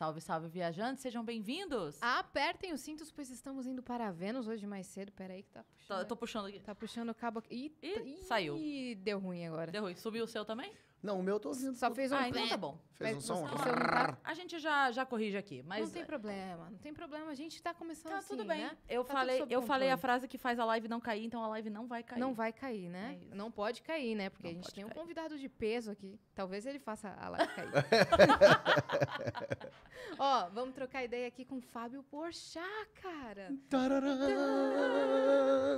Salve, salve, viajantes, sejam bem-vindos! Ah, apertem os cintos, pois estamos indo para Vênus hoje mais cedo. Peraí, que tá puxando. Tô, tô puxando aqui. Tá puxando o cabo aqui. Ih, Ih, saiu. Ih, deu ruim agora. Deu ruim. Subiu o seu também? Não, o meu eu tô ouvindo. Só fez um. Ah, então tá bom. Fez um som. Você, tá... A gente já, já corrige aqui. Mas... Não tem problema, não tem problema. A gente tá começando tá, assim, tudo bem. Né? Eu, tá falei, eu falei a frase que faz a live não cair, então a live não vai cair. Não vai cair, né? É não pode cair, né? Porque não a gente tem cair. um convidado de peso aqui. Talvez ele faça a live cair. Ó, vamos trocar ideia aqui com o Fábio Porchá, cara. Tarará.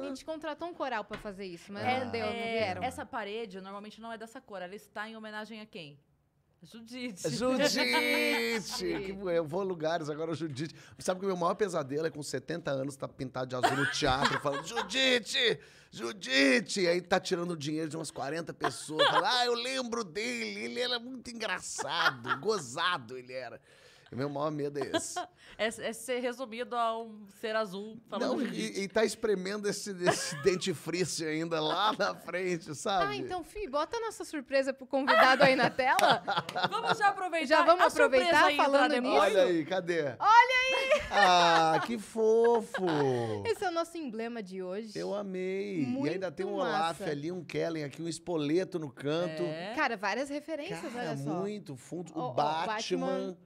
A gente contratou um coral pra fazer isso, mas é, não deu, não é, vieram. Essa parede normalmente não é dessa cor. Ela está em homenagem a quem? Judite. Judite! que, eu vou a lugares agora, Judite. Sabe que o meu maior pesadelo é com 70 anos, tá pintado de azul no teatro, falando, Judite! Judite! E aí tá tirando dinheiro de umas 40 pessoas. Fala, ah, eu lembro dele, ele era muito engraçado, gozado ele era. O meu maior medo é esse. é, é, ser resumido a um ser azul falando. Não, e, e tá espremendo esse, esse dentifrício ainda lá na frente, sabe? Ah, então, Fih, bota a nossa surpresa pro convidado aí na tela. vamos já aproveitar. Já vamos aproveitar falando nisso. Olha aí, cadê? Olha aí! Ah, que fofo! Esse é o nosso emblema de hoje. Eu amei. Muito e ainda tem um Olaf ali, um Kellen aqui, um espoleto no canto. É. Cara, várias referências, Cara, olha só. Muito, fundo, o, o Batman. Batman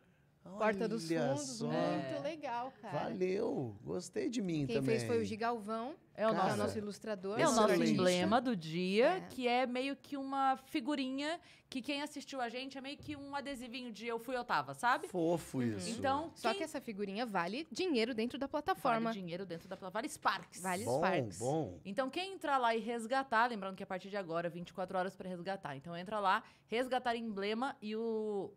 Porta dos Fundos, só. muito é. legal, cara. Valeu, gostei de mim Quem também. Quem fez foi o Gigalvão, é o nosso, nosso ilustrador. É o nosso emblema do dia, é. que é meio que uma figurinha que quem assistiu a gente é meio que um adesivinho de eu fui eu tava, sabe? Fofo uhum. isso. Então, Só quem... que essa figurinha vale dinheiro dentro da plataforma. Vale dinheiro dentro da plataforma. Vale Sparks. Vale bom, Sparks. Bom. Então, quem entrar lá e resgatar, lembrando que a partir de agora, 24 horas para resgatar. Então, entra lá, resgatar emblema e o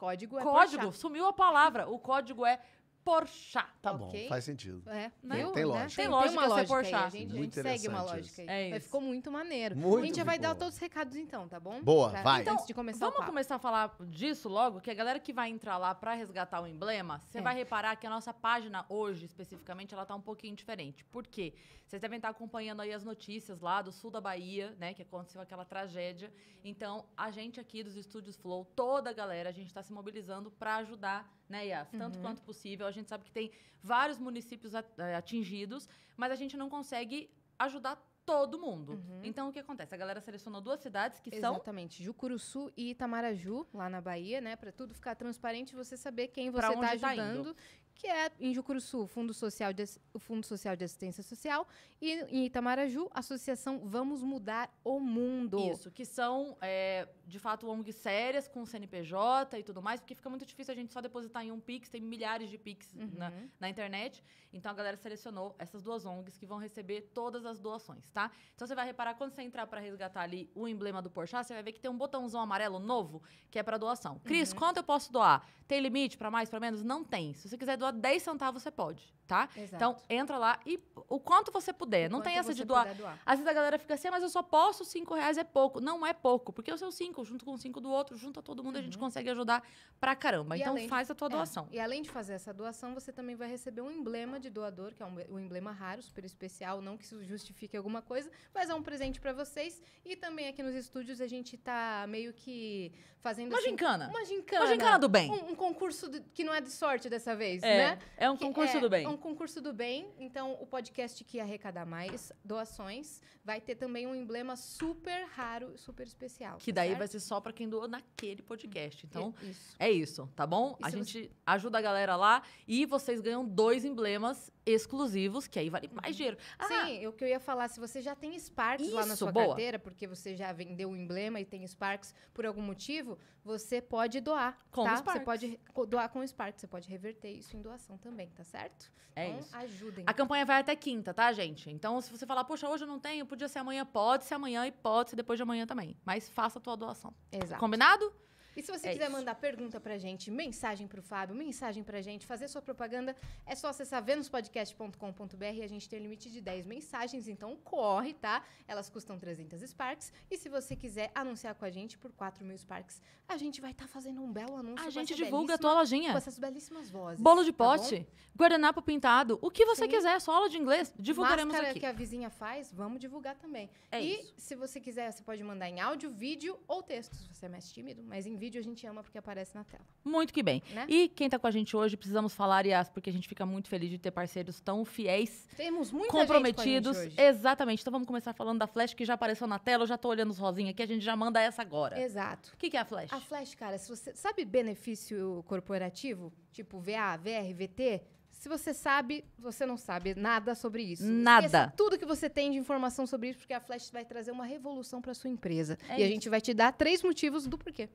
Código é Código, sumiu a palavra. O código é Porsche, Tá okay? bom, faz sentido. É, não, né? tem, tem, lógica. Tem, tem lógica uma lógica a gente, muito a gente segue uma lógica isso. aí. É Mas ficou muito maneiro. Muito a gente já vai boa. dar todos os recados então, tá bom? Boa, pra, vai. Então, antes de começar vamos começar a falar disso logo, que a galera que vai entrar lá para resgatar o emblema, você é. vai reparar que a nossa página hoje, especificamente, ela tá um pouquinho diferente. Por quê? Vocês devem estar acompanhando aí as notícias lá do sul da Bahia, né, que aconteceu aquela tragédia. Então, a gente aqui dos estúdios Flow, toda a galera, a gente está se mobilizando para ajudar né, Yas? Tanto uhum. quanto possível. A gente sabe que tem vários municípios eh, atingidos, mas a gente não consegue ajudar todo mundo. Uhum. Então, o que acontece? A galera selecionou duas cidades que Exatamente. são... Exatamente. Jucuruçu e Itamaraju, lá na Bahia, né? Para tudo ficar transparente, você saber quem você está tá ajudando. Tá que é em Jucuruçu, Fundo Social de, o Fundo Social de Assistência Social, e em Itamaraju, Associação Vamos Mudar o Mundo. Isso, que são é, de fato, ongs sérias com CNPJ e tudo mais, porque fica muito difícil a gente só depositar em um Pix, tem milhares de Pix uhum. na, na, internet. Então a galera selecionou essas duas ONGs que vão receber todas as doações, tá? Então você vai reparar quando você entrar para resgatar ali o emblema do Porchat, você vai ver que tem um botãozão amarelo novo que é para doação. Cris, uhum. quanto eu posso doar? Tem limite para mais, para menos? Não tem. Se você quiser doar 10 centavos, você pode tá? Então, Exato. Então, entra lá e o quanto você puder. O não tem essa de doar. doar. Às vezes a galera fica assim, ah, mas eu só posso cinco reais, é pouco. Não é pouco, porque o seu cinco, junto com o cinco do outro, junta todo mundo, uhum. a gente uhum. consegue ajudar pra caramba. E então, faz de, a tua é, doação. E além de fazer essa doação, você também vai receber um emblema de doador, que é um, um emblema raro, super especial, não que isso justifique alguma coisa, mas é um presente para vocês. E também aqui nos estúdios a gente tá meio que fazendo... Uma assim, gincana. Uma gincana. Uma gincana do bem. Um, um concurso que não é de sorte dessa vez, é, né? É um que concurso é, do bem. Um concurso do bem, então o podcast que arrecadar mais doações vai ter também um emblema super raro, super especial. Que daí certo? vai ser só para quem doou naquele podcast. Hum, então, é isso, é isso tá bom? a gente você... ajuda a galera lá e vocês ganham dois emblemas exclusivos, que aí vale uhum. mais dinheiro. Ah, Sim, o que eu ia falar, se você já tem Sparks isso, lá na sua boa. carteira, porque você já vendeu o emblema e tem Sparks por algum motivo, você pode doar, com tá? Sparks. Você pode doar com Sparks, você pode reverter isso em doação também, tá certo? É então, isso. ajudem. A campanha vai até quinta, tá, gente? Então, se você falar, poxa, hoje eu não tenho, podia ser amanhã, pode ser amanhã e pode ser depois de amanhã também. Mas faça a tua doação. Exato. Combinado? E se você é quiser isso. mandar pergunta pra gente, mensagem pro Fábio, mensagem pra gente, fazer sua propaganda, é só acessar venuspodcast.com.br e a gente tem limite de 10 mensagens, então corre, tá? Elas custam 300 Sparks. E se você quiser anunciar com a gente por 4 mil Sparks, a gente vai estar tá fazendo um belo anúncio. A gente divulga a tua lojinha. Com essas belíssimas vozes. Bolo de tá pote, tá guardanapo pintado, o que você Sim. quiser, só aula de inglês, divulgaremos Máscara aqui. que a vizinha faz, vamos divulgar também. É e isso. se você quiser, você pode mandar em áudio, vídeo ou texto, se você é mais tímido, mas em vídeo, a gente ama porque aparece na tela. Muito que bem. Né? E quem está com a gente hoje, precisamos falar, e porque a gente fica muito feliz de ter parceiros tão fiéis. Temos muita comprometidos. Exatamente. Então vamos começar falando da Flash que já apareceu na tela. Eu já estou olhando os rosinhos aqui, a gente já manda essa agora. Exato. O que, que, é a Flash? A Flash, cara, se você sabe benefício corporativo, tipo VA, VR, VT, se você sabe, você não sabe nada sobre isso. Nada. Esqueça tudo que você tem de informação sobre isso, porque a Flash vai trazer uma revolução para sua empresa. É e isso. a gente vai te dar três motivos do porquê.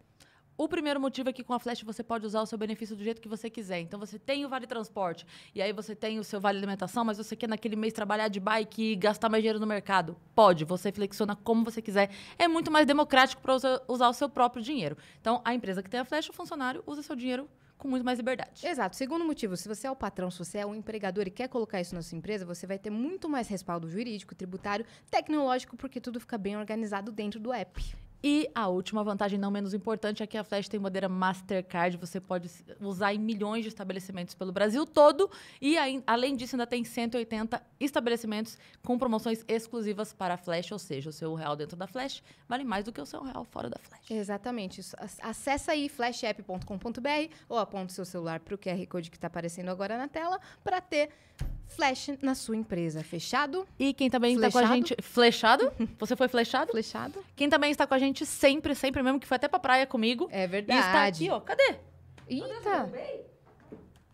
O primeiro motivo é que com a Flash você pode usar o seu benefício do jeito que você quiser. Então você tem o vale transporte e aí você tem o seu vale alimentação, mas você quer naquele mês trabalhar de bike e gastar mais dinheiro no mercado. Pode, você flexiona como você quiser. É muito mais democrático para usar o seu próprio dinheiro. Então a empresa que tem a Flash, o funcionário usa seu dinheiro com muito mais liberdade. Exato. Segundo motivo, se você é o patrão, se você é o empregador e quer colocar isso na sua empresa, você vai ter muito mais respaldo jurídico, tributário, tecnológico, porque tudo fica bem organizado dentro do app. E a última vantagem, não menos importante, é que a Flash tem bandeira Mastercard. Você pode usar em milhões de estabelecimentos pelo Brasil todo. E além disso, ainda tem 180 estabelecimentos com promoções exclusivas para a Flash. Ou seja, o seu real dentro da Flash vale mais do que o seu real fora da Flash. Exatamente. Acesse aí flashapp.com.br ou aponte seu celular para o QR Code que está aparecendo agora na tela para ter flash na sua empresa. Fechado? E quem também flechado? está com a gente. Flechado? Você foi flechado? Flechado. Quem também está com a gente sempre, sempre mesmo, que foi até pra praia comigo. É verdade. E está aqui, ó. Cadê? Eita!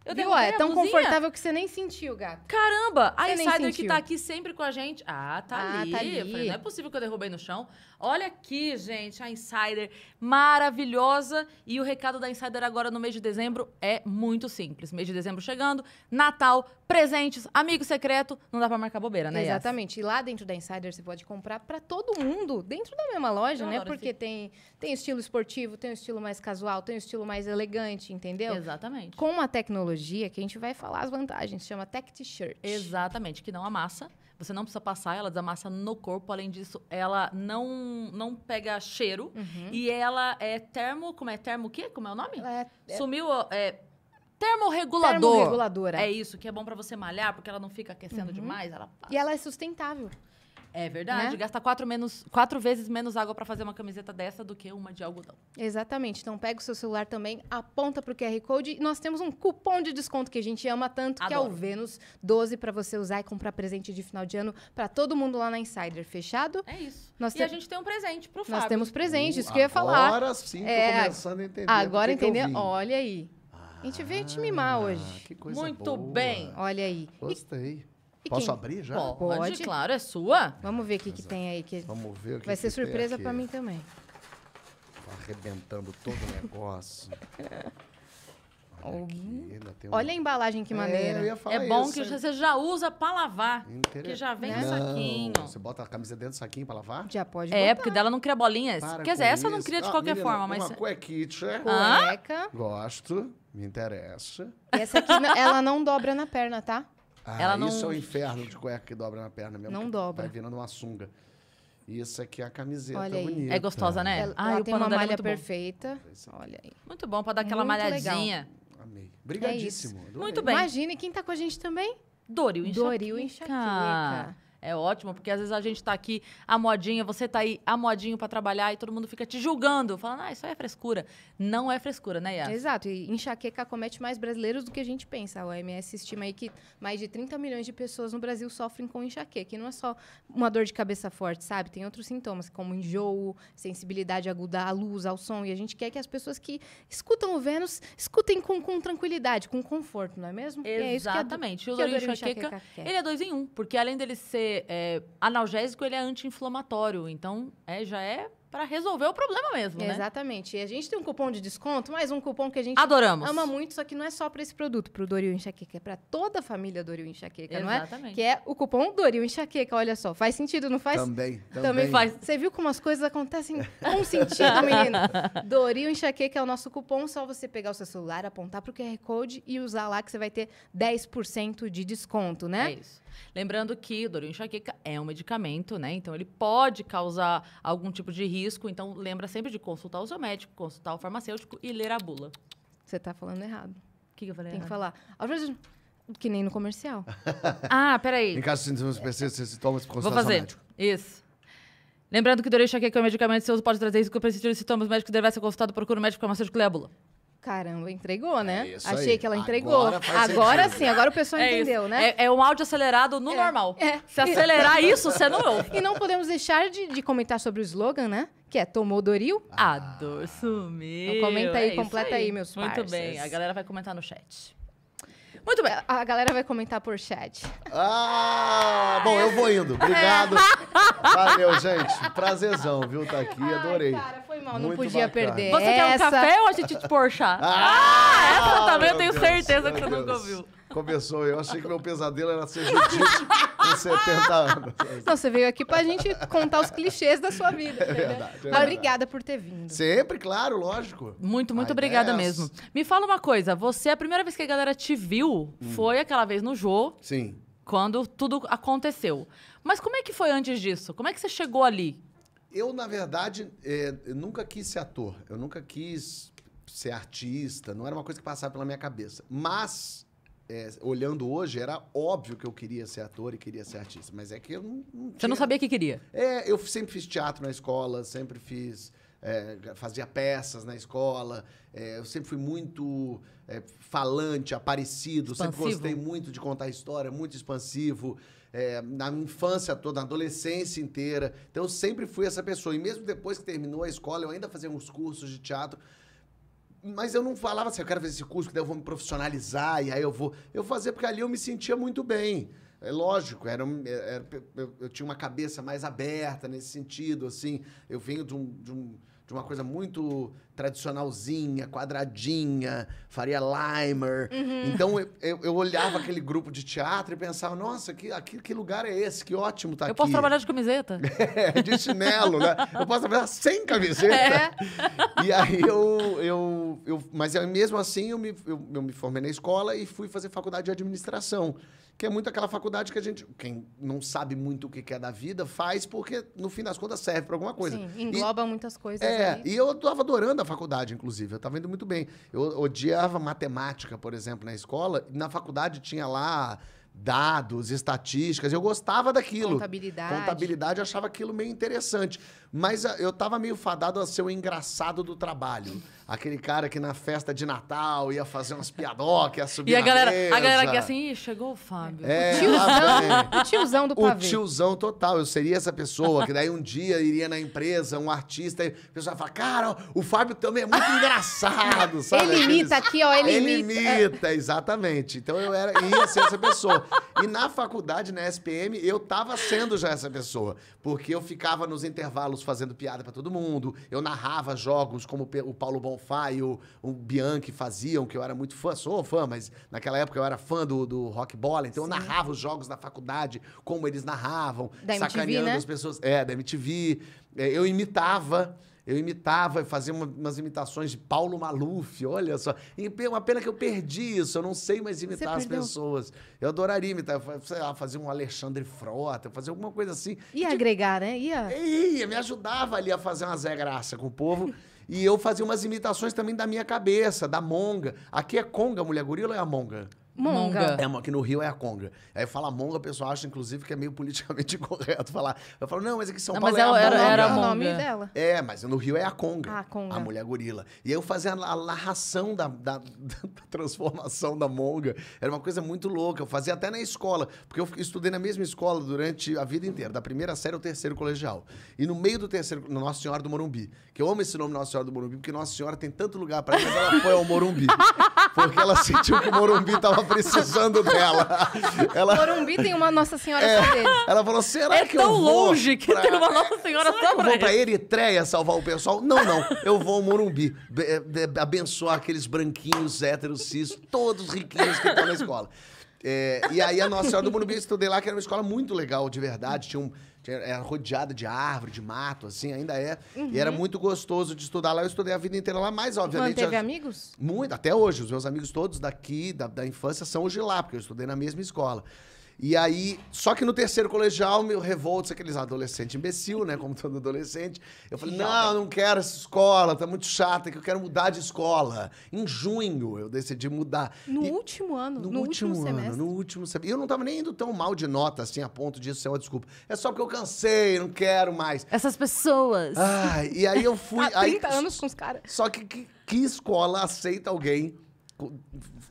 Eu Viu, é tão confortável que você nem sentiu, gato. Caramba! a insider que tá aqui sempre com a gente. Ah, tá ah, ali. Tá ali. Eu falei, não é possível que eu derrubei no chão. Olha aqui, gente, a Insider maravilhosa. E o recado da Insider agora no mês de dezembro é muito simples. Mês de dezembro chegando, Natal, presentes, amigo secreto, não dá para marcar bobeira, né? Exatamente. Yas? E lá dentro da Insider você pode comprar para todo mundo, dentro da mesma loja, eu né? Porque tem, tem estilo esportivo, tem um estilo mais casual, tem um estilo mais elegante, entendeu? Exatamente. Com uma tecnologia que a gente vai falar as vantagens, chama Tech T-shirt. Exatamente, que não amassa você não precisa passar, ela desamassa no corpo. Além disso, ela não, não pega cheiro. Uhum. E ela é termo... Como é? Termo o quê? Como é o nome? É, é... Sumiu... É, termorregulador. Termorreguladora. É isso, que é bom para você malhar, porque ela não fica aquecendo uhum. demais. Ela passa. E ela é sustentável. É né? verdade. Né? Gasta quatro, menos, quatro vezes menos água para fazer uma camiseta dessa do que uma de algodão. Exatamente. Então pega o seu celular também, aponta para o QR Code. Nós temos um cupom de desconto que a gente ama tanto, Adoro. que é o Vênus 12 para você usar e comprar presente de final de ano para todo mundo lá na Insider. Fechado? É isso. Nós e te... a gente tem um presente para o Fábio. Nós temos presente, isso que eu ia falar. Agora sim, é... começando a entender. Agora entendeu? Olha aí. A gente veio te mimar ah, hoje. Muito boa. bem. Olha aí. Gostei. E Posso quem? abrir já? Pode, Pode, claro, é sua. Vamos ver o que, que tem aí. Que Vamos ver o que Vai ser que surpresa para mim também. Tô arrebentando todo o negócio. Olha, aqui, um... a embalagem que é, maneira. É, é bom isso, que você já usa para lavar. Que já vem não. saquinho. Você bota a camisa dentro do saquinho para lavar? Já pode. É, botar. porque dela não cria bolinhas. Para Quer dizer, essa não cria de ah, qualquer Miriam, forma, mas. Uma é- cuequite. Cueca. Gosto, me interessa. essa aqui, ela não dobra na perna, tá? Ah, ela não... isso é o inferno de cueca que dobra na perna mesmo. Não dobra. Vai virando uma sunga. Isso aqui é a camiseta Olha aí. bonita. É gostosa, né? Ela, ah, ela tem uma é malha é perfeita. Bom. Olha aí. Muito bom para dar aquela muito malhadinha. Legal. Amei. Obrigadíssimo. É muito bem. Imagine quem tá com a gente também. Doril Enxaqueca. Doril Enxaqueca é ótimo, porque às vezes a gente tá aqui a modinha, você tá aí a modinho para trabalhar e todo mundo fica te julgando, falando, ah, isso aí é frescura. Não é frescura, né, Yas? Exato, e enxaqueca comete mais brasileiros do que a gente pensa. A OMS estima aí que mais de 30 milhões de pessoas no Brasil sofrem com enxaqueca, e não é só uma dor de cabeça forte, sabe? Tem outros sintomas, como enjoo, sensibilidade aguda à luz, ao som, e a gente quer que as pessoas que escutam o Vênus escutem com, com tranquilidade, com conforto, não é mesmo? Exatamente. É isso que a, que o dor enxaqueca, enxaqueca ele é dois em um, porque além dele ser é, analgésico ele é anti-inflamatório, então é, já é para resolver o problema mesmo, né? Exatamente. E a gente tem um cupom de desconto, mais um cupom que a gente adoramos. Ama muito, só que não é só para esse produto, para o Doril Enxaqueca, é para toda a família Doril Enxaqueca, Exatamente. não é? Exatamente. Que é o cupom Doril Enxaqueca, olha só. Faz sentido, não faz? Também. Também, também faz. Você viu como as coisas acontecem com sentido, menino? Doril Enxaqueca é o nosso cupom, só você pegar o seu celular, apontar para o QR Code e usar lá que você vai ter 10% de desconto, né? É isso. Lembrando que o Doril Enxaqueca é um medicamento, né? Então ele pode causar algum tipo de risco risco, então lembra sempre de consultar o seu médico, consultar o farmacêutico e ler a bula. Você está falando errado. O que, que, eu falei Tem errado? que falar. Às vezes, que nem no comercial. ah, peraí. Em caso de sintomas persistentes, você toma esse Vou fazer. Médico. Isso. Lembrando que durante a é o medicamento seu uso pode trazer risco isso que persistir sintomas médicos deve ser consultado, procura o um médico farmacêutico e lê a bula. Caramba, entregou, né? É Achei aí. que ela entregou. Agora, agora sim, agora o pessoal é entendeu, isso. né? É, é, um áudio acelerado no é. normal. É. Se acelerar isso, você não ouve. E não podemos deixar de, de, comentar sobre o slogan, né? Que é tomou Doril? Ah, dor sumiu. Então comenta aí, é completa aí, aí meus Muito parças. Muito bem, a galera vai comentar no chat. Muito bem, a galera vai comentar por chat. Ah, bom, eu vou indo. Obrigado. Valeu, gente. Prazerzão, viu? Tá aqui, adorei. Ai, cara, foi mal, Muito não podia bacana. perder. Você essa... quer um café ou a gente te porchar? Ah, ah essa também eu tenho Deus, certeza que você nunca ouviu. Começou, eu achei que meu pesadelo era ser judite com 70 anos. Não, você veio aqui pra gente contar os clichês da sua vida. É verdade, é verdade. Obrigada por ter vindo. Sempre, claro, lógico. Muito, muito obrigada é mesmo. Me fala uma coisa, você, a primeira vez que a galera te viu hum. foi aquela vez no Jô. Sim. Quando tudo aconteceu. Mas como é que foi antes disso? Como é que você chegou ali? Eu, na verdade, é, eu nunca quis ser ator. Eu nunca quis ser artista. Não era uma coisa que passava pela minha cabeça. Mas é, olhando hoje, era óbvio que eu queria ser ator e queria ser artista, mas é que eu não. não Você não sabia que queria? É, eu sempre fiz teatro na escola, sempre fiz. É, fazia peças na escola, é, eu sempre fui muito é, falante, aparecido, expansivo. sempre gostei muito de contar história, muito expansivo, é, na infância toda, na adolescência inteira. Então eu sempre fui essa pessoa. E mesmo depois que terminou a escola, eu ainda fazia uns cursos de teatro, mas eu não falava assim, eu quero fazer esse curso, que daí eu vou me profissionalizar e aí eu vou. Eu fazia porque ali eu me sentia muito bem. É lógico, era, é, era eu, eu, tinha uma cabeça mais aberta nesse sentido, assim. Eu venho de um, de um de uma coisa muito tradicionalzinha, quadradinha, faria Limer. Uhum. Então eu, eu, eu, olhava aquele grupo de teatro e pensava, nossa, que, aqui, que lugar é esse? Que ótimo tá eu aqui. Eu posso trabalhar de camiseta? é, de chinelo, né? Eu posso trabalhar sem camiseta. É. E aí eu, eu, eu. Mas mesmo assim eu me, eu, eu me formei na escola e fui fazer faculdade de administração que é muito aquela faculdade que a gente, quem não sabe muito o que é da vida, faz porque, no fim das contas, serve para alguma coisa. Sim, engloba e, muitas coisas. É, aí. e eu estava adorando a faculdade, inclusive, eu estava indo muito bem. Eu odiava matemática, por exemplo, na escola, na faculdade tinha lá dados, estatísticas, eu gostava daquilo. Contabilidade. Contabilidade, eu achava aquilo meio interessante. Mas ah, eu tava meio fadado a ser o engraçado do trabalho. Aquele cara que na festa de Natal ia fazer umas piadocas, ia subir E a galera, mesa. a galera que assim, Ih, chegou o Fábio. É, o, tiozão, o tiozão do pavê. O tiozão total. Eu seria essa pessoa que daí um dia iria na empresa, um artista, e o pessoal fala, cara, o Fábio também é muito engraçado, sabe? Ele imita aqui, ó, ele, ele imita. Ele imita, exatamente. Então eu era, ia ser essa pessoa. E na faculdade, na SPM, eu tava sendo já essa pessoa. Porque eu ficava nos intervalos fazendo piada para todo mundo. Eu narrava jogos como o Paulo Bonfá e o, o Bianchi faziam, que eu era muito fã, sou fã, mas naquela época eu era fã do, do rock bola, então Sim. eu narrava os jogos da faculdade, como eles narravam, da MTV, sacaneando né? as pessoas. É, da MTV. É, eu imitava. Eu imitava, fazia uma, umas imitações de Paulo Maluf, olha só. E uma pena que eu perdi isso, eu não sei mais imitar as pessoas. Eu adoraria imitar, sei lá, fazer um Alexandre Frota, fazer alguma coisa assim. Ia de... agregar, né? Ia. Ia, me ajudava ali a fazer uma Zé Graça com o povo. e eu fazia umas imitações também da minha cabeça, da monga. Aqui é conga, mulher gorila é a monga? Monga. É, aqui no Rio é a Conga. Aí fala Monga, o pessoal acha, inclusive, que é meio politicamente incorreto falar. Eu falo, não, mas aqui em São não, Paulo mas ela, é é a Era, era é o nome dela. É, mas no Rio é a Conga. Ah, a Conga. A mulher gorila. E aí eu fazia a, narração da, da, da, transformação da Monga. Era uma coisa muito louca. Eu fazia até na escola, porque eu estudei na mesma escola durante a vida inteira, da primeira série ao terceiro colegial. E no meio do terceiro, no Nossa Senhora do Morumbi. Que eu amo esse nome Nossa Senhora do Morumbi, porque Nossa Senhora tem tanto lugar pra ela, mas ela foi ao Morumbi. Porque ela sentiu que o Morumbi tava precisando dela. Ela... Morumbi tem uma Nossa Senhora é, só Ela falou, será é que eu vou... É tão longe pra... que tem uma Nossa Senhora será só pra eu vou pra Eritreia salvar o pessoal? Não, não. Eu vou ao Morumbi eh, abençoar aqueles branquinhos, héteros, cis, todos riquinhos que estão na escola. É, e aí a Nossa Senhora do Morumbi, eu estudei lá, que era uma escola muito legal, de verdade. Tinha um era rodeada de árvore, de mato, assim, ainda é. Uhum. E era uhum. muito gostoso de estudar lá. Eu estudei a vida inteira lá, mas obviamente. Manteve as... amigos? Muito, até hoje. Os meus amigos todos daqui, da, da infância, são hoje lá, porque eu estudei na mesma escola. E aí, só que no terceiro colegial, meu revolto, é aqueles adolescentes imbecil, né? Como todo adolescente. Eu falei, não, não quero essa escola, tá muito chata, que eu quero mudar de escola. Em junho eu decidi mudar. No e, último ano, no, no último, último, semestre. no último semestre. E eu não tava nem indo tão mal de nota, assim, a ponto disso ser uma desculpa. É só porque eu cansei, não quero mais. Essas pessoas. Ah, e aí eu fui... Há 30 aí, anos com os caras. Só que, que, que escola aceita alguém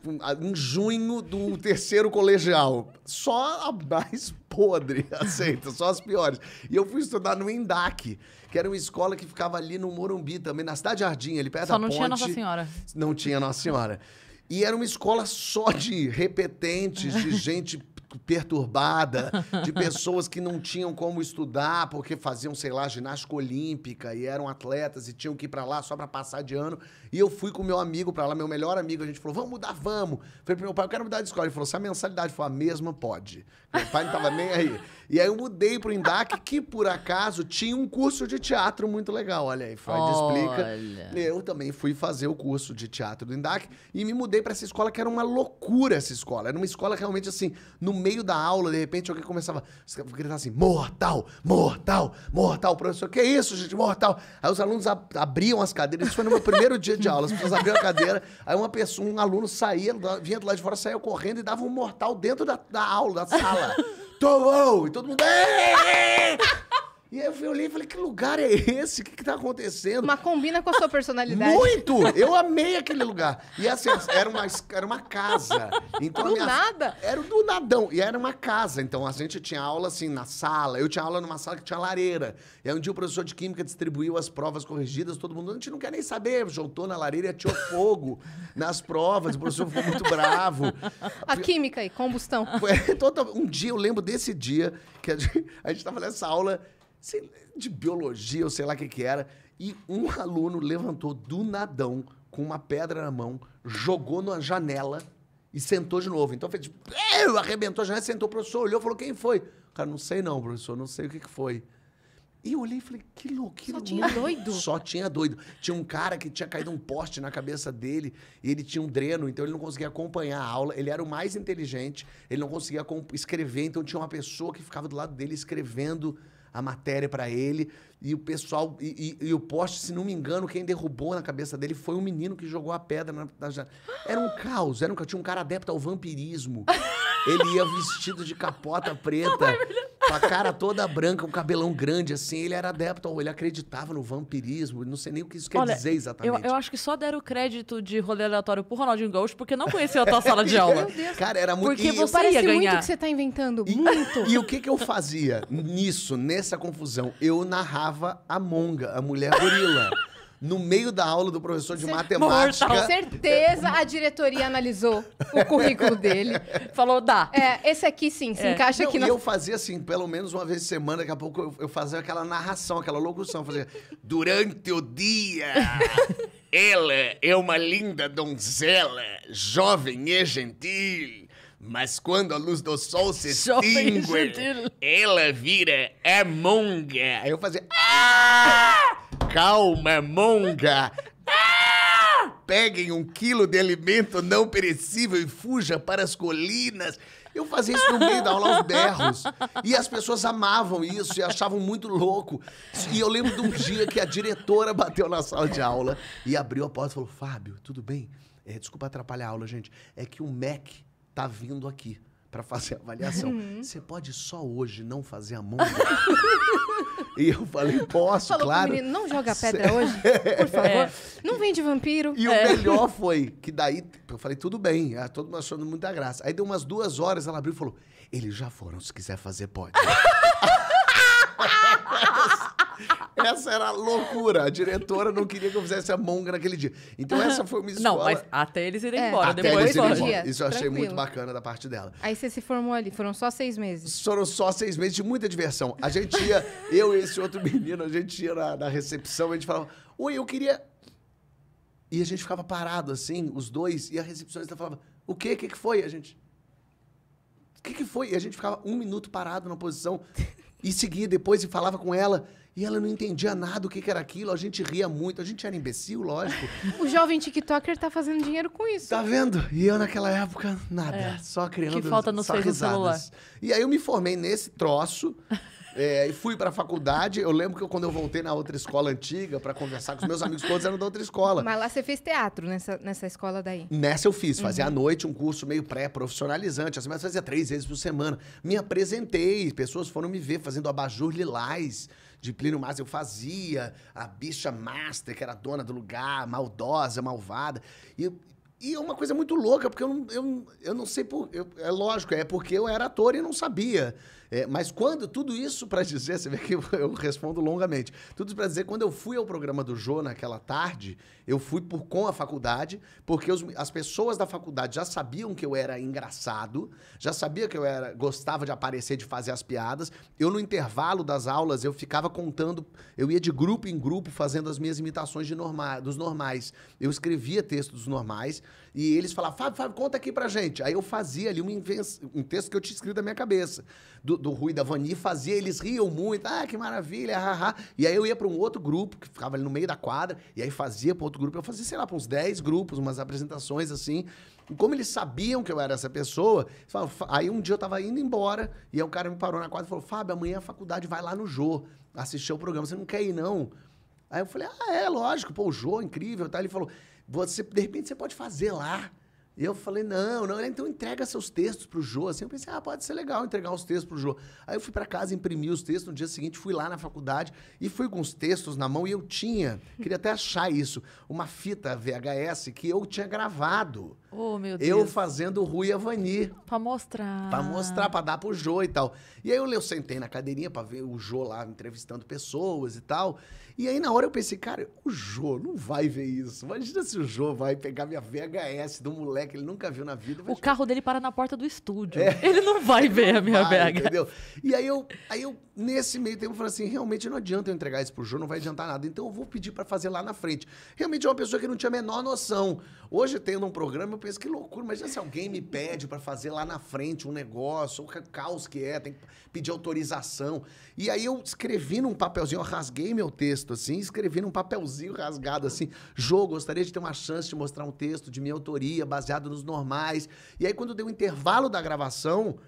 Tipo, em junho do terceiro colegial. Só a mais podre, aceita, só as piores. E eu fui estudar no Indac, que era uma escola que ficava ali no Morumbi também, na Cidade Jardim, ali perto só da ponte. Só não tinha Nossa Senhora. Não tinha Nossa Senhora. E era uma escola só de repetentes, de gente perturbada, de pessoas que não tinham como estudar porque faziam, sei lá, ginástica olímpica e eram atletas e tinham que ir para lá só para passar de ano. E eu fui com meu amigo para lá, meu melhor amigo, a gente falou: "Vamos mudar, vamos". Falei pro meu pai: "Eu quero mudar de escola". Ele falou: "Se a mensalidade for a mesma, pode". Meu pai não tava nem aí. E aí eu mudei pro Indac, que por acaso tinha um curso de teatro muito legal. Olha aí, Freud Olha. explica. Eu também fui fazer o curso de teatro do Indac e me mudei para essa escola que era uma loucura essa escola. Era uma escola realmente assim, no meio da aula, de repente alguém começava a gritar assim: "Mortal, mortal, mortal". O professor: "Que isso, gente? Mortal". Aí os alunos ab abriam as cadeiras. Isso foi no meu primeiro dia de aula. As pessoas abriam a cadeira, aí uma pessoa, um aluno saía, vinha do lado de fora, saía correndo e dava um mortal dentro da, da aula, da sala lá. Tô bom! E todo mundo. E aí eu olhei e falei, que lugar é esse? O que, que tá acontecendo? Mas combina com a sua personalidade. Muito! Eu amei aquele lugar. E assim, era uma, era uma casa. Então, do minha, nada? Era do nadão. E era uma casa. Então a gente tinha aula assim na sala. Eu tinha aula numa sala que tinha lareira. E aí um dia o professor de Química distribuiu as provas corrigidas, todo mundo. A gente não quer nem saber. Juntou na lareira e atirou fogo nas provas. O professor ficou muito bravo. A química e combustão. Foi, um dia eu lembro desse dia que a gente, a gente tava nessa aula de biologia, ou sei lá o que, que era, e um aluno levantou do nadão com uma pedra na mão, jogou na janela e sentou de novo. Então fez, eu arrebentou a janela, sentou o professor, olhou, falou quem foi? Cara, não sei não, professor, não sei o que, que foi. E eu olhei e falei, que louco, que Só tinha doido? Só tinha doido. Tinha um cara que tinha caído um poste na cabeça dele e ele tinha um dreno, então ele não conseguia acompanhar a aula. Ele era o mais inteligente, ele não conseguia escrever, então tinha uma pessoa que ficava do lado dele escrevendo a matéria para ele. E o pessoal. E, e, e, o poste, se não me engano, quem derrubou na cabeça dele foi um menino que jogou a pedra na, na Era um caos, era um, tinha um cara adepto ao vampirismo. Ele ia vestido de capota preta, com a cara toda branca, um cabelão grande, assim. Ele era adepto, ele acreditava no vampirismo, não sei nem o que isso quer Olha, dizer exatamente. Eu, eu, acho que só deram crédito de rolê aleatório pro Ronaldinho Gaúcho, porque não conhecia a tua sala de aula. Meu Deus. Cara, era muito... Porque e você parece ia ganhar. muito que você tá inventando, e, muito. E o que que eu fazia nisso, nessa confusão? Eu narrava a monga, a mulher gorila no meio da aula do professor de matemática. Com certeza a diretoria analisou o currículo dele. Falou, dá. É, esse aqui sim, se é. encaixa Não, aqui. E no... eu fazia assim, pelo menos uma vez por semana, daqui a pouco eu, eu fazia aquela narração, aquela locução. Fazia, durante o dia... Ela é uma linda donzela, jovem e gentil. Mas quando a luz do sol se extingue, ela vira a é monga. Aí eu fazia. Ah! Calma, monga! Ah! Peguem um quilo de alimento não perecível e fuja para as colinas. Eu fazia isso no meio da aula aos berros. E as pessoas amavam isso e achavam muito louco. E eu lembro de um dia que a diretora bateu na sala de aula e abriu a porta e falou: Fábio, tudo bem? É, desculpa atrapalhar a aula, gente. É que o MEC tá vindo aqui para fazer a avaliação. Uhum. Você pode só hoje não fazer a mão? e eu falei, posso, Falou claro. Menino, não joga pedra Cê... hoje, por favor. É. Não vende vampiro. E é. o melhor foi que daí eu falei, tudo bem, ah, todo mundo achando muita graça. Aí deu umas duas horas, ela abriu e falou: eles já foram, se quiser fazer, pode. Essa era a loucura. A diretora não queria que eu fizesse a monga naquele dia. Então essa foi uma escola... Não, mas até eles irem é. embora. Até depois eles irem embora. Isso eu achei muito bacana da parte dela. Aí você se formou ali. Foram só seis meses. Foram só seis meses de muita diversão. A gente ia... eu e esse outro menino, a gente ia na, na recepção, a gente falava... Oi, eu queria... E a gente ficava parado, assim, os dois. E a recepcionista falava... O quê? O que, que foi? A gente... O que, que foi? E a gente ficava um minuto parado na posição e seguia depois e falava com ela. E ela não entendia nada o que, que, era aquilo, a gente ria muito, a gente era imbecil, lógico. o jovem TikToker tá fazendo dinheiro com isso. Tá vendo? E eu naquela época, nada. É. Só criando. Que falta nos fez celular. E aí eu me formei nesse troço. É, e fui para a faculdade. Eu lembro que eu, quando eu voltei na outra escola antiga para conversar com os meus amigos, todos eram da outra escola. Mas lá você fez teatro nessa, nessa escola daí? Nessa eu fiz. Fazia uhum. à noite um curso meio pré-profissionalizante, assim, mas fazia três vezes por semana. Me apresentei, pessoas foram me ver fazendo abajur lilás de Plínio Mas eu fazia, a bicha master, que era dona do lugar, maldosa, malvada. E, e é uma coisa muito louca, porque eu não, eu, eu não sei por. Eu, é lógico, é porque eu era ator e não sabia. É, mas quando, tudo isso para dizer, você vê que eu respondo longamente. Tudo isso para dizer, quando eu fui ao programa do Jô naquela tarde, eu fui por com a faculdade, porque os, as pessoas da faculdade já sabiam que eu era engraçado, já sabia que eu era gostava de aparecer, de fazer as piadas. Eu, no intervalo das aulas, eu ficava contando, eu ia de grupo em grupo fazendo as minhas imitações de norma, dos normais. Eu escrevia textos dos normais. E eles falavam, Fábio, Fábio, conta aqui pra gente. Aí eu fazia ali um, um texto que eu tinha escrito da minha cabeça, do, do Rui da Vani, fazia, eles riam muito, ah, que maravilha, haha. E aí eu ia para um outro grupo, que ficava ali no meio da quadra, e aí fazia para outro grupo. Eu fazia, sei lá, pra uns 10 grupos, umas apresentações assim. E como eles sabiam que eu era essa pessoa, aí um dia eu tava indo embora, e aí um cara me parou na quadra e falou: Fábio, amanhã a faculdade vai lá no Jô assistir o programa, você não quer ir, não? Aí eu falei, ah, é, lógico, pô, o Jô, é incrível, tá? Ele falou, você, de repente, você pode fazer lá. E eu falei, não, não, então entrega seus textos pro Jô. Assim, eu pensei, ah, pode ser legal entregar os textos pro Jô. Aí eu fui para casa, imprimi os textos, no dia seguinte fui lá na faculdade e fui com os textos na mão e eu tinha, queria até achar isso, uma fita VHS que eu tinha gravado. Oh, meu Deus. Eu fazendo o Rui Avani. Pra mostrar. Pra mostrar, pra dar pro Jô e tal. E aí eu, eu sentei na cadeirinha pra ver o Jô lá entrevistando pessoas e tal. E aí na hora eu pensei, cara, o Jô não vai ver isso. Imagina se o Jô vai pegar minha VHS do moleque, ele nunca viu na vida. O carro ver. dele para na porta do estúdio. É. Ele não vai ver a minha vai, VHS. Entendeu? E aí eu, aí eu, nesse meio tempo, falei assim, realmente não adianta eu entregar isso pro Jô, não vai adiantar nada. Então eu vou pedir pra fazer lá na frente. Realmente é uma pessoa que não tinha a menor noção. Hoje, tendo um programa, eu penso que loucura. Mas já se alguém me pede para fazer lá na frente um negócio, o caos que é, tem que pedir autorização. E aí eu escrevi num papelzinho, eu rasguei meu texto assim, escrevi num papelzinho rasgado assim: Jô, gostaria de ter uma chance de mostrar um texto de minha autoria, baseado nos normais. E aí, quando deu o um intervalo da gravação,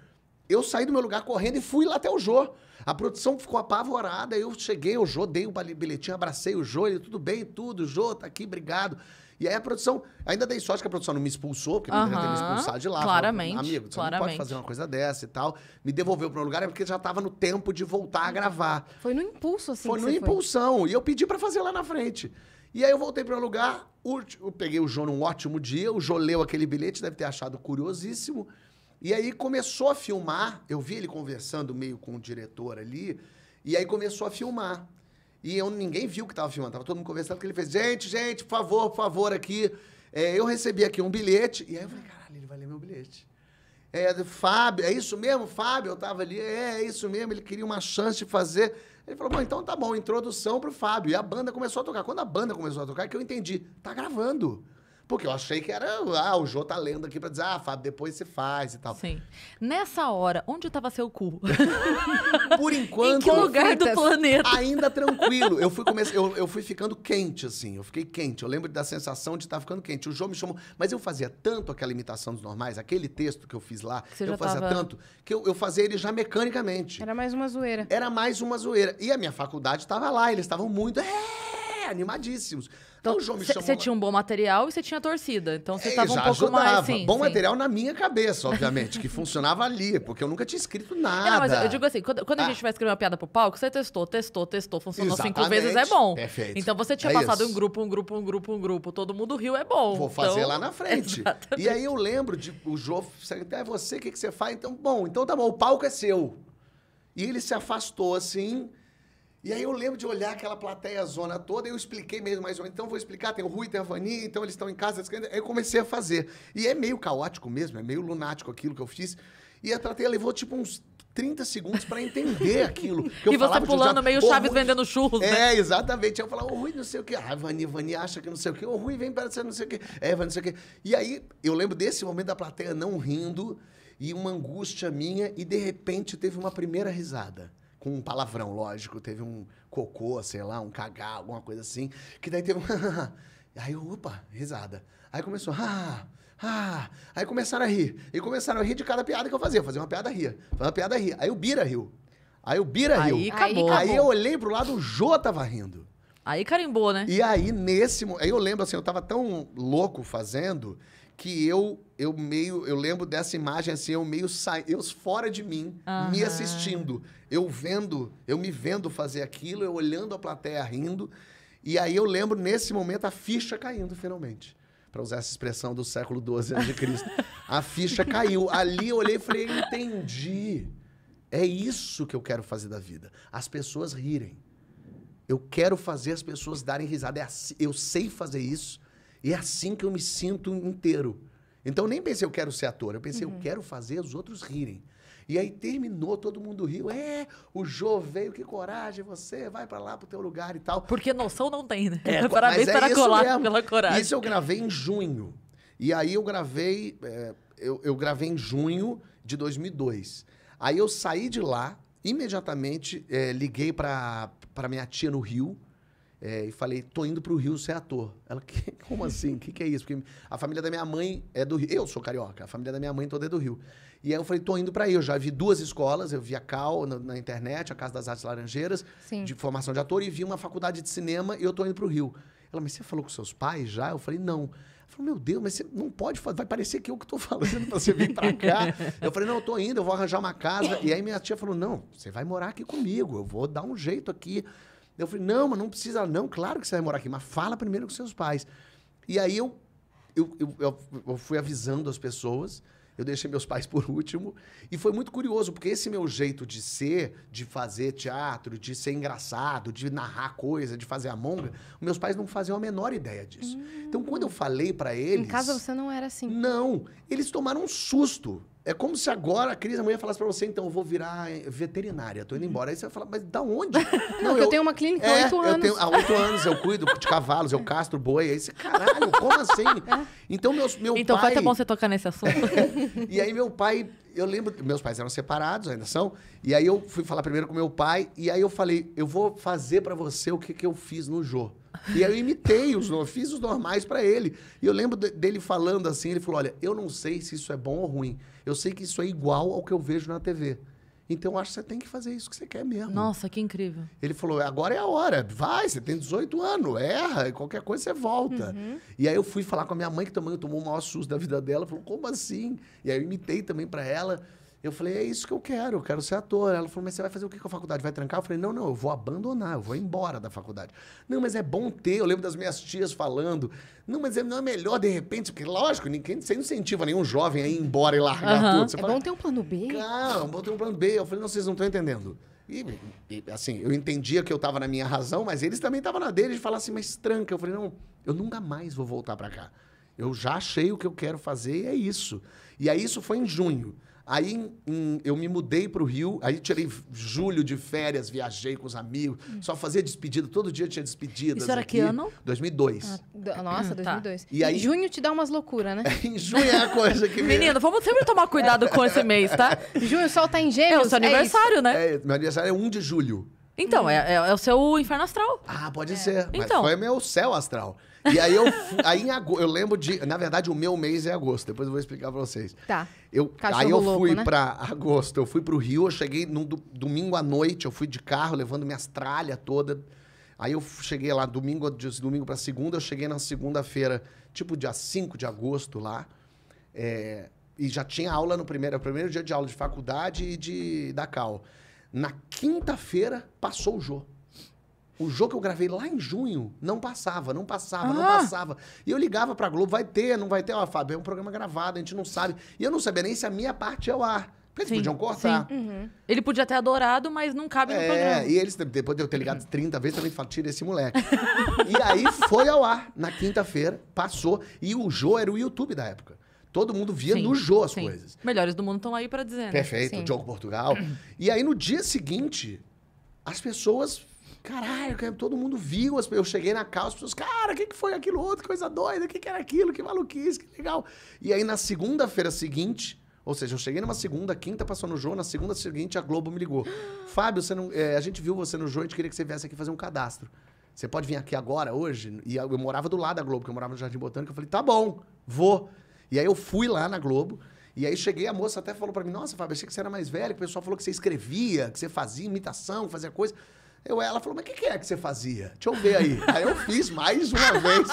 eu saí do meu lugar correndo e fui lá até o Jô. A produção ficou apavorada, eu cheguei, o Jô, dei o um bilhetinho, abracei o Jô, ele, tudo bem, tudo, Jô, tá aqui, obrigado. E aí a produção, ainda dei sorte que a produção não me expulsou, porque uhum. -huh. me expulsado de lá. Claramente. Falou, Amigo, você claramente. não pode fazer uma coisa dessa e tal. Me devolveu para um lugar, é porque já estava no tempo de voltar a ah, gravar. Foi no impulso, assim. Foi no impulsão. Foi. E eu pedi para fazer lá na frente. E aí eu voltei para o lugar, eu peguei o João num ótimo dia, o João leu aquele bilhete, deve ter achado curiosíssimo. E aí começou a filmar, eu vi ele conversando meio com o diretor ali, e aí começou a filmar. E eu, ninguém viu que tava filmando, tava todo mundo conversando, que ele fez, gente, gente, por favor, por favor, aqui. É, eu recebi aqui um bilhete, e aí eu falei, caralho, ele vai ler meu bilhete. É, Fábio, é isso mesmo, Fábio? Eu tava ali, é, é isso mesmo, ele queria uma chance de fazer. Ele falou, bom, então tá bom, introdução pro Fábio. E a banda começou a tocar. Quando a banda começou a tocar, é que eu entendi, tá gravando. Porque eu achei que era, ah, o Jô tá lendo aqui pra dizer, ah, Fábio, depois se faz e tal. Sim. Nessa hora, onde tava seu cu? Por enquanto. em que lugar do planeta? Ainda tranquilo. Eu fui, comece... eu, eu fui ficando quente, assim. Eu fiquei quente. Eu lembro da sensação de estar tá ficando quente. O Jô me chamou. Mas eu fazia tanto aquela imitação dos normais, aquele texto que eu fiz lá, eu fazia tava... tanto, que eu, eu fazia ele já mecanicamente. Era mais uma zoeira. Era mais uma zoeira. E a minha faculdade tava lá, eles estavam muito. É, animadíssimos. Então, você então, tinha um bom material e você tinha torcida. Então você estava é, um pouco ajudava. mais assim. Bom sim. material na minha cabeça, obviamente, que funcionava ali, porque eu nunca tinha escrito nada. Não, mas eu digo assim, quando, quando ah. a gente vai escrever uma piada pro palco, você testou, testou, testou, funcionou Exatamente. cinco vezes, é bom. Perfeito. Então você tinha é passado isso. um grupo, um grupo, um grupo, um grupo, todo mundo riu, é bom. Vou então... fazer lá na frente. Exatamente. E aí eu lembro de o Jô, ah, é você, o que, que você faz? Então, bom, então tá bom, o palco é seu. E ele se afastou assim. E aí eu lembro de olhar aquela plateia zona toda, e eu expliquei mesmo mais ou menos. Então vou explicar, tem o Rui, tem a Vani, então eles estão em casa. Aí eu comecei a fazer. E é meio caótico mesmo, é meio lunático aquilo que eu fiz. E a plateia levou tipo uns 30 segundos para entender aquilo. Que eu e você pulando meio Chaves Rui... vendendo churros, é, né? É, exatamente. Eu falava, o Rui não sei o quê. Ah, Vani, Vani acha que não sei o quê. O Rui vem para ser não sei o quê. É, Vani, não sei o quê. E aí eu lembro desse momento da plateia não rindo e uma angústia minha, e de repente teve uma primeira risada com um palavrão, lógico. Teve um cocô, sei lá, um cagar, alguma coisa assim. Que daí teve um. aí, opa, risada. Aí começou. Ah, ah. Aí começaram a rir. E começaram a rir de cada piada que eu fazia. Eu fazia uma piada, ria. Fazia uma piada, ria. Aí o Bira riu. Aí o Bira aí, riu. Acabou. Aí eu olhei pro lado, o Jô tava rindo. Aí carimbou, né? E aí, nesse. Aí eu lembro assim, eu tava tão louco fazendo que eu eu meio eu lembro dessa imagem assim eu meio sa... eu fora de mim uhum. me assistindo eu vendo eu me vendo fazer aquilo eu olhando a plateia rindo e aí eu lembro nesse momento a ficha caindo finalmente para usar essa expressão do século 12 antes de Cristo a ficha caiu ali eu olhei e falei entendi é isso que eu quero fazer da vida as pessoas rirem eu quero fazer as pessoas darem risada é eu sei fazer isso e é assim que eu me sinto inteiro. Então nem pensei eu quero ser ator, eu pensei uhum. eu quero fazer os outros rirem. E aí terminou, todo mundo riu. É, o Jô veio, que coragem, você vai para lá pro teu lugar e tal. Porque noção não tem, né? É, Parabéns é para colar mesmo. pela coragem. Isso eu gravei em junho. E aí eu gravei, é, eu, eu gravei em junho de 2002. Aí eu saí de lá, imediatamente é, liguei para minha tia no Rio, é, e falei, tô indo pro Rio ser ator. Ela, como assim? O que, que é isso? Porque a família da minha mãe é do Rio. Eu sou carioca, a família da minha mãe toda é do Rio. E aí eu falei, tô indo para aí. Eu já vi duas escolas, eu vi a Cal na, na internet, a Casa das Artes Laranjeiras, Sim. de formação de ator, e vi uma faculdade de cinema e eu tô indo pro Rio. Ela, mas você falou com seus pais já? Eu falei, não. meu Deus, mas você não pode fazer. Vai parecer que eu que estou falando pra você vir para cá. eu falei, não, eu tô indo, eu vou arranjar uma casa. E aí minha tia falou, não, você vai morar aqui comigo, eu vou dar um jeito aqui. Eu falei, não, mas não precisa, não, claro que você vai morar aqui, mas fala primeiro com seus pais. E aí eu, eu, eu, eu fui avisando as pessoas, eu deixei meus pais por último, e foi muito curioso, porque esse meu jeito de ser, de fazer teatro, de ser engraçado, de narrar coisa, de fazer a monga, meus pais não faziam a menor ideia disso. Hum. Então quando eu falei para eles. Em casa você não era assim. Não, eles tomaram um susto. É como se agora a Cris amanhã falasse pra você, então, eu vou virar eh, veterinária, tô indo embora. Aí você vai falar, mas da onde? Não, eu, eu tenho uma clínica é, há oito anos. Tenho, há oito anos eu cuido de cavalos, eu castro boi. Aí você, caralho, como assim? É. Então, meus, meu então, pai... Então, ter bom você tocar nesse assunto. e aí, meu pai, eu lembro, meus pais eram separados, ainda são. E aí, eu fui falar primeiro com meu pai. E aí, eu falei, eu vou fazer para você o que, que eu fiz no Jô. E aí eu imitei os, fiz os normais para ele. E eu lembro dele falando assim, ele falou: "Olha, eu não sei se isso é bom ou ruim, eu sei que isso é igual ao que eu vejo na TV. Então, eu acho que você tem que fazer isso que você quer mesmo. Nossa, que incrível. Ele falou: agora é a hora, vai, você tem 18 anos, erra, qualquer coisa você volta. Uhum. E aí eu fui falar com a minha mãe, que também tomou o maior susto da vida dela, falou: como assim? E aí eu imitei também para ela. Eu falei, é isso que eu quero, eu quero ser ator. Ela falou, mas você vai fazer o que com a faculdade? Vai trancar? Eu falei, não, não, eu vou abandonar, eu vou embora da faculdade. Não, mas é bom ter, eu lembro das minhas tias falando. Não, mas é, não é melhor de repente, porque lógico, ninguém, você incentiva nenhum jovem a ir embora e largar uhum. tudo. Você é fala, bom ter um plano B. Não, bom ter um plano B. Eu falei, não, vocês não estão entendendo. E, e, assim, eu entendia que eu estava na minha razão, mas eles também estavam na deles de falar assim, mas tranca. Eu falei, não, eu nunca mais vou voltar para cá. Eu já achei o que eu quero fazer e é isso. E aí isso foi em junho. Aí em, em, eu me mudei para o Rio, aí tirei julho de férias, viajei com os amigos, hum. só fazia despedida, todo dia tinha despedida. Isso era que ano? 2002. Ah, nossa, 2002. Tá. E aí, em junho te dá umas loucuras, né? em junho é a coisa que... Menina, vamos sempre tomar cuidado com esse mês, tá? junho, o sol tá em gêmeos. É o seu é aniversário, é né? É, meu aniversário é 1 de julho. Então, hum. é, é, o seu inferno astral. Ah, pode é. ser. Mas então. foi meu céu astral. E aí eu aí agosto, eu lembro de, na verdade o meu mês é agosto, depois eu vou explicar para vocês. Tá. Eu Cachorro aí eu louco, fui né? para agosto, eu fui para o Rio, eu cheguei no do, domingo à noite, eu fui de carro levando minhas tralhas toda. Aí eu cheguei lá domingo, domingo para segunda, eu cheguei na segunda-feira, tipo dia 5 de agosto lá. É, e já tinha aula no primeiro, é primeiro dia de aula de faculdade e de da Cal. Na quinta-feira, passou o Jô. O jogo que eu gravei lá em junho não passava, não passava, ah. não passava. E eu ligava pra Globo, vai ter, não vai ter. Ó, Fábio, é um programa gravado, a gente não sabe. E eu não sabia nem se a minha parte é o ar. Porque eles podiam cortar. Uhum. Ele podia ter adorado, mas não cabe é, no programa. E eles, depois de eu ter ligado 30 vezes, também falaram, tira esse moleque. e aí foi ao ar, na quinta-feira, passou. E o Jô era o YouTube da época. Todo mundo via sim, no Jô as sim. coisas. Melhores do mundo estão aí para dizer. Né? Perfeito, sim. Diogo Portugal. E aí no dia seguinte, as pessoas. Caralho, todo mundo viu. Eu cheguei na calça, as pessoas, cara, o que, que foi aquilo outro? Coisa doida, o que, que era aquilo? Que maluquice, que legal. E aí na segunda-feira seguinte, ou seja, eu cheguei numa segunda, quinta passou no Jô, na segunda seguinte a Globo me ligou. Fábio, você não, é, a gente viu você no Jô, a gente queria que você viesse aqui fazer um cadastro. Você pode vir aqui agora, hoje? E eu morava do lado da Globo, que eu morava no Jardim Botânico. Eu falei, tá bom, vou. E aí eu fui lá na Globo. E aí cheguei, a moça até falou para mim: Nossa, Fábio, achei que você era mais velho, o pessoal falou que você escrevia, que você fazia imitação, fazia coisa. Eu, ela falou, mas o que, que, é que você fazia? Deixa eu ver aí. aí eu fiz mais uma vez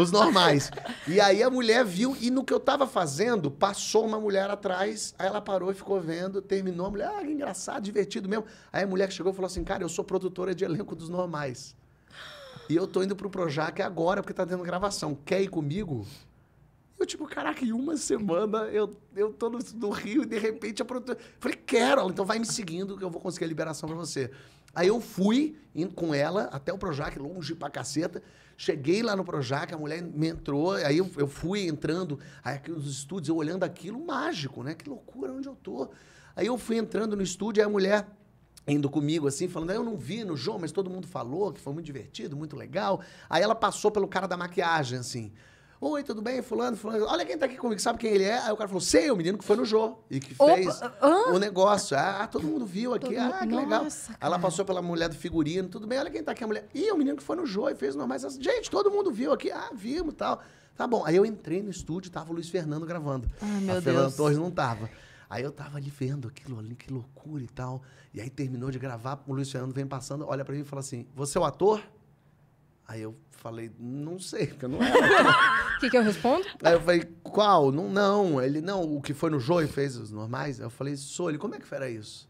os normais. E aí a mulher viu, e no que eu tava fazendo, passou uma mulher atrás, aí ela parou e ficou vendo, terminou. A mulher, ah, que engraçado, divertido mesmo. Aí a mulher chegou e falou assim, cara, eu sou produtora de elenco dos normais. E eu tô indo pro Projac agora, porque tá tendo gravação. Quer ir comigo? Eu, tipo, caraca, em uma semana eu, eu tô no, no Rio e de repente a produtora. Falei, quero, então vai me seguindo que eu vou conseguir a liberação pra você. Aí eu fui indo com ela até o Projac, longe pra caceta. Cheguei lá no Projac, a mulher me entrou, aí eu, eu fui entrando, aí aqui nos estúdios, eu olhando aquilo, mágico, né? Que loucura, onde eu tô? Aí eu fui entrando no estúdio, aí a mulher indo comigo, assim, falando, ah, eu não vi no João, mas todo mundo falou que foi muito divertido, muito legal. Aí ela passou pelo cara da maquiagem, assim. Oi, tudo bem? Fulano, fulano. Olha quem tá aqui comigo, sabe quem ele é? Aí o cara falou, sei, o menino que foi no Jô e que fez o negócio. Ah, ah, todo mundo viu aqui. ah, que nossa, legal. Cara. Aí ela passou pela mulher do figurino, tudo bem, olha quem tá aqui, a mulher. Ih, o menino que foi no Jô e fez normais. Gente, todo mundo viu aqui. Ah, vimos e tal. Tá bom. Aí eu entrei no estúdio, tava o Luiz Fernando gravando. Ai, meu a Deus. Fernando Torres não tava. Aí eu tava ali vendo aquilo ali, que loucura e tal. E aí terminou de gravar, o Luiz Fernando vem passando, olha para mim e fala assim: Você é o ator? Aí eu falei, não sei, porque eu não era. É. O que, que eu respondo? Aí eu falei, qual? Não, não. Ele, não, o que foi no jogo e fez os normais. Aí eu falei, sou ele, como é que era isso?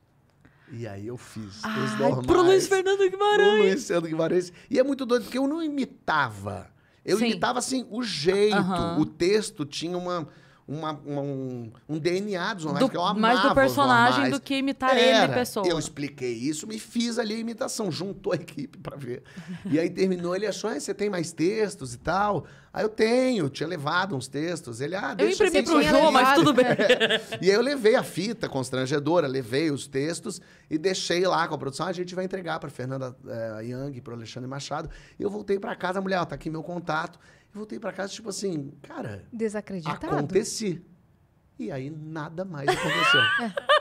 E aí eu fiz os normais. Pro Luiz Fernando Guimarães. Pro Luiz Fernando Guimarães. E é muito doido, porque eu não imitava. Eu Sim. imitava, assim, o jeito. Uh -huh. O texto tinha uma uma, uma, um, um DNA dos normais, do, que eu amava Mais do personagem do que imitar Era. ele, pessoa. Eu expliquei isso, me fiz ali a imitação, juntou a equipe para ver. E aí terminou, ele achou, ah, você tem mais textos e tal? Aí eu tenho, tinha levado uns textos. Ele, ah, deixa Eu imprimi assim, pro João, mas tudo bem. E aí eu levei a fita constrangedora, levei os textos e deixei lá com a produção. Ah, a gente vai entregar para Fernanda é, Young, para Alexandre Machado. E eu voltei para casa, a mulher, ó, tá aqui meu contato. E voltei para casa, tipo assim, cara. Desacreditado. Aconteci. E aí nada mais aconteceu. é.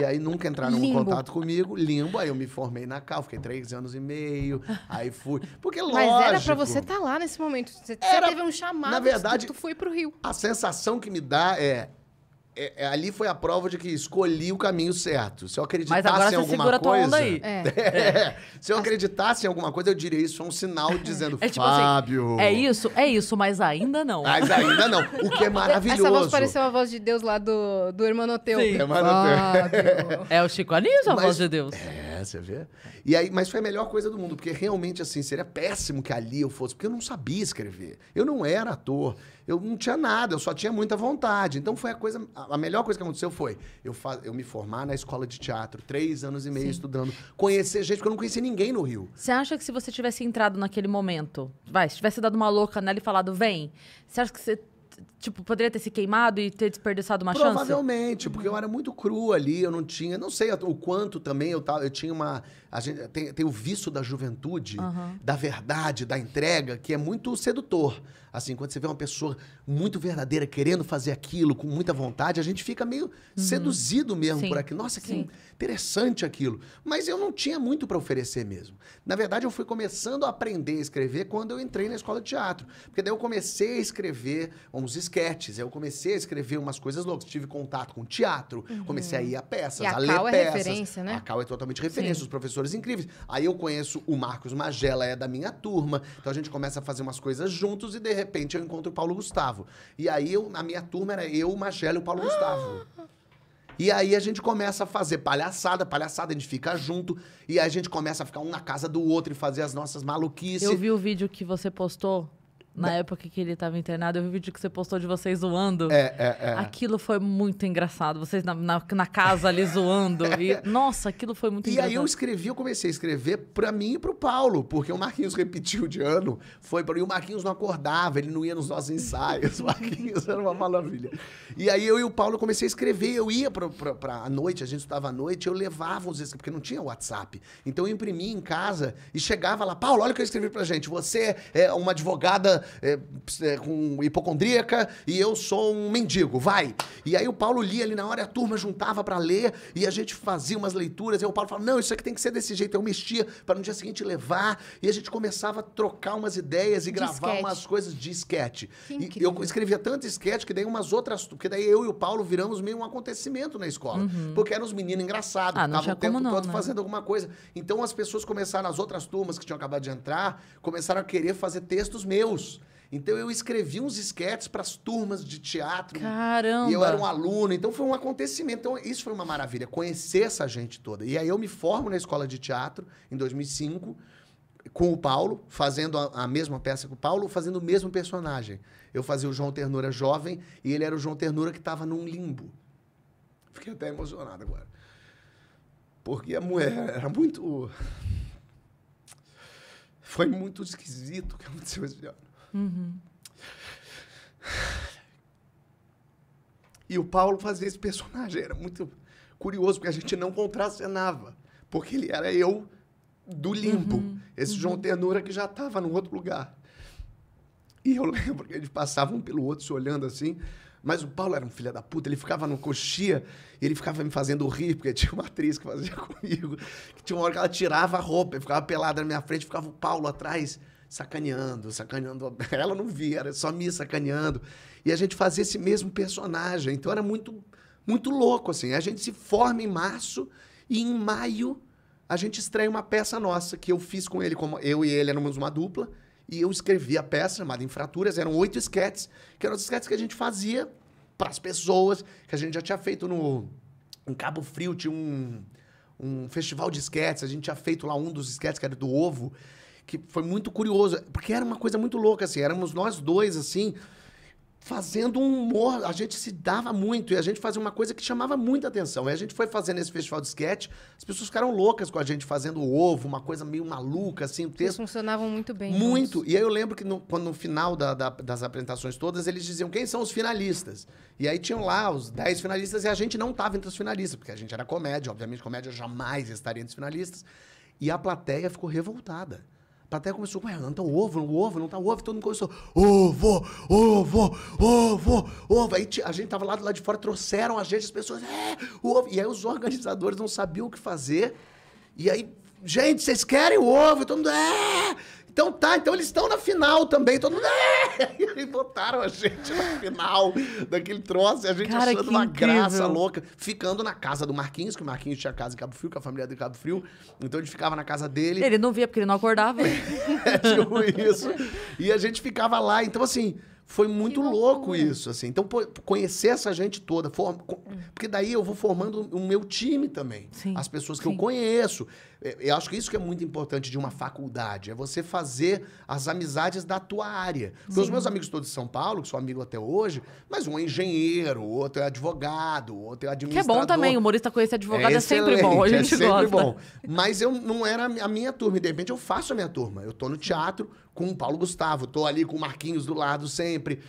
E aí nunca entraram limbo. em contato comigo, limbo. Aí eu me formei na Cal, fiquei três anos e meio, aí fui. Porque lógico... Mas era pra você estar tá lá nesse momento. Você era, teve um chamado, na verdade, tu foi pro Rio. A sensação que me dá é, é, é, ali foi a prova de que escolhi o caminho certo. Se eu acreditasse Mas agora em alguma segura coisa. Tua onda aí. É. É. é. se eu acreditasse em alguma coisa, eu diria isso é um sinal dizendo é, tipo assim, Fábio. Assim, é isso, é isso, mas ainda não. Mas ainda não. O que é maravilhoso. Essa voz pareceu a voz de Deus lá do, do Irmão Noteu. Sim. É, É o Chico Anísio, a mas, voz de Deus. É. Né, você vê? E aí, mas foi a melhor coisa do mundo, porque realmente assim, seria péssimo que ali eu fosse, porque eu não sabia escrever. Eu não era ator, eu não tinha nada, eu só tinha muita vontade. Então foi a coisa. A melhor coisa que aconteceu foi eu, fa, eu me formar na escola de teatro, três anos e meio Sim. estudando, conhecer gente, porque eu não conhecia ninguém no Rio. Você acha que se você tivesse entrado naquele momento, vai, se tivesse dado uma louca nela e falado, vem, você acha que você tipo, poderia ter se queimado e ter desperdiçado uma Provavelmente, chance? Provavelmente, porque eu era muito cru ali, eu não tinha, não sei o quanto também eu tava, eu tinha uma, a gente tem, tem o vício da juventude, uhum. da verdade, da entrega, que é muito sedutor. Assim, quando você vê uma pessoa muito verdadeira, querendo fazer aquilo com muita vontade, a gente fica meio uhum. seduzido mesmo Sim. por aquilo. Nossa, que Sim. interessante aquilo. Mas eu não tinha muito para oferecer mesmo. Na verdade, eu fui começando a aprender a escrever quando eu entrei na escola de teatro. Porque daí eu comecei a escrever uns esquetes, eu comecei a escrever umas coisas loucas. Tive contato com teatro, uhum. comecei a ir a peças, e a, a ler Cal é Referência, né? A Cal é totalmente referência, Sim. os professores incríveis. Aí eu conheço o Marcos Magela, é da minha turma. Então a gente começa a fazer umas coisas juntos e de repente repente eu encontro o Paulo Gustavo. E aí eu, na minha turma era eu, o Magélio e o Paulo Gustavo. E aí a gente começa a fazer palhaçada, palhaçada, a gente fica junto. E aí a gente começa a ficar um na casa do outro e fazer as nossas maluquices. Eu vi o vídeo que você postou na época que ele tava internado, eu vi o vídeo que você postou de vocês zoando. É, é, é. Aquilo foi muito engraçado. Vocês na, na, na casa ali zoando. E, nossa, aquilo foi muito e engraçado. E aí eu escrevi, eu comecei a escrever pra mim e pro Paulo, porque o Marquinhos repetiu de ano. Foi pra... E o Marquinhos não acordava, ele não ia nos nossos ensaios. O Marquinhos era uma maravilha. E aí eu e o Paulo comecei a escrever. Eu ia pra, pra, pra noite, a gente estudava à noite, eu levava os escritos, porque não tinha WhatsApp. Então eu imprimia em casa e chegava lá, Paulo, olha o que eu escrevi pra gente. Você é uma advogada é, é, com hipocondríaca e eu sou um mendigo, vai. E aí o Paulo lia ali na hora, a turma juntava para ler e a gente fazia umas leituras. E o Paulo falava, não, isso aqui tem que ser desse jeito. Eu mexia para no dia seguinte levar e a gente começava a trocar umas ideias e de gravar sketch. umas coisas de esquete. E eu escrevia tanto esquete que daí umas outras, porque daí eu e o Paulo viramos meio um acontecimento na escola, uhum. porque eram os meninos engraçados, ah, estavam o tempo não, todo né? fazendo alguma coisa. Então as pessoas começaram, as outras turmas que tinham acabado de entrar, começaram a querer fazer textos meus. Então eu escrevi uns esquetes para as turmas de teatro. Caramba! E eu era um aluno, então foi um acontecimento. Então isso foi uma maravilha, conhecer essa gente toda. E aí eu me formo na escola de teatro em 2005 com o Paulo, fazendo a, a mesma peça que o Paulo, fazendo o mesmo personagem. Eu fazia o João Ternura jovem e ele era o João Ternura que estava num limbo. Fiquei até emocionado agora. Porque a mulher era muito foi muito esquisito o que aconteceu esse Uhum. E o Paulo fazia esse personagem. Era muito curioso, porque a gente não contracenava. Porque ele era eu do limpo. Uhum. Esse uhum. João Ternura que já estava num outro lugar. E eu lembro que eles passavam um pelo outro se olhando assim. Mas o Paulo era um filho da puta, ele ficava no coxia, ele ficava me fazendo rir, porque tinha uma atriz que fazia comigo, que tinha uma hora que ela tirava a roupa, ficava pelada na minha frente, ficava o Paulo atrás sacaneando, sacaneando. Ela não via, era só me sacaneando. E a gente fazia esse mesmo personagem. Então era muito, muito louco, assim. A gente se forma em março e em maio a gente estreia uma peça nossa que eu fiz com ele, como eu e ele éramos uma dupla. E eu escrevi a peça chamada Infraturas, eram oito esquetes, que eram os esquetes que a gente fazia para as pessoas, que a gente já tinha feito no em Cabo Frio, tinha um, um festival de esquetes, a gente tinha feito lá um dos esquetes que era do ovo que foi muito curioso, porque era uma coisa muito louca, assim, éramos nós dois, assim, fazendo um humor, a gente se dava muito, e a gente fazia uma coisa que chamava muita atenção, e a gente foi fazendo esse festival de sketch, as pessoas ficaram loucas com a gente fazendo ovo, uma coisa meio maluca, assim, o texto... Eles funcionavam muito bem. Muito, e aí eu lembro que no, quando no final da, da, das apresentações todas, eles diziam quem são os finalistas, e aí tinham lá os 10 finalistas, e a gente não estava entre os finalistas, porque a gente era comédia, obviamente comédia jamais estaria entre os finalistas, e a plateia ficou revoltada até começou, ué, não tá o ovo, o ovo, não tá o ovo, todo mundo começou, ovo, ovo, ovo, ovo. Aí a gente tava lá do de fora, trouxeram a gente, as pessoas, é, ovo. E aí os organizadores não sabiam o que fazer. E aí, gente, vocês querem o ovo? E todo mundo, é! Então tá, então eles estão na final também. Todo mundo. É! e botaram a gente na final daquele troço. E a gente Cara, achando uma incrível. graça louca. Ficando na casa do Marquinhos, que o Marquinhos tinha casa em Cabo Frio, com a família de Cabo Frio. Então ele ficava na casa dele. Ele não via porque ele não acordava. é, tipo isso. E a gente ficava lá. Então, assim. Foi muito louco isso, assim. Então, conhecer essa gente toda, porque daí eu vou formando o meu time também. Sim. As pessoas que Sim. eu conheço. É, eu acho que isso que é muito importante de uma faculdade, é você fazer as amizades da tua área. Porque os meus amigos todos de São Paulo, que sou amigo até hoje, mas um é engenheiro, outro é advogado, outro é administrador. Que é bom também, o humorista conhecer advogado é, é sempre bom, a gente é sempre gosta. bom. Mas eu não era a minha turma, de repente eu faço a minha turma. Eu tô no teatro, com o Paulo Gustavo, tô ali com o Marquinhos do lado sempre.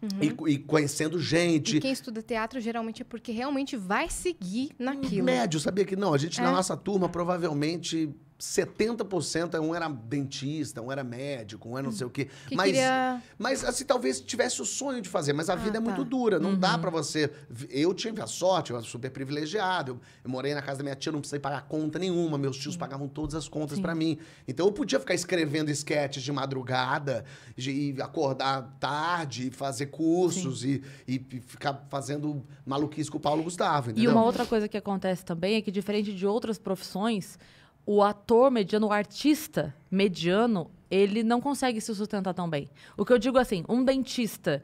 Uhum. E, e, conhecendo gente. E quem estuda teatro geralmente é porque realmente vai seguir naquilo. Médio, sabia que não? A gente, é. na nossa turma, provavelmente 70%, é um era dentista, um era médico, um era não hum. sei o quê. Que mas, queria... mas assim, talvez tivesse o sonho de fazer, mas a ah, vida é muito tá. dura, não uhum. dá para você... Eu tive a sorte, eu era super privilegiado, eu, morei na casa da minha tia, não precisei pagar conta nenhuma, meus tios pagavam todas as contas para mim. Então eu podia ficar escrevendo esquetes de madrugada, de, e acordar tarde, e fazer cursos, e, e, e, ficar fazendo maluquice com o Paulo Gustavo, entendeu? E uma outra coisa que acontece também é que, diferente de outras profissões o ator mediano, o artista mediano, ele não consegue se sustentar tão bem. O que eu digo assim, um dentista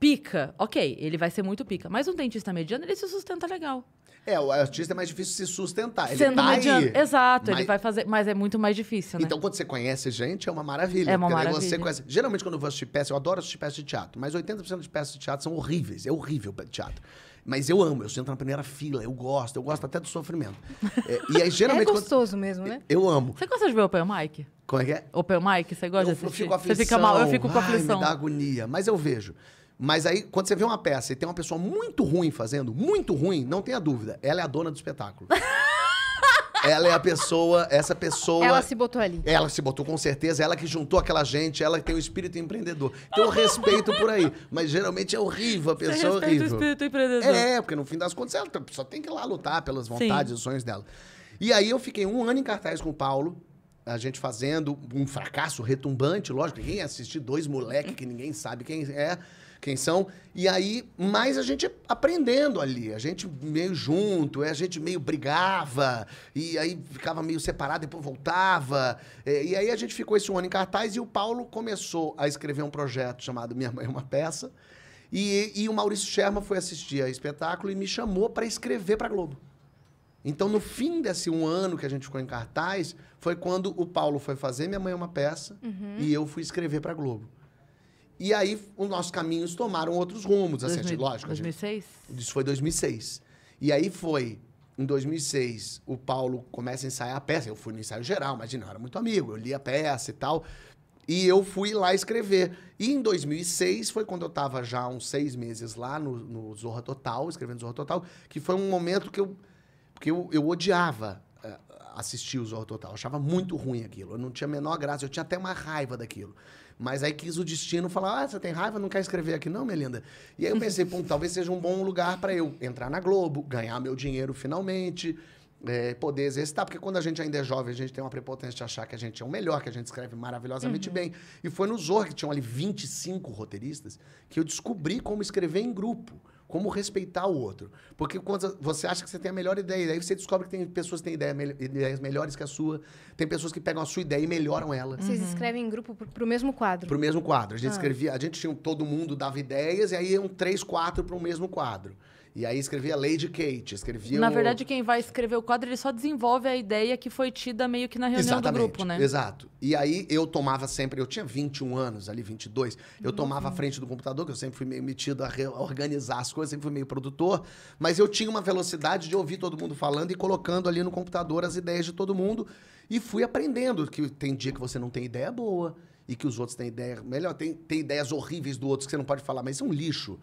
pica, ok, ele vai ser muito pica, mas um dentista mediano, ele se sustenta legal. É, o artista é mais difícil se sustentar. Ele Sendo tá mediano. Aí, Exato, mas... ele vai fazer, mas é muito mais difícil, né? Então, quando você conhece gente, é uma maravilha. É uma maravilha. Você conhece... Geralmente, quando eu vou assistir peças, eu adoro assistir peças de teatro, mas 80% de peças de teatro são horríveis. É horrível teatro. Mas eu amo, eu sento na primeira fila, eu gosto, eu gosto até do sofrimento. É, e aí, geralmente. É gostoso quando... mesmo, né? Eu amo. Você gosta de ver Open Mic? Como é que é? Open Mic, você gosta eu, de assistir? Eu você fica mal, eu fico com aflição. Ai, me dá agonia, mas eu vejo. Mas aí, quando você vê uma peça e tem uma pessoa muito ruim fazendo, muito ruim, não tenha dúvida, ela é a dona do espetáculo. Ela é a pessoa, essa pessoa. Ela se botou ali. Ela se botou com certeza, ela que juntou aquela gente, ela que tem o espírito empreendedor. Então eu respeito por aí, mas geralmente é horrível a pessoa Você horrível. o espírito empreendedor. É, porque no fim das contas ela tá, só tem que ir lá lutar pelas vontades Sim. e sonhos dela. E aí eu fiquei um ano em cartaz com o Paulo, a gente fazendo um fracasso retumbante, lógico, ninguém ia assistir dois moleques que ninguém sabe quem é quem são. E aí, mais a gente aprendendo ali. A gente meio junto, é, a gente meio brigava, e aí ficava meio separado, depois voltava. É, e aí a gente ficou esse ano em cartaz e o Paulo começou a escrever um projeto chamado Minha Mãe é uma Peça. E, e o Maurício Sherman foi assistir a espetáculo e me chamou para escrever para Globo. Então, no fim desse um ano que a gente ficou em cartaz, foi quando o Paulo foi fazer Minha Mãe é uma Peça uhum. e eu fui escrever para Globo. E aí os nossos caminhos tomaram outros rumos, assim, 2000, lógico. 2006? isso foi 2006. E aí foi, em 2006, o Paulo começa a ensaiar a peça. Eu fui no ensaio geral, imagina, eu era muito amigo, eu li a peça e tal. E eu fui lá escrever. E em 2006 foi quando eu estava já uns seis meses lá no, no Zorra Total, escrevendo Zorra Total, que foi um momento que eu. Porque eu, eu odiava eh, assistir o Zorra Total. Eu achava muito ruim aquilo. Eu não tinha a menor graça. Eu tinha até uma raiva daquilo. Mas aí quis o destino falar: ah, você tem raiva, não quer escrever aqui, não, minha linda? E aí eu pensei: pô, talvez seja um bom lugar para eu entrar na Globo, ganhar meu dinheiro finalmente. É, poder exercitar, porque quando a gente ainda é jovem, a gente tem uma prepotência de achar que a gente é o melhor, que a gente escreve maravilhosamente uhum. bem. E foi no Zorro, que tinham ali 25 roteiristas, que eu descobri como escrever em grupo. Como respeitar o outro. Porque quando você acha que você tem a melhor ideia, aí você descobre que tem pessoas que têm ideia, me, ideias melhores que a sua, tem pessoas que pegam a sua ideia e melhoram ela. Vocês uhum. escrevem em grupo pro, o mesmo quadro? Pro mesmo quadro. A gente ah. escrevia, a gente tinha todo mundo dava ideias e aí um três, quatro pro mesmo quadro. E aí escrevia Lady Kate, escrevia. Na o... verdade, quem vai escrever o quadro, ele só desenvolve a ideia que foi tida meio que na reunião Exatamente, do grupo, né? Exato. E aí eu tomava sempre, eu tinha 21 anos ali, 22, eu uhum. tomava a frente do computador, que eu sempre fui meio metido a organizar as coisas, sempre fui meio produtor, mas eu tinha uma velocidade de ouvir todo mundo falando e colocando ali no computador as ideias de todo mundo e fui aprendendo que tem dia que você não tem ideia boa e que os outros têm ideia melhor, tem, tem ideias horríveis do outro que você não pode falar, mas é um lixo.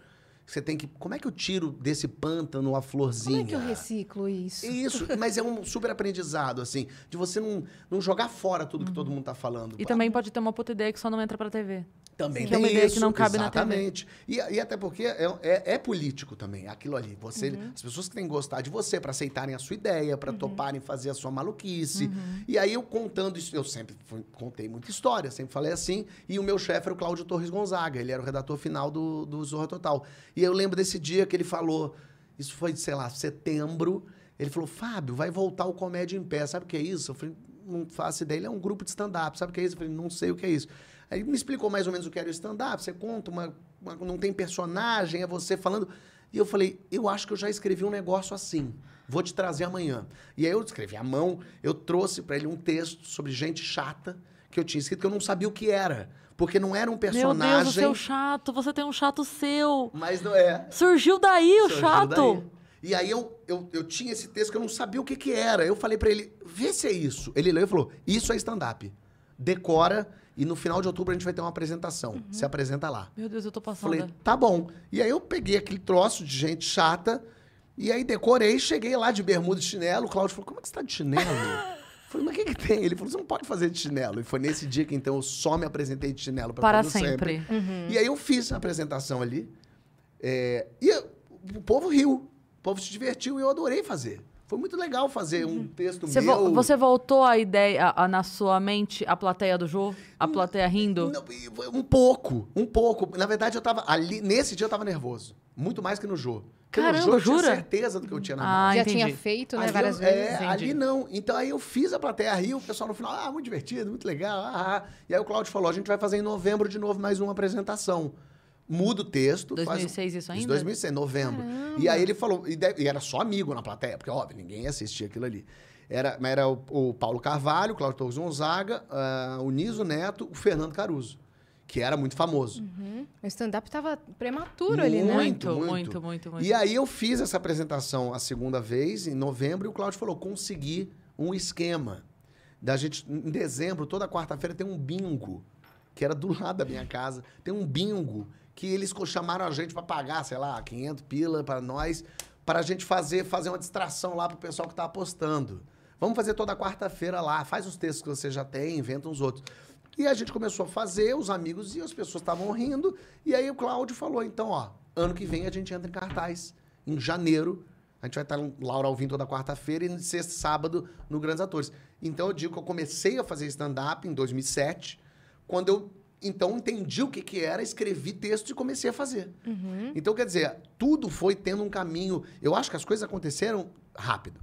Você tem que. Como é que eu tiro desse pântano a florzinha? Como é que eu reciclo isso? Isso, mas é um super aprendizado, assim, de você não, não jogar fora tudo que uhum. todo mundo está falando. E pá. também pode ter uma puta ideia que só não entra pra TV. Também Sim, tem uma ideia isso, que não cabe exatamente. Na TV. E, e até porque é, é, é, político também, aquilo ali. Você, uhum. As pessoas que têm que gostar de você para aceitarem a sua ideia, para uhum. toparem fazer a sua maluquice. Uhum. E aí eu contando isso, eu sempre fui, contei muita história, sempre falei assim. E o meu chefe era o Cláudio Torres Gonzaga, ele era o redator final do, do Zorra Total. E eu lembro desse dia que ele falou, isso foi, sei lá, setembro. Ele falou, Fábio, vai voltar o Comédia em Pé. Sabe o que é isso? Eu falei, não faço ideia. Ele é um grupo de stand-up. Sabe o que é isso? Eu falei, não sei o que é isso. Aí me explicou mais ou menos o que era o stand-up. Você conta, uma, uma, não tem personagem, é você falando. E eu falei, eu acho que eu já escrevi um negócio assim. Vou te trazer amanhã. E aí eu escrevi à mão, eu trouxe para ele um texto sobre gente chata que eu tinha escrito, que eu não sabia o que era. Porque não era um personagem. Meu Deus, o seu chato, você tem um chato seu. Mas não é. Surgiu daí o Surgiu chato. Daí. E aí eu, eu, eu tinha esse texto que eu não sabia o que, que era. Eu falei para ele, vê se é isso. Ele leu e falou, isso é stand-up. Decora e no final de outubro a gente vai ter uma apresentação. Uhum. Se apresenta lá. Meu Deus, eu tô passando. Falei, tá bom. E aí eu peguei aquele troço de gente chata. E aí decorei, cheguei lá de bermuda e chinelo. O Cláudio falou, como é que você tá de chinelo? Eu falei, mas o que, que tem? Ele falou, você não pode fazer de chinelo. E foi nesse dia que então eu só me apresentei de chinelo pra Para sempre. sempre. Uhum. E aí eu fiz a apresentação ali. É, e o povo riu. O povo se divertiu e eu adorei fazer. Foi muito legal fazer um uhum. texto você meu. Vo você voltou a ideia a, a, na sua mente a plateia do Jô? A hum, plateia rindo? Não, um pouco, um pouco. Na verdade, eu tava ali. Nesse dia eu tava nervoso. Muito mais que no Jô. Caramba, no jura? Eu tinha certeza do que eu tinha na ah, mão. Ah, Já entendi. tinha feito, né? Ali várias eu, é, vezes. É, ali não. Então aí eu fiz a plateia rir, o pessoal no final, ah, muito divertido, muito legal. Ah, ah. ah. E aí o Claudio falou: a gente vai fazer em novembro de novo mais uma apresentação muda o texto. 2006 faz, isso ainda? 2006, novembro. Caramba. E aí ele falou, e, deve, e, era só amigo na plateia, porque óbvio, ninguém assistia aquilo ali. Era, era o, o Paulo Carvalho, o Cláudio Torres Gonzaga, uh, o Niso Neto, o Fernando Caruso que era muito famoso. Uhum. O stand-up tava prematuro muito, ali, né? Muito, muito, muito, muito, muito. E aí eu fiz essa apresentação a segunda vez, em novembro, e o Cláudio falou: consegui um esquema. Da gente, em dezembro, toda quarta-feira, tem um bingo, que era do lado da minha casa. Tem um bingo que eles chamaram a gente para pagar, sei lá, 500 pila para nós, para a gente fazer, fazer uma distração lá para o pessoal que estava tá apostando. Vamos fazer toda quarta-feira lá, faz os textos que você já tem, inventa uns outros. E a gente começou a fazer, os amigos e as pessoas estavam rindo. E aí o Cláudio falou: então, ó, ano que vem a gente entra em cartaz, em janeiro. A gente vai estar tá, Laura Alvim toda quarta-feira e sexta sábado no Grandes Atores. Então eu digo que eu comecei a fazer stand-up em 2007, quando eu então, entendi o que, que era, escrevi texto e comecei a fazer. Uhum. Então, quer dizer, tudo foi tendo um caminho. Eu acho que as coisas aconteceram rápido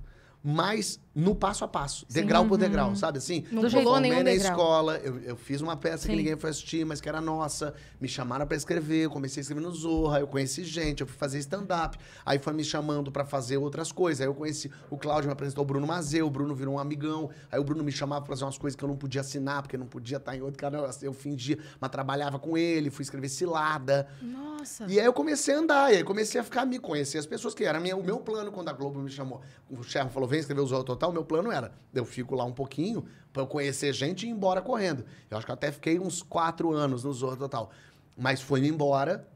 mas no passo a passo, Sim. degrau por uhum. degrau, sabe assim? Não eu pulou nenhum na escola, eu, eu, fiz uma peça Sim. que ninguém foi assistir, mas que era nossa. Me chamaram para escrever, eu comecei a escrever no Zorra, eu conheci gente, eu fui fazer stand-up. Aí foi me chamando para fazer outras coisas. Aí eu conheci, o Cláudio me apresentou o Bruno Mazeu, o Bruno virou um amigão. Aí o Bruno me chamava pra fazer umas coisas que eu não podia assinar, porque eu não podia estar tá em outro canal. Eu fingia, mas trabalhava com ele, fui escrever cilada. Nossa! E aí eu comecei a andar, e aí comecei a ficar, me conhecer as pessoas, que era minha, o meu plano quando a Globo me chamou. O chefe falou, vem escrever o Zorro Total, meu plano era, eu fico lá um pouquinho para eu conhecer gente e ir embora correndo. Eu acho que eu até fiquei uns quatro anos no Zorro Total. Mas fui embora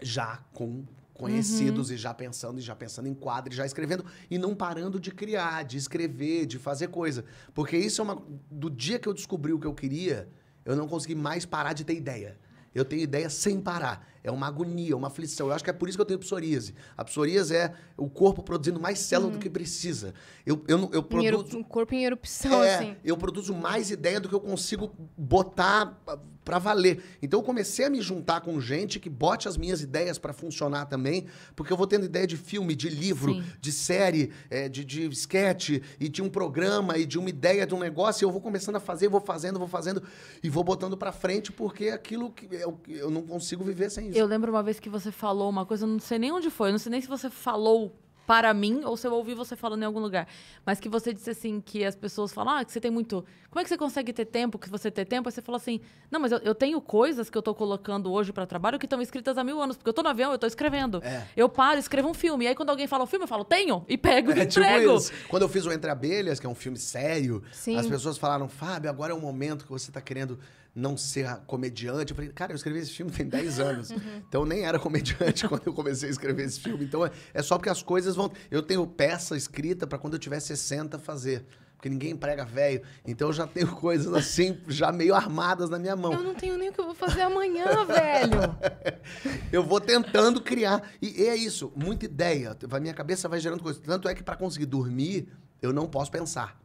já com conhecidos uhum. e já pensando, e já pensando em quadro, e já escrevendo, e não parando de criar, de escrever, de fazer coisa. Porque isso é uma. Do dia que eu descobri o que eu queria, eu não consegui mais parar de ter ideia. Eu tenho ideia sem parar. É uma agonia, é uma aflição. Eu acho que é por isso que eu tenho psoríase. A psoríase é o corpo produzindo mais células uhum. do que precisa. Eu, eu, eu, eu produzo... um corpo em erupção, é, assim. Eu produzo mais ideia do que eu consigo botar para valer. Então eu comecei a me juntar com gente que bote as minhas ideias para funcionar também, porque eu vou tendo ideia de filme, de livro, Sim. de série, é, de, de sketch, e de um programa, e de uma ideia, de um negócio, e eu vou começando a fazer, vou fazendo, vou fazendo, e vou botando para frente, porque é aquilo que eu, eu não consigo viver sem isso. Eu lembro uma vez que você falou uma coisa, eu não sei nem onde foi, eu não sei nem se você falou para mim ou se eu ouvi você falando em algum lugar. Mas que você disse assim, que as pessoas falam, ah, que você tem muito. Como é que você consegue ter tempo, que você ter tempo? Aí você falou assim, não, mas eu, eu tenho coisas que eu estou colocando hoje para trabalho que estão escritas há mil anos, porque eu estou no avião, eu estou escrevendo. É. Eu paro, escrevo um filme. E aí quando alguém fala o filme, eu falo, tenho, e pego é, e tipo entrego. quando eu fiz o Entre Abelhas, que é um filme sério, Sim. as pessoas falaram, Fábio, agora é o momento que você está querendo não ser comediante. Eu falei, cara, eu escrevi esse filme tem 10 anos. Uhum. Então eu nem era comediante quando eu comecei a escrever esse filme. Então é, é só porque as coisas vão. Eu tenho peça escrita para quando eu tiver 60 fazer. Porque ninguém prega velho. Então eu já tenho coisas assim, já meio armadas na minha mão. Eu não tenho nem o que eu vou fazer amanhã, velho. eu vou tentando criar. E, e é isso, muita ideia. A minha cabeça vai gerando coisas. Tanto é que para conseguir dormir, eu não posso pensar.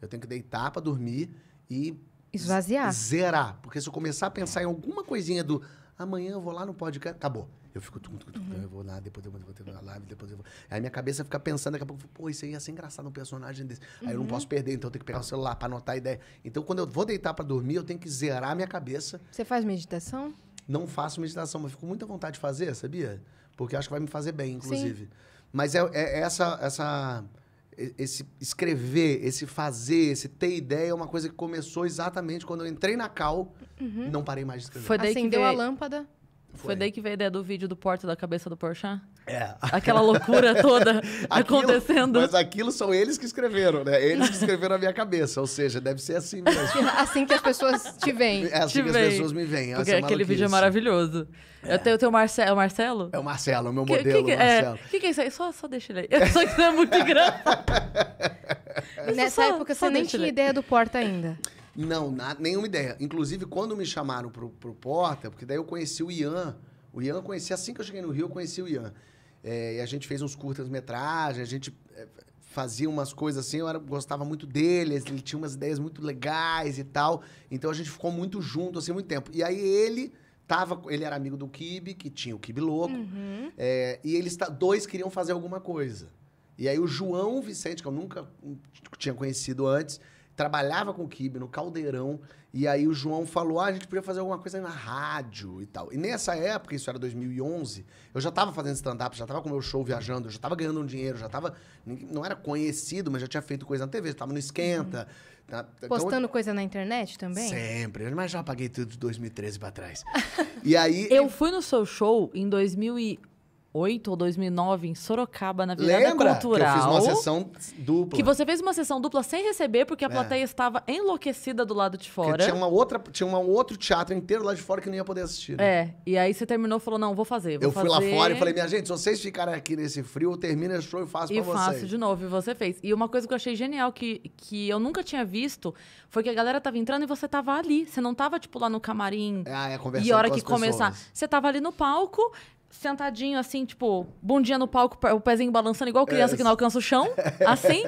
Eu tenho que deitar para dormir e Esvaziar. Zerar. Porque se eu começar a pensar em alguma coisinha do amanhã eu vou lá no podcast, acabou. Eu fico, tum, tum, tum, uhum. eu vou lá, depois eu vou, ter uma live depois eu vou. Aí minha cabeça fica pensando, daqui a pouco, pô, isso aí ia ser engraçado um personagem desse. Aí eu não uhum. posso perder, então eu tenho que pegar o celular para anotar a ideia. Então quando eu vou deitar para dormir, eu tenho que zerar a minha cabeça. Você faz meditação? Não faço meditação, mas fico com muita vontade de fazer, sabia? Porque acho que vai me fazer bem, inclusive. Sim. Mas é, é, é essa, essa esse escrever, esse fazer, esse ter ideia é uma coisa que começou exatamente quando eu entrei na Cal. Uhum. Não parei mais de escrever. Foi daí Acendeu assim, que deu a lâmpada? Foi. Foi. daí que veio a ideia do vídeo do Porta da Cabeça do Porsche, É. Aquela loucura toda aquilo, acontecendo. Mas aquilo são eles que escreveram, né? Eles que escreveram a minha cabeça. Ou seja, deve ser assim mesmo. Assim, assim que as pessoas te veem. É assim te que vem. as pessoas me veem. Porque é aquele vídeo é maravilhoso. É. Eu tenho, o Marcelo. É o Marcelo? É o Marcelo, o meu modelo, que, que é? O que, que, é isso aí? Só, só deixa ele aí. Só que é muito grande. Nessa só, época só você nem tinha ideia do Porta ainda. Não, nenhuma ideia. Inclusive, quando me chamaram pro, pro Porta, porque daí eu conheci o Ian. O Ian eu conheci, assim que eu cheguei no Rio, eu conheci o Ian. É, e a gente fez uns curtas-metragens, a gente é, fazia umas coisas assim, eu era, gostava muito dele, ele tinha umas ideias muito legais e tal. Então a gente ficou muito junto, assim, muito tempo. E aí ele tava, ele era amigo do Kibe, que tinha o Kibe louco. Uhum. É, e eles dois queriam fazer alguma coisa. E aí o João Vicente, que eu nunca hum, tinha conhecido antes, trabalhava com o Kibe no Caldeirão, e aí o João falou: ah, a gente podia fazer alguma coisa na rádio e tal. E nessa época, isso era 2011, eu já estava fazendo stand-up, já estava com meu show viajando, eu já estava ganhando um dinheiro, já estava. Não era conhecido, mas já tinha feito coisa na TV, estava no Esquenta. Uhum. Tá, então Postando coisa na internet também? Sempre, mas já paguei tudo de 2013 para trás. e aí. Eu fui no seu show em 2011. 2008 ou 2009 em Sorocaba, na Virada Lembra Cultural. Que eu fiz uma sessão dupla. Que você fez uma sessão dupla sem receber, porque a é. plateia estava enlouquecida do lado de fora. Porque tinha uma outra, tinha um outro teatro inteiro lá de fora que não ia poder assistir. Né? É, e aí você terminou e falou: não, vou fazer. Vou eu fazer... fui lá fora e falei, minha gente, se vocês ficarem aqui nesse frio, eu termino o show e faço e pra vocês. E faço de novo, e você fez. E uma coisa que eu achei genial, que, que eu nunca tinha visto, foi que a galera tava entrando e você tava ali. Você não tava, tipo, lá no camarim. Ah, é, conversando. E a hora que começar. Você tava ali no palco sentadinho, assim, tipo, bundinha no palco, o pezinho balançando igual criança é. que não alcança o chão, assim.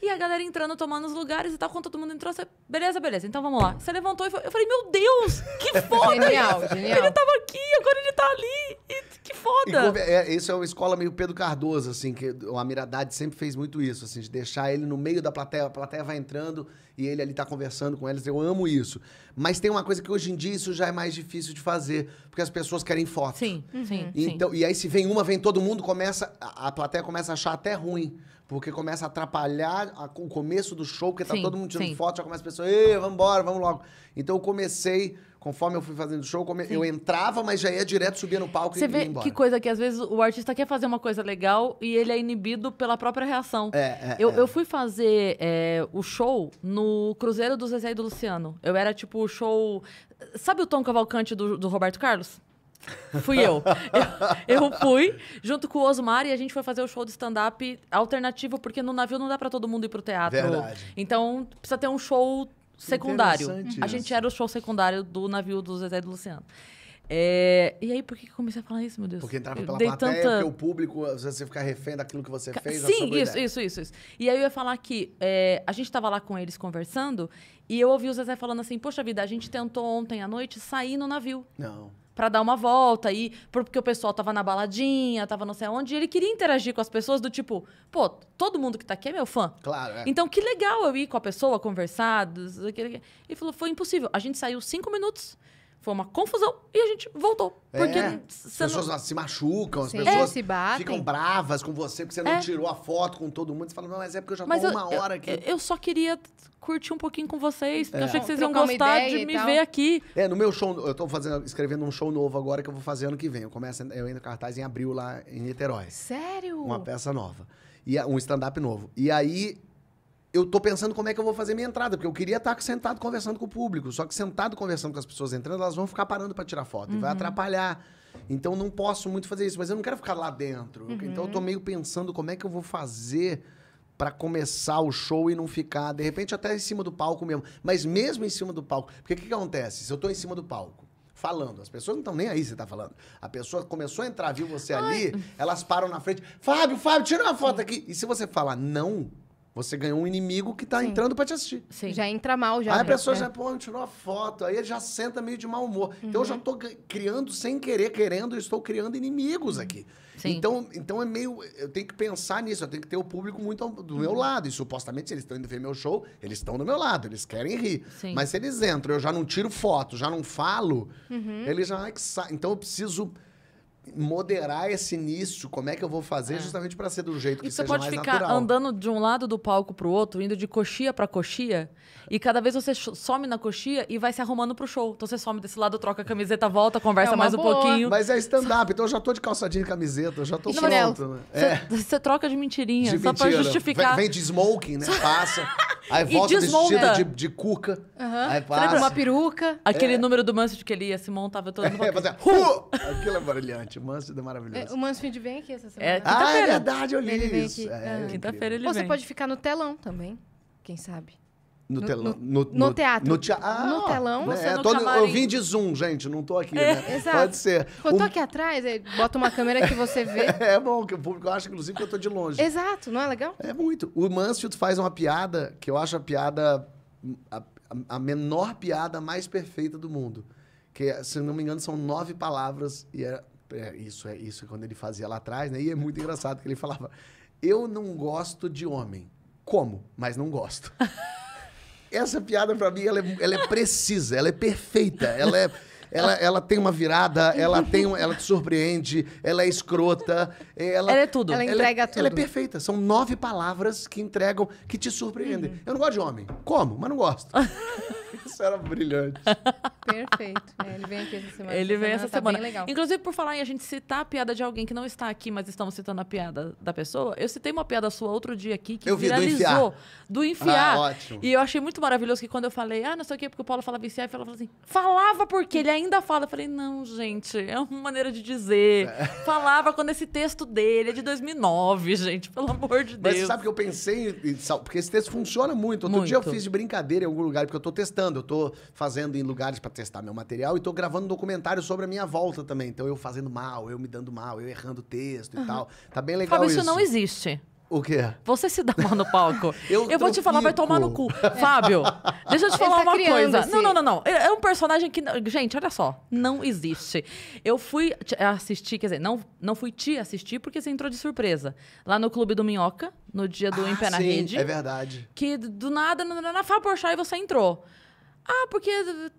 e a galera entrando, tomando os lugares e tal. Quando todo mundo entrou, você... beleza, beleza, então vamos lá. Você levantou e foi... eu falei, meu Deus, que foda! genial, genial. Ele tava aqui, agora ele tá ali. E, que foda! E, é, isso é uma escola meio Pedro Cardoso, assim, que o Miradade sempre fez muito isso, assim, de deixar ele no meio da plateia, a plateia vai entrando e ele ali tá conversando com elas. Eu amo isso. Mas tem uma coisa que hoje em dia isso já é mais difícil de fazer, porque as pessoas querem foto. Sim, uhum. sim. Então, sim. E aí se vem uma, vem todo mundo, começa a, plateia começa a achar até ruim. Porque começa a atrapalhar a, o começo do show, porque tá todo mundo tirando sim. foto, já começa a pessoa, ei, vamos embora, vamos logo. Então eu comecei Conforme eu fui fazendo show, eu entrava, mas já ia direto, subia no palco Você e ia embora. Você vê que coisa que às vezes o artista quer fazer uma coisa legal e ele é inibido pela própria reação. É, é, eu, é. eu fui fazer é, o show no Cruzeiro do Zezé e do Luciano. Eu era tipo o show. Sabe o Tom Cavalcante do, do Roberto Carlos? Fui eu. eu. eu. fui, junto com o Osmar, e a gente foi fazer o show de stand-up alternativo, porque no navio não dá para todo mundo ir pro teatro. Verdade. Então, precisa ter um show secundário. A gente era o show secundário do navio do Zezé e do Luciano. É... E aí, por que eu comecei a falar isso, meu Deus? Porque entrava pela plateia, tanta... porque o público, você ficar refém daquilo que você fez. Sim, isso, isso, isso, isso, E aí eu ia falar que é, a gente estava lá com eles conversando e eu ouvi o Zezé falando assim, poxa vida, a gente tentou ontem à noite sair no navio. Não para dar uma volta aí, porque o pessoal tava na baladinha, tava não sei aonde e ele queria interagir com as pessoas do tipo, pô, todo mundo que tá aqui é meu fã. Claro, é. Então que legal eu ir com a pessoa, conversar. Ele falou, foi impossível. A gente saiu cinco minutos. Foi uma confusão e a gente voltou. Porque é, as pessoas não... se machucam, as Sim. pessoas é, ficam bravas com você porque você não é. tirou a foto com todo mundo. Você fala, não, mas é porque eu já mas tô eu, uma hora aqui. Eu, eu, só queria curtir um pouquinho com vocês, porque é. eu achei que vocês iam Trocar gostar de me tal. ver aqui. É, no meu show, eu tô fazendo, escrevendo um show novo agora que eu vou fazer ano que vem. Eu começo, eu entro cartaz em abril lá em Niterói. Sério? Uma peça nova. E um stand-up novo. E aí eu tô pensando como é que eu vou fazer minha entrada, porque eu queria estar sentado conversando com o público. Só que sentado conversando com as pessoas entrando, elas vão ficar parando para tirar foto uhum. e vai uhum. atrapalhar. Então não posso muito fazer isso, mas eu não quero ficar lá dentro. Uhum. Então eu tô meio pensando como é que eu vou fazer para começar o show e não ficar, de repente, até em cima do palco mesmo. Mas mesmo em cima do palco. Porque o que, que acontece? Se eu estou em cima do palco, falando. As pessoas não estão nem aí você está falando. A pessoa começou a entrar, viu você ali, elas param na frente. Fábio, Fábio, tira uma foto Sim. aqui. E se você falar não, você ganhou um inimigo que está entrando para te assistir. Sim. Já entra mal, já. Aí a pessoa é. já, pô, tirou a foto. Aí ele já senta meio de mau humor. Uhum. Então eu já estou uhum. criando sem querer, querendo, eu estou criando inimigos uhum. aqui. Sim. Então, então é meio. Eu tenho que pensar nisso, eu tenho que ter o público muito do uhum. meu lado. E supostamente, se eles estão indo ver meu show, eles estão do meu lado, eles querem rir. Sim. Mas se eles entram, eu já não tiro foto, já não falo, uhum. eles já. Então eu preciso moderar esse início como é que eu vou fazer é. justamente para ser do jeito que e seja mais natural. você pode ficar andando de um lado do palco para o outro, indo de coxia para coxia, e cada vez você some na coxia e vai se arrumando pro show. Então você some desse lado, troca a camiseta, volta, conversa é mais boa. um pouquinho. Mas é stand-up, então eu já tô de calçadinha e camiseta, eu já tô pronto. É. Né? Você, é. troca de mentirinha, de só para pra justificar. Vem, vem de smoking, né? Passa. Aí volta desmonta. De, de, cuca. Uhum. Aí passa. Você lembra uma peruca. É. Aquele número do Manso que ele ia se montava todo no é, é, Aquilo é brilhante. O Mansfield é maravilhoso. É, o Mansfield vem aqui essa semana. É, ah, é verdade, eu li ele isso. É, ah. Quinta-feira ele vem. você pode ficar no telão também, quem sabe. No, no telão. No, no, no teatro. No, ah, no telão. Né? eu vim de Zoom, gente, não tô aqui, é, Exato. Pode ser. Eu um... aqui atrás, bota uma câmera que você vê. é bom, que o público acha, inclusive, que eu tô de longe. Exato, não é legal? É muito. O Mansfield faz uma piada, que eu acho a piada... A, a menor piada mais perfeita do mundo. Que, é, se não me engano, são nove palavras e é é, isso é isso é quando ele fazia lá atrás, né? E é muito engraçado que ele falava: Eu não gosto de homem. Como? Mas não gosto. Essa piada, para mim, ela é, ela é, precisa, ela é perfeita, ela é ela, ela tem uma virada, ela, tem, ela te surpreende, ela é escrota. Eh, ela, ela é tudo. Ela, é ela entrega ela, é tudo. Ela é perfeita. São nove palavras que entregam, que te surpreendem. Uhum. Eu não gosto de homem. Como? Mas não gosto. Isso era brilhante. Perfeito. É, ele vem aqui essa semana. Ele vem essa tá semana. legal. Inclusive, por falar em a gente citar a piada de alguém que não está aqui, mas estamos citando a piada da pessoa, eu citei uma piada sua outro dia aqui que eu vi, viralizou. Do enfiar. Do enfiar. Ah, e eu achei muito maravilhoso que quando eu falei, ah, não sei o quê, porque o Paulo falava enfiar, ela falou assim, falava porque ele ainda é ainda fala. Eu falei, não, gente, é uma maneira de dizer. É. Falava quando esse texto dele é de 2009, gente, pelo amor de Deus. Mas você sabe que eu pensei, porque esse texto funciona muito. Outro muito. dia eu fiz de brincadeira em algum lugar, porque eu tô testando, eu tô fazendo em lugares para testar meu material e tô gravando um documentário sobre a minha volta também. Então eu fazendo mal, eu me dando mal, eu errando o texto e uhum. tal. Tá bem legal Fábio, isso. isso não existe. O quê? Você se dá mal no palco. eu, eu vou te falar, vai tomar no cu. Fábio, deixa eu te tá falar uma coisa. Não, não, não, não. É, é um personagem que. Gente, olha só. Não existe. Eu fui assistir, quer dizer, não, não fui te assistir porque você entrou de surpresa. Lá no Clube do Minhoca, no dia do ah, Em Pé na Rede. É verdade. Que do nada, na Fábio Porchat, você entrou. Ah, porque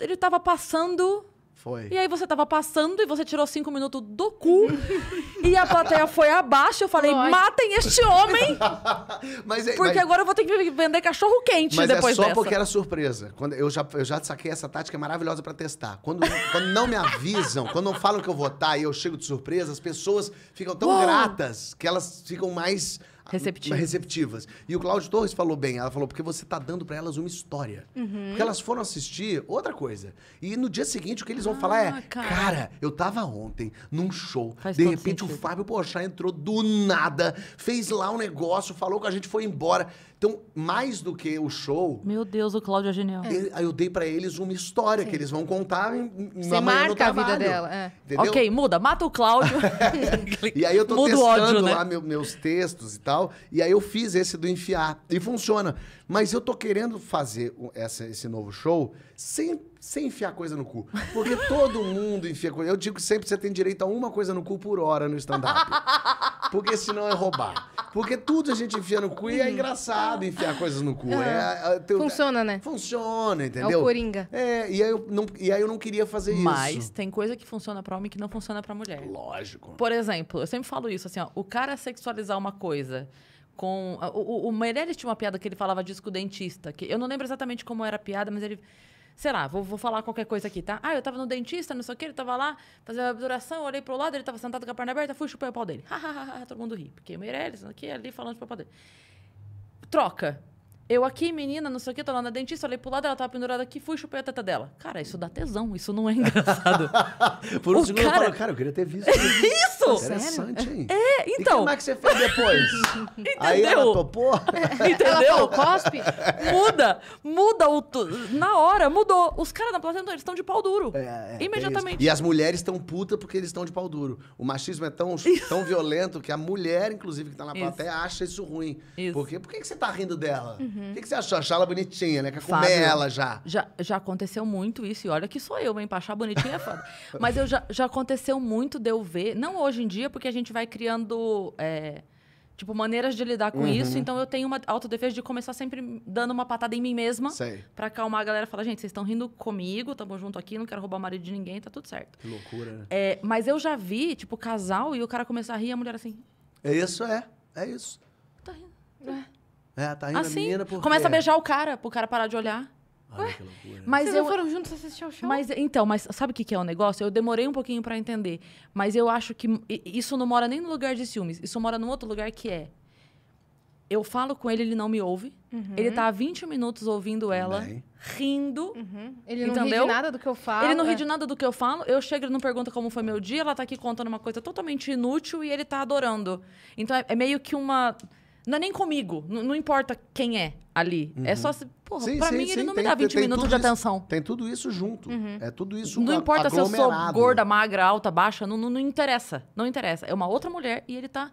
ele tava passando foi. E aí você tava passando e você tirou cinco minutos do cu e a plateia foi abaixo. Eu falei, matem este homem! mas, é, porque mas... agora eu vou ter que vender cachorro quente mas é depois dessa. Mas é só dessa. porque era surpresa. Quando eu, já, eu já saquei essa tática é maravilhosa para testar. Quando, quando não me avisam, quando não falam que eu vou estar e eu chego de surpresa, as pessoas ficam tão Uou. gratas que elas ficam mais Receptivas. receptivas. E o Cláudio Torres falou bem. Ela falou, porque você está dando para elas uma história. Uhum. Porque elas foram assistir outra coisa. E no dia seguinte, o que eles vão ah, falar é... Ah, cara. cara. eu tava ontem num show. Faz de repente, sentido. o Fábio Pochá entrou do nada. Fez lá um negócio, falou que a gente foi embora. Então, mais do que o show. Meu Deus, o Cláudio é genial. Ele, eu dei para eles uma história Sim. que eles vão contar em, em Você marca a vida dela. É. Ok, muda, mata o Cláudio. e aí eu tô muda testando ódio, né? lá meus textos e tal. E aí eu fiz esse do enfiar. E funciona. Mas eu tô querendo fazer essa, esse novo show sem, sem enfiar coisa no cu. Porque todo mundo enfia coisa. Eu digo sempre que você tem direito a uma coisa no cu por hora no stand-up. Porque senão é roubar. Porque tudo a gente enfia no cu e é engraçado enfiar coisas no cu. Ah. É, é, é Funciona, né? Funciona, É entendeu? o Coringa. É, e aí eu não, e aí eu não queria fazer Mas isso. tem coisa que funciona pra homem que não funciona pra mulher. Lógico. Por exemplo, eu sempre falo isso, assim, ó, o cara sexualizar uma coisa com... O, o, o Meirelles tinha uma piada que ele falava disso com o dentista, que eu não lembro exatamente como era a piada, mas ele sei lá, vou, vou falar qualquer coisa aqui, tá? Ah, eu tava no dentista, não sei o que, ele tava lá fazendo a abduração, olhei pro lado, ele tava sentado com a perna aberta, fui chupar o pau dele. Ha, ha, ha, ha, todo mundo ri. Porque o Meirelles, aqui, ali, falando de pau dele. Troca. Eu aqui, menina, não sei o que, tô lá na dentista, olhei pro lado, ela tava pendurada aqui, fui, chupei a teta dela. Cara, isso dá tesão, isso não é engraçado. Por um segundo cara... eu falo, cara, eu queria ter visto. isso! Interessante, hein? É, então... E como é que você fez depois? Entendeu? Aí ela topou? Entendeu? cospe? Muda, muda o... Na hora, mudou. Os caras na plateia, eles estão de pau duro. É, é, imediatamente. É e as mulheres estão puta porque eles estão de pau duro. O machismo é tão, tão violento que a mulher, inclusive, que tá na plateia, isso. acha isso ruim. Isso. Por quê? Por que, que você tá rindo dela? Uhum. Uhum. O que, que, você achou? Achar ela bonitinha, né? Quer é comer ela já. já. Já aconteceu muito isso. E olha que sou eu, hein? Pra achar bonitinha é foda. Mas eu já, já aconteceu muito de eu ver... Não hoje em dia, porque a gente vai criando... É, tipo, maneiras de lidar com uhum. isso. Então, eu tenho uma autodefesa de começar sempre dando uma patada em mim mesma. Sei. Pra acalmar a galera e falar, gente, vocês estão rindo comigo, tamo junto aqui, não quero roubar o marido de ninguém, tá tudo certo. Que loucura, né? É, mas eu já vi, tipo, casal e o cara começar a rir e a mulher assim... É isso, é. É isso. Tá rindo. É. É, tá assim, a menina Começa a beijar o cara, pro cara parar de olhar. Ué, Mas Vocês eu... não foram juntos assistir ao show? Mas, então, mas sabe o que, que é o um negócio? Eu demorei um pouquinho para entender. Mas eu acho que isso não mora nem no lugar de ciúmes. Isso mora num outro lugar que é... Eu falo com ele, ele não me ouve. Uhum. Ele tá há 20 minutos ouvindo ela, rindo. Uhum. Ele não entendeu? ri de nada do que eu falo. Ele não é. ri de nada do que eu falo. Eu chego, ele não pergunta como foi meu dia. Ela tá aqui contando uma coisa totalmente inútil e ele tá adorando. Então, é, é meio que uma... Não é nem comigo. Não, não importa quem é ali. Uhum. É só se. Porra, sim, pra sim, mim sim, ele não tem, me dá 20 minutos de isso, atenção. Tem tudo isso junto. Uhum. É tudo isso Não importa se eu sou gorda, magra, alta, baixa. Não, não, não interessa. Não interessa. É uma outra mulher e ele tá.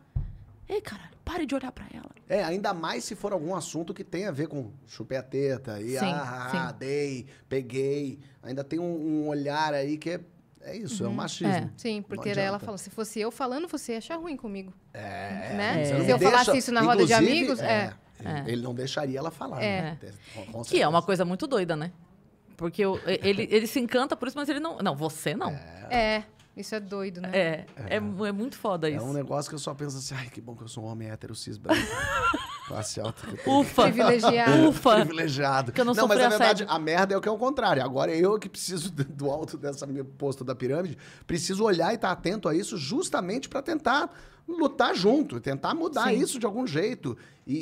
Ei, caralho, pare de olhar para ela. É, ainda mais se for algum assunto que tenha a ver com chupé a teta, e sim, ah, ah, sim. dei, peguei. Ainda tem um, um olhar aí que é é isso, uhum. é um uhum. machismo. É. Sim, porque ela fala, se fosse eu falando, você ia achar ruim comigo. É, né? Se eu deixa, falasse isso na roda de amigos, é, é, é. Ele não deixaria ela falar, é. né? Que é uma coisa muito doida, né? Porque eu, ele, ele se encanta por isso, mas ele não. Não, você não. É. Isso é doido, né? É, é, é, muito foda isso. É um negócio que eu só penso assim, ai, que bom que eu sou um homem hétero cis branco. Classe alta. Ufa! Privilegiado. Ufa! Privilegiado. eu não, não mas na verdade, a merda é o que é o contrário. Agora eu que preciso do alto dessa minha posta da pirâmide, preciso olhar e estar tá atento a isso justamente para tentar lutar junto, tentar mudar Sim. isso de algum jeito e,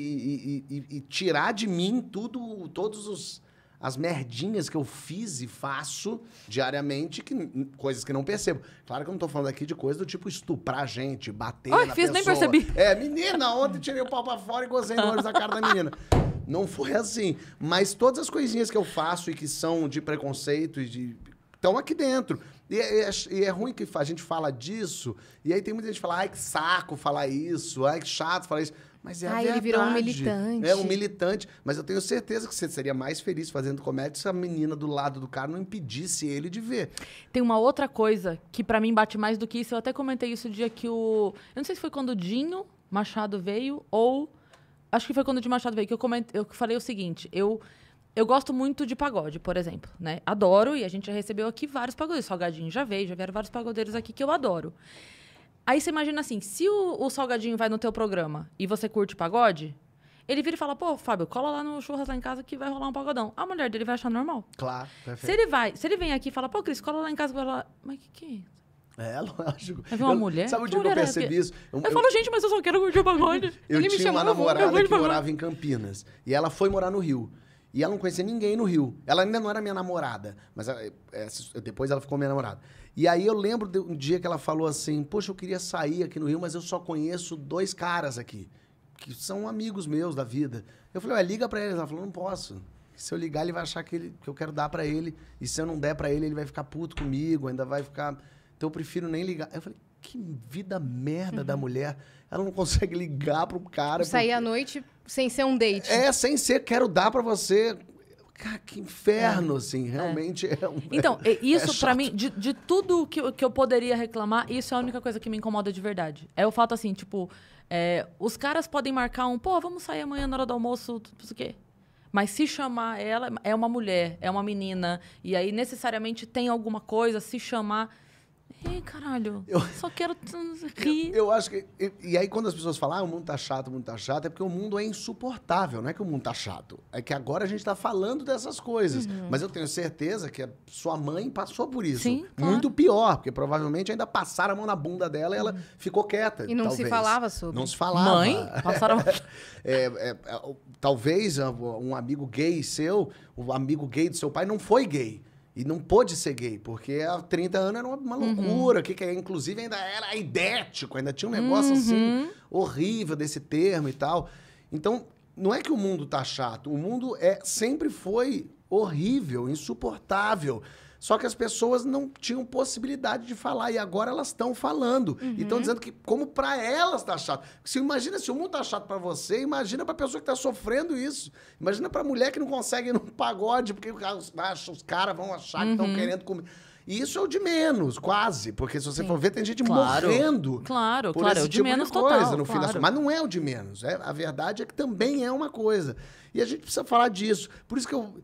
e, e, e tirar de mim tudo, todos os as merdinhas que eu fiz e faço diariamente, que, coisas que não percebo. Claro que eu não tô falando aqui de coisa do tipo estuprar gente, bater Oi, na fiz, pessoa. nem percebi. É, menina, ontem tirei o pau pra fora e gozei no olho da cara da menina. Não foi assim. Mas todas as coisinhas que eu faço e que são de preconceito e de... Estão aqui dentro. E é, e é, é ruim que a gente fala disso, e aí tem muita gente que fala, ai, que saco falar isso, ai, que chato falar isso. Mas é ah, verdade. ele virou um militante. É um militante. Mas eu tenho certeza que você seria mais feliz fazendo comédia se a menina do lado do cara não impedisse ele de ver. Tem uma outra coisa que para mim bate mais do que isso. Eu até comentei isso o dia que o. Eu não sei se foi quando o Dinho Machado veio ou. Acho que foi quando o Dinho Machado veio que eu, coment... eu falei o seguinte. Eu. Eu gosto muito de pagode, por exemplo, né? Adoro, e a gente já recebeu aqui vários pagodeiros. Salgadinho já veio, já vieram vários pagodeiros aqui que eu adoro. Aí você imagina assim, se o, o Salgadinho vai no teu programa e você curte pagode, ele vira e fala, pô, Fábio, cola lá no churras lá em casa que vai rolar um pagodão. A mulher dele vai achar normal. Claro, perfeito. Se ele vai, se ele vem aqui e fala, pô, Cris, cola lá em casa que vai rolar... Mas o que, que é isso? É, lógico. É uma eu, mulher? Sabe onde eu percebi é? isso? Eu, eu, eu, falo, gente, mas eu só quero curtir o pagode. eu Ele tinha uma namorada que morava em Campinas. E ela foi morar no Rio. E ela não conhecia ninguém no Rio. Ela ainda não era minha namorada. Mas é, é, ela, depois ela ficou minha namorada. E aí eu lembro de um dia que ela falou assim: Poxa, eu queria sair aqui no Rio, mas eu só conheço dois caras aqui, que são amigos meus da vida. Eu falei: Ué, liga para eles. Ela falou: Não posso. Se eu ligar, ele vai achar que, ele, que eu quero dar para ele. E se eu não der para ele, ele vai ficar puto comigo, ainda vai ficar. Então eu prefiro nem ligar. Eu falei: Que vida merda uhum. da mulher. Ela não consegue ligar para um cara. Sair porque... à noite sem ser um date. É, sem ser, quero dar para você Cara, que inferno, é. assim, é. realmente é, é um. Então, é, isso é para mim, de, de tudo que que eu poderia reclamar, isso é a única coisa que me incomoda de verdade. É o fato assim, tipo, é, os caras podem marcar um, pô, vamos sair amanhã na hora do almoço, não sei o quê. Mas se chamar ela, é uma mulher, é uma menina, e aí necessariamente tem alguma coisa, se chamar. E aí, caralho? Eu, só quero rir. Eu, eu acho que. E, e, aí, quando as pessoas falam, ah, o mundo tá chato, o mundo tá chato, é porque o mundo é insuportável. Não é que o mundo tá chato. É que agora a gente tá falando dessas coisas. Uhum. Mas eu tenho certeza que a sua mãe passou por isso. Sim, claro. Muito pior, porque provavelmente ainda passaram a mão na bunda dela e ela uhum. ficou quieta. E não talvez. se falava sobre. Não se falava. Mãe? Passaram. é, é, é, talvez é, um amigo gay seu, o um amigo gay do seu pai não foi gay. E não pôde ser gay, porque há 30 anos era uma, uhum. loucura, uhum. que, que é, inclusive ainda era idético, ainda tinha um negócio uhum. assim horrível desse termo e tal. Então, não é que o mundo tá chato, o mundo é sempre foi horrível, insuportável. Só que as pessoas não tinham possibilidade de falar e agora elas estão falando. Uhum. E estão uhum. dizendo que como para elas tá chato. Se imagina se o mundo tá chato para você, imagina para pessoa que tá sofrendo isso. Imagina para mulher que não consegue ir num pagode porque os, os caras vão achar uhum. que estão querendo comer. E isso é o de menos, quase. Porque se você Sim. for ver, tem gente claro. morrendo. Claro, por claro. É esse é o de tipo menos de coisa, total. No claro. fim Mas não é o de menos. É, a verdade é que também é uma coisa. E a gente precisa falar disso. Por isso que eu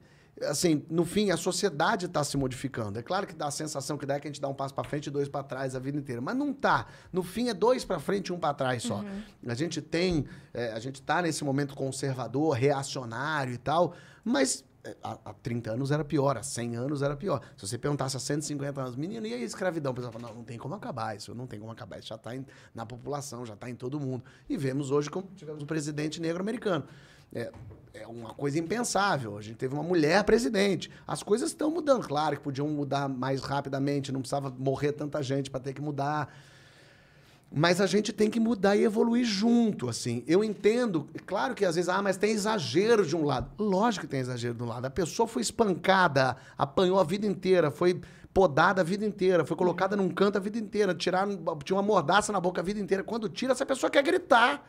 assim, no fim, a sociedade está se modificando. É claro que dá a sensação que dá é que a gente dá um passo para frente e dois para trás a vida inteira, mas não tá. No fim, é dois para frente e um para trás só. Uhum. A gente tem, é, a gente está nesse momento conservador, reacionário e tal, mas é, há, há 30 anos era pior, há 100 anos era pior. Se você perguntasse há 150 anos, menino, e a escravidão? O pessoal fala, não, não tem como acabar isso, não tem como acabar isso. Já está na população, já está em todo mundo. E vemos hoje como tivemos um presidente negro americano. É, é uma coisa impensável. A gente teve uma mulher presidente. As coisas estão mudando. Claro que podiam mudar mais rapidamente, não precisava morrer tanta gente para ter que mudar. Mas a gente tem que mudar e evoluir junto, assim. Eu entendo, claro que às vezes, ah, mas tem exagero de um lado. Lógico que tem exagero de um lado. A pessoa foi espancada, apanhou a vida inteira, foi podada a vida inteira, foi colocada num canto a vida inteira, tiraram, tinha uma mordaça na boca a vida inteira. Quando tira, essa pessoa quer gritar.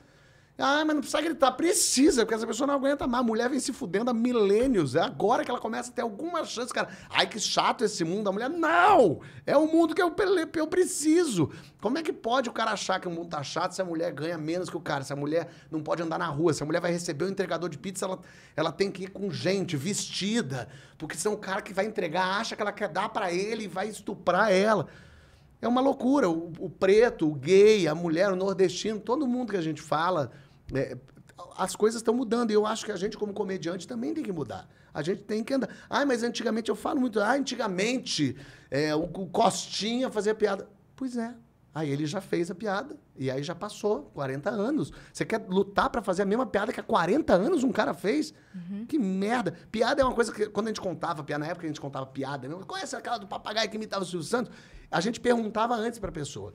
Ah, mas não precisa gritar. Precisa, porque essa pessoa não aguenta mais. A mulher vem se fudendo há milênios. É agora que ela começa a ter alguma chance, cara. Ai, que chato esse mundo da mulher. Não! É o mundo que eu, eu preciso. Como é que pode o cara achar que o mundo tá chato se a mulher ganha menos que o cara? Se a mulher não pode andar na rua, se a mulher vai receber o um entregador de pizza, ela, ela tem que ir com gente, vestida. Porque senão o cara que vai entregar acha que ela quer dar para ele e vai estuprar ela. É uma loucura. O, o, preto, o gay, a mulher, o nordestino, todo mundo que a gente fala, é, as coisas estão mudando. E eu acho que a gente, como comediante, também tem que mudar. A gente tem que andar. Ah, mas antigamente, eu falo muito, ah, antigamente, é, o, o Costinha fazia piada. Pois é. Aí ele já fez a piada. E aí já passou 40 anos. Você quer lutar para fazer a mesma piada que há 40 anos um cara fez? Uhum. Que merda. Piada é uma coisa que, quando a gente contava piada, na época a gente contava piada, né? conhece aquela do papagaio que imitava o Silvio Santos? A gente perguntava antes para a pessoa.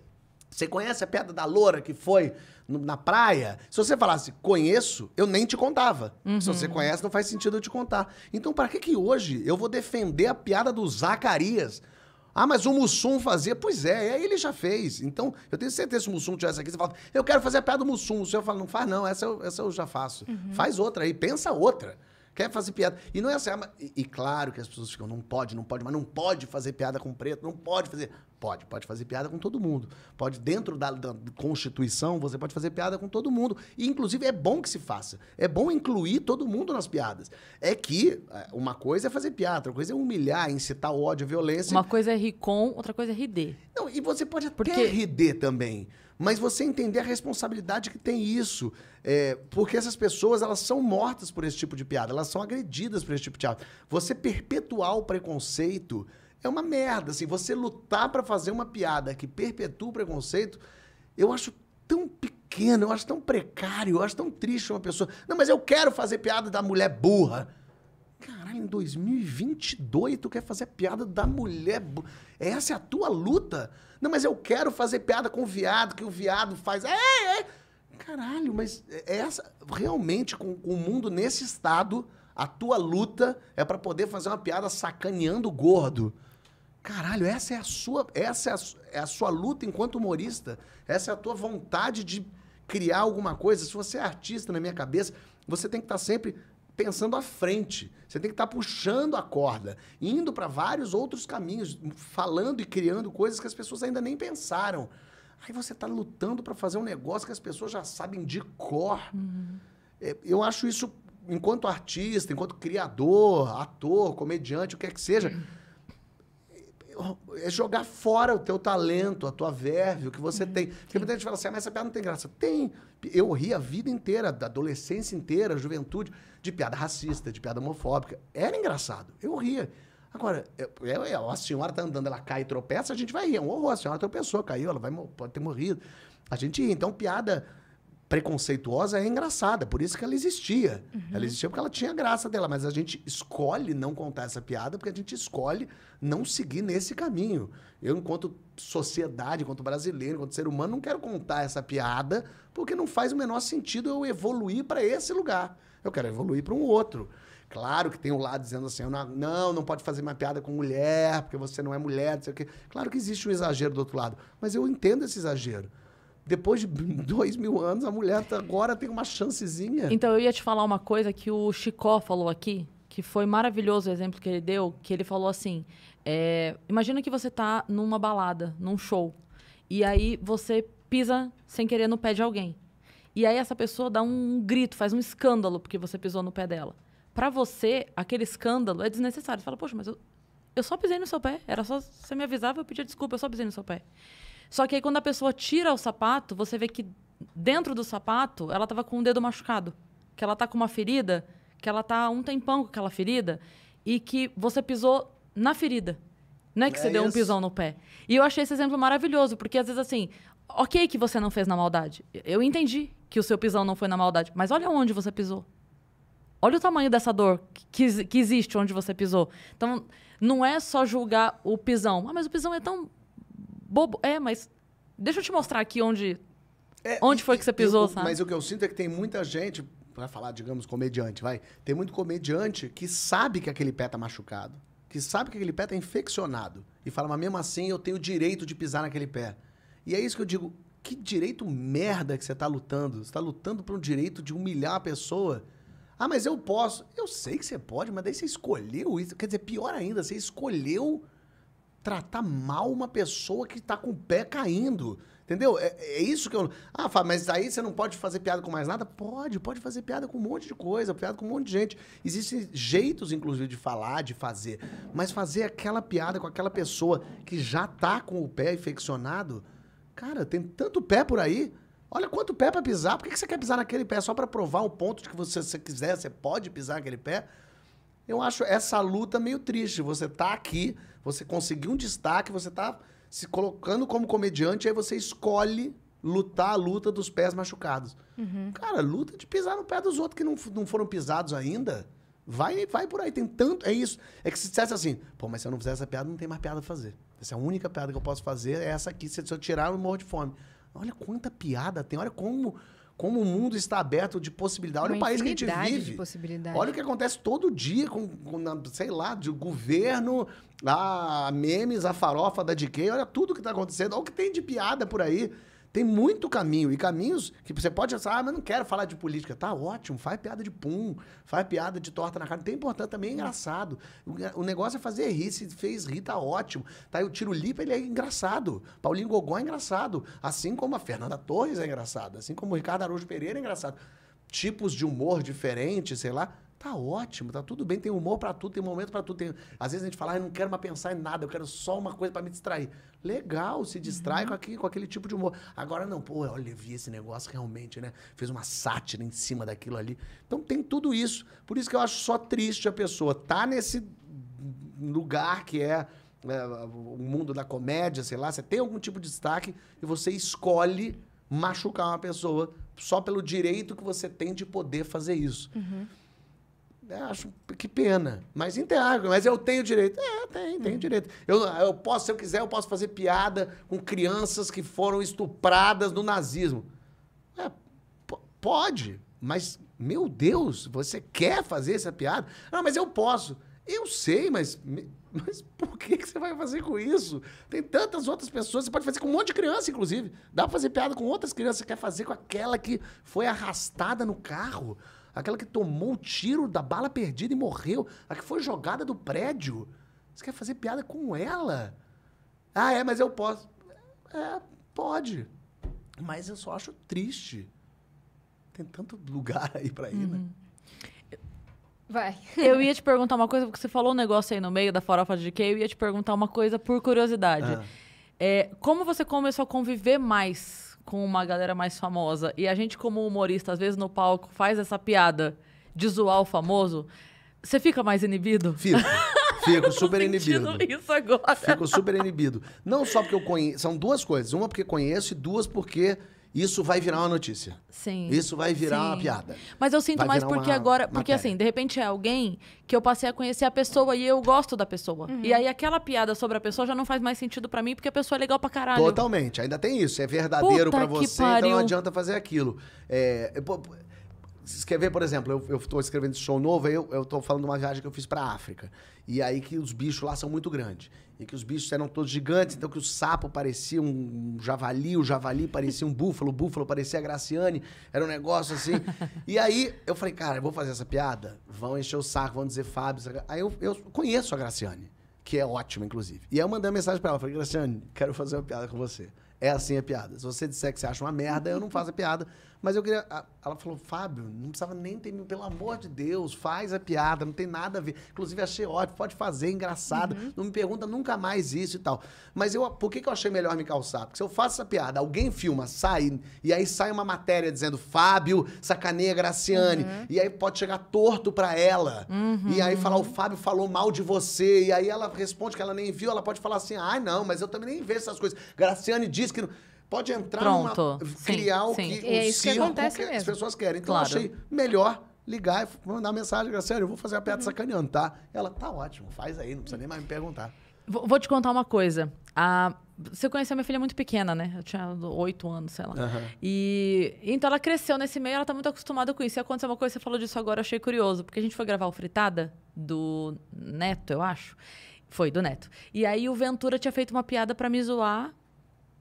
Você conhece a Pedra da Loura que foi no, na praia? Se você falasse conheço, eu nem te contava. Uhum. Se você conhece, não faz sentido eu te contar. Então, para que, que hoje eu vou defender a piada do Zacarias? Ah, mas o Mussum fazia. Pois é, aí ele já fez. Então, eu tenho certeza que se o Mussum tivesse aqui, você fala, eu quero fazer a piada do Mussum. O senhor fala, não faz não, essa eu, essa eu já faço. Uhum. Faz outra aí, pensa outra quer fazer piada. E não é assim, ah, e, e, claro que as pessoas ficam, não pode, não pode, mas não pode fazer piada com preto, não pode fazer. Pode, pode fazer piada com todo mundo. Pode, dentro da, da Constituição, você pode fazer piada com todo mundo. E, inclusive, é bom que se faça. É bom incluir todo mundo nas piadas. É que é, uma coisa é fazer piada, outra coisa é humilhar, incitar ódio, violência. Uma coisa é rir com, outra coisa é rir de. Não, e você pode até Porque... rir de também mas você entender a responsabilidade que tem isso. É, porque essas pessoas, elas são mortas por esse tipo de piada, elas são agredidas por esse tipo de piada. Você perpetuar o preconceito é uma merda. Assim, você lutar para fazer uma piada que perpetua o preconceito, eu acho tão pequeno, eu acho tão precário, eu acho tão triste uma pessoa. Não, mas eu quero fazer piada da mulher burra. Caralho, em 2022 tu quer fazer piada da mulher. É essa é a tua luta? Não, mas eu quero fazer piada com o viado, que o viado faz. É, é. Caralho, mas é, é essa realmente com, com o mundo nesse estado, a tua luta é para poder fazer uma piada sacaneando o gordo. Caralho, essa é a sua, essa é a, é a sua luta enquanto humorista. Essa é a tua vontade de criar alguma coisa. Se você é artista, na minha cabeça, você tem que estar tá sempre pensando à frente. Você tem que estar tá puxando a corda, indo para vários outros caminhos, falando e criando coisas que as pessoas ainda nem pensaram. Aí você está lutando para fazer um negócio que as pessoas já sabem de cor. Uhum. É, eu acho isso, enquanto artista, enquanto criador, ator, comediante, o que é que seja. Uhum é jogar fora o teu talento, a tua verve, o que você uhum. tem. Porque muita gente fala assim, ah, mas essa piada não tem graça. Tem. Eu ri a vida inteira, da adolescência inteira, juventude, de piada racista, de piada homofóbica. Era engraçado. Eu ria. Agora, eu, eu, a senhora tá andando, ela cai e tropeça, a gente vai rir. É um horror. A senhora tropeçou, caiu, ela vai, pode ter morrido. A gente ri. Então, piada preconceituosa é engraçada, por isso que ela existia. Uhum. Ela existia porque ela tinha graça dela, mas a gente escolhe não contar essa piada porque a gente escolhe não seguir nesse caminho. Eu, enquanto sociedade, enquanto brasileiro, enquanto ser humano, não quero contar essa piada porque não faz o menor sentido eu evoluir para esse lugar. Eu quero evoluir para um outro. Claro que tem um lado dizendo assim, não, não pode fazer uma piada com mulher, porque você não é mulher, não sei o quê. Claro que existe um exagero do outro lado, mas eu entendo esse exagero. Depois de dois mil anos, a mulher tá, agora tem uma chancezinha. Então, eu ia te falar uma coisa que o Chicó falou aqui, que foi maravilhoso o exemplo que ele deu, que ele falou assim, é, imagina que você tá numa balada, num show, e aí você pisa sem querer no pé de alguém. E aí essa pessoa dá um grito, faz um escândalo porque você pisou no pé dela. Para você, aquele escândalo é desnecessário. Você fala, poxa, mas eu, eu só pisei no seu pé. Era só você me avisava, eu pedia desculpa, eu só pisei no seu pé. Só que aí quando a pessoa tira o sapato, você vê que dentro do sapato ela tava com o dedo machucado, que ela tá com uma ferida, que ela tá um tempão com aquela ferida e que você pisou na ferida. Não é que é você deu isso. um pisão no pé. E eu achei esse exemplo maravilhoso, porque às vezes assim, OK que você não fez na maldade. Eu entendi que o seu pisão não foi na maldade, mas olha onde você pisou. Olha o tamanho dessa dor que, que existe onde você pisou. Então, não é só julgar o pisão. Ah, mas o pisão é tão bobo. É, mas deixa eu te mostrar aqui onde, é, onde foi que você pisou, eu, sabe? Mas o que eu sinto é que tem muita gente, para falar, digamos, comediante, vai. Tem muito comediante que sabe que aquele pé tá machucado, que sabe que aquele pé tá infeccionado. E fala, mas mesmo assim eu tenho o direito de pisar naquele pé. E é isso que eu digo, que direito merda que você tá lutando? Você tá lutando por um direito de humilhar a pessoa. Ah, mas eu posso. Eu sei que você pode, mas daí você escolheu isso. Quer dizer, pior ainda, você escolheu tratar mal uma pessoa que está com o pé caindo. Entendeu? É, é, isso que eu. Ah, Fábio, mas aí você não pode fazer piada com mais nada? Pode, pode fazer piada com um monte de coisa, piada com um monte de gente. Existem jeitos, inclusive, de falar, de fazer. Mas fazer aquela piada com aquela pessoa que já tá com o pé infeccionado, cara, tem tanto pé por aí. Olha quanto pé para pisar. Por que você quer pisar naquele pé? Só para provar o ponto de que você, se você quiser, você pode pisar naquele pé? Eu acho essa luta meio triste. Você tá aqui, você conseguiu um destaque, você tá se colocando como comediante, aí você escolhe lutar a luta dos pés machucados. Uhum. Cara, luta de pisar no pé dos outros que não, não foram pisados ainda. Vai, vai por aí, tem tanto. É isso. É que se dissesse assim, pô, mas se eu não fizer essa piada, não tem mais piada pra fazer. Essa é a única piada que eu posso fazer, é essa aqui. Se eu tirar, eu morro de fome. Olha quanta piada tem, olha como como o mundo está aberto de possibilidade. Olha Uma o país que a gente vive. Olha o que acontece todo dia com, com na, sei lá, de governo, a memes, a farofa da DK. Olha tudo que está acontecendo. Olha o que tem de piada por aí. Tem muito caminho. E caminhos que você pode pensar, ah, mas não quero falar de política. Tá ótimo, faz piada de pum, faz piada de torta na cara. Tem é importante também, é engraçado. O, negócio é fazer rir. Se fez rir, tá ótimo. Tá, eu tiro lipa, ele é engraçado. Paulinho Gogó é engraçado. Assim como a Fernanda Torres é engraçada. Assim como o Ricardo Araújo Pereira é engraçado. Tipos de humor diferentes, sei lá Tá ótimo, tá tudo bem, tem humor para tudo, tem momento para tudo. Tem... Às vezes a gente fala, ah, eu não quero mais pensar em nada, eu quero só uma coisa para me distrair. Legal, se distrai uhum. com, aquele, com aquele tipo de humor. Agora não, pô, olha, vi esse negócio realmente, né? Fez uma sátira em cima daquilo ali. Então tem tudo isso. Por isso que eu acho só triste a pessoa tá nesse lugar que é, é o mundo da comédia, sei lá, você tem algum tipo de destaque e você escolhe machucar uma pessoa só pelo direito que você tem de poder fazer isso. Uhum. É, acho que pena. Mas interagem, mas eu tenho direito. É, tem, tenho uhum. direito. Eu, eu posso, se eu quiser, eu posso fazer piada com crianças que foram estupradas no nazismo. É, pode, mas, meu Deus, você quer fazer essa piada? Ah, mas eu posso. Eu sei, mas, mas por que, que você vai fazer com isso? Tem tantas outras pessoas, você pode fazer com um monte de criança, inclusive. Dá pra fazer piada com outras crianças, você quer fazer com aquela que foi arrastada no carro? aquela que tomou o tiro da bala perdida e morreu, a que foi jogada do prédio. Você quer fazer piada com ela? Ah, é, mas eu posso. É, pode. Mas eu só acho triste. Tem tanto lugar aí pra ir, né? uhum. né? Vai. Eu ia te perguntar uma coisa, porque você falou um negócio aí no meio da farofa de que eu ia te perguntar uma coisa por curiosidade. Ah. É, como você começou a conviver mais com uma galera mais famosa. E a gente, como humorista, às vezes no palco, faz essa piada de zoar o famoso. Você fica mais inibido? Fico. Fico super inibido. isso agora. Fico super inibido. Não só porque eu conheço. São duas coisas. Uma porque conheço e duas porque isso vai virar uma notícia. Sim. Isso vai virar sim. uma piada. Mas eu sinto vai mais porque agora. Porque matéria. assim, de repente é alguém que eu passei a conhecer a pessoa e eu gosto da pessoa. Uhum. E aí aquela piada sobre a pessoa já não faz mais sentido para mim porque a pessoa é legal pra caralho. Totalmente. Ainda tem isso. É verdadeiro para você, pariu. então não adianta fazer aquilo. É se escrever, por exemplo, eu, estou escrevendo esse show novo, eu, eu estou falando de uma viagem que eu fiz a África. E aí que os bichos lá são muito grandes. E que os bichos eram todos gigantes, então que o sapo parecia um javali, o javali parecia um búfalo, o búfalo parecia a Graciane. Era um negócio assim. E aí eu falei, cara, eu vou fazer essa piada? Vão encher o saco, vão dizer Fábio. Aí eu, eu conheço a Graciane, que é ótima, inclusive. E aí eu mandei uma mensagem para ela. Falei, Graciane, quero fazer uma piada com você. É assim a piada. Se você disser que você acha uma merda, eu não faço a piada. Mas eu queria. Ela falou, Fábio, não precisava nem ter. Pelo amor de Deus, faz a piada, não tem nada a ver. Inclusive, achei ótimo, pode fazer, engraçado. Uhum. Não me pergunta nunca mais isso e tal. Mas eu, por que, que eu achei melhor me calçar? Porque se eu faço essa piada, alguém filma, sai, e aí sai uma matéria dizendo Fábio sacaneia Graciane. Uhum. E aí pode chegar torto pra ela. Uhum. E aí uhum. falar, o Fábio falou mal de você. E aí ela responde que ela nem viu, ela pode falar assim, ai ah, não, mas eu também nem vejo essas coisas. Graciane diz que não pode entrar Pronto. Numa, criar sim, o sim. que, é circo que, que as pessoas querem. Então claro. eu achei melhor ligar e mandar mensagem, Graciela, eu vou fazer a piada uhum. sacaneando, tá? Ela, tá ótimo, faz aí, não precisa nem mais me perguntar. Vou, vou te contar uma coisa. A, você conheceu minha filha é muito pequena, né? Eu tinha oito anos, sei lá. Uhum. E então ela cresceu nesse meio, ela tá muito acostumada com isso. E aconteceu uma coisa, você falou disso agora, eu achei curioso, porque a gente foi gravar o fritada do Neto, eu acho. Foi do Neto. E aí o Ventura tinha feito uma piada para me zoar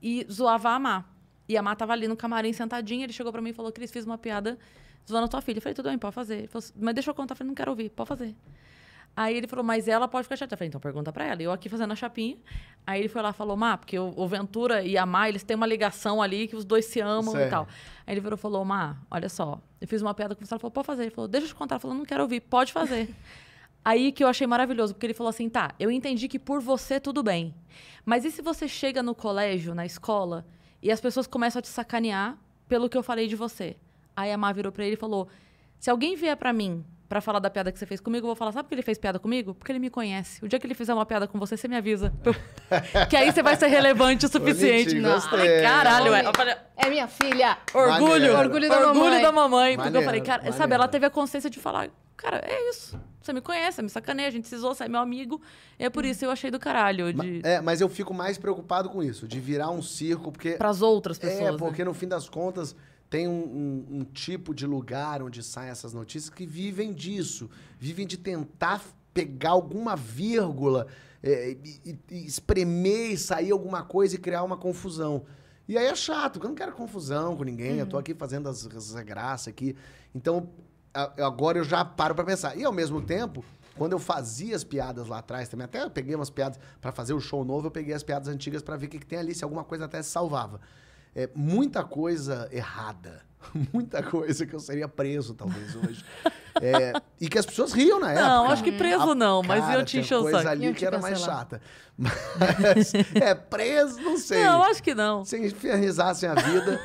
e zoava a Amar. E a Amar tava ali no camarim sentadinha, ele chegou para mim e falou: Cris, fiz uma piada zoando a tua filha. Eu falei: tudo bem, pode fazer. Ele falou, mas deixa eu contar. Eu falei: não quero ouvir, pode fazer. Aí ele falou, mas ela pode ficar chateada. Eu falei, então pergunta pra ela. E eu aqui fazendo a chapinha. Aí ele foi lá e falou, Má, porque o, Ventura e a Má, eles têm uma ligação ali que os dois se amam e tal. Aí ele virou e falou, Má, olha só. Eu fiz uma piada com você. Ela falou, pode fazer. Ele falou, deixa eu te contar. Ela falou, não quero ouvir, pode fazer. Aí que eu achei maravilhoso, porque ele falou assim: tá, eu entendi que por você tudo bem. Mas e se você chega no colégio, na escola, e as pessoas começam a te sacanear pelo que eu falei de você? Aí a Má virou pra ele e falou: se alguém vier para mim para falar da piada que você fez comigo, eu vou falar, sabe por que ele fez piada comigo? Porque ele me conhece. O dia que ele fizer uma piada com você, você me avisa. que aí você vai ser relevante o suficiente. Não. caralho, é. é minha filha. Orgulho. Maneiro. Orgulho da orgulho mamãe. Da mamãe. Maneiro, porque eu falei, cara, maneiro. sabe, ela teve a consciência de falar, Cara, é isso. Você me conhece, me sacaneia, a gente se zoou, você é meu amigo. É por uhum. isso que eu achei do caralho. De... É, mas eu fico mais preocupado com isso, de virar um circo, porque. Para as outras é, pessoas. É, porque né? no fim das contas tem um, um, um, tipo de lugar onde saem essas notícias que vivem disso, vivem de tentar pegar alguma vírgula, é, e, e espremer e sair alguma coisa e criar uma confusão. E aí é chato, porque eu não quero confusão com ninguém, uhum. eu tô uhum. aqui fazendo as, essa graça aqui. Então, agora eu já paro para pensar. E ao mesmo tempo, quando eu fazia as piadas lá atrás também, até eu peguei umas piadas para fazer o show novo, eu peguei as piadas antigas para ver o que, que, tem ali, se alguma coisa até se salvava. É, muita coisa errada muita coisa que eu seria preso, talvez, hoje. é, e que as pessoas riam na época. Não, acho que preso ah, não, mas cara, eu te encheu o saco. ali que era mais chata. Mas, é, preso, não sei. Não, acho que não. Se infernizassem a vida,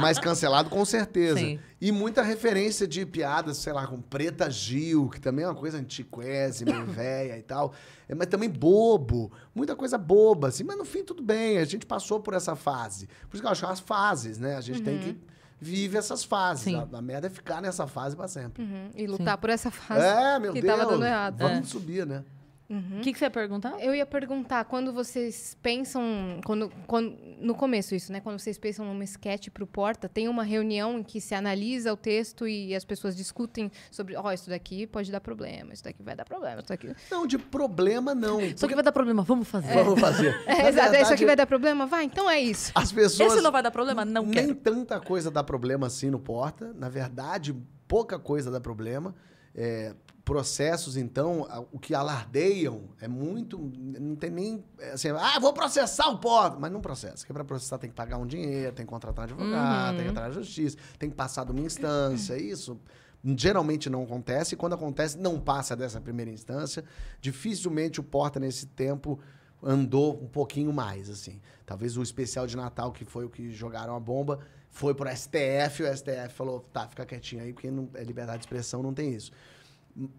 mas cancelado com certeza. Sim. E muita referência de piadas, sei lá, com Preta Gil, que também é uma coisa antiquésima, meio velha e tal. É, mas também bobo, muita coisa boba, assim. Mas no fim, tudo bem, a gente passou por essa fase. Por isso que eu acho as fases, né? A gente uhum. tem que vive essas fases. A, a, merda é ficar nessa fase para sempre. Uhum. E lutar Sim. por essa fase é, meu que Deus, dando errado. Vamos é. subir, né? O uhum. que, que, você ia perguntar? Eu ia perguntar, quando vocês pensam. Quando, quando, no começo, isso, né? Quando vocês pensam numa sketch para o Porta, tem uma reunião em que se analisa o texto e as pessoas discutem sobre, ó, oh, isso daqui pode dar problema, isso daqui vai dar problema, isso daqui. Não, de problema não. Isso porque... aqui vai dar problema, vamos fazer. É. Vamos fazer. É, exato, é, isso aqui vai dar problema? Vai, então é isso. As pessoas. Esse não vai dar problema? Não Nem quero. tanta coisa dá problema assim no Porta. Na verdade, pouca coisa dá problema. É, processos, então, o que alardeiam é muito. Não tem nem. Assim, ah, vou processar o pobre. Mas não processa. Porque para processar tem que pagar um dinheiro, tem que contratar um advogado, uhum. tem que entrar uhum. na justiça, tem que passar de uma instância. É isso geralmente não acontece. E quando acontece, não passa dessa primeira instância. Dificilmente o Porta, nesse tempo, andou um pouquinho mais. assim Talvez o especial de Natal, que foi o que jogaram a bomba foi pro STF, o STF falou, tá, fica quietinho aí, porque não, é liberdade de expressão, não tem isso.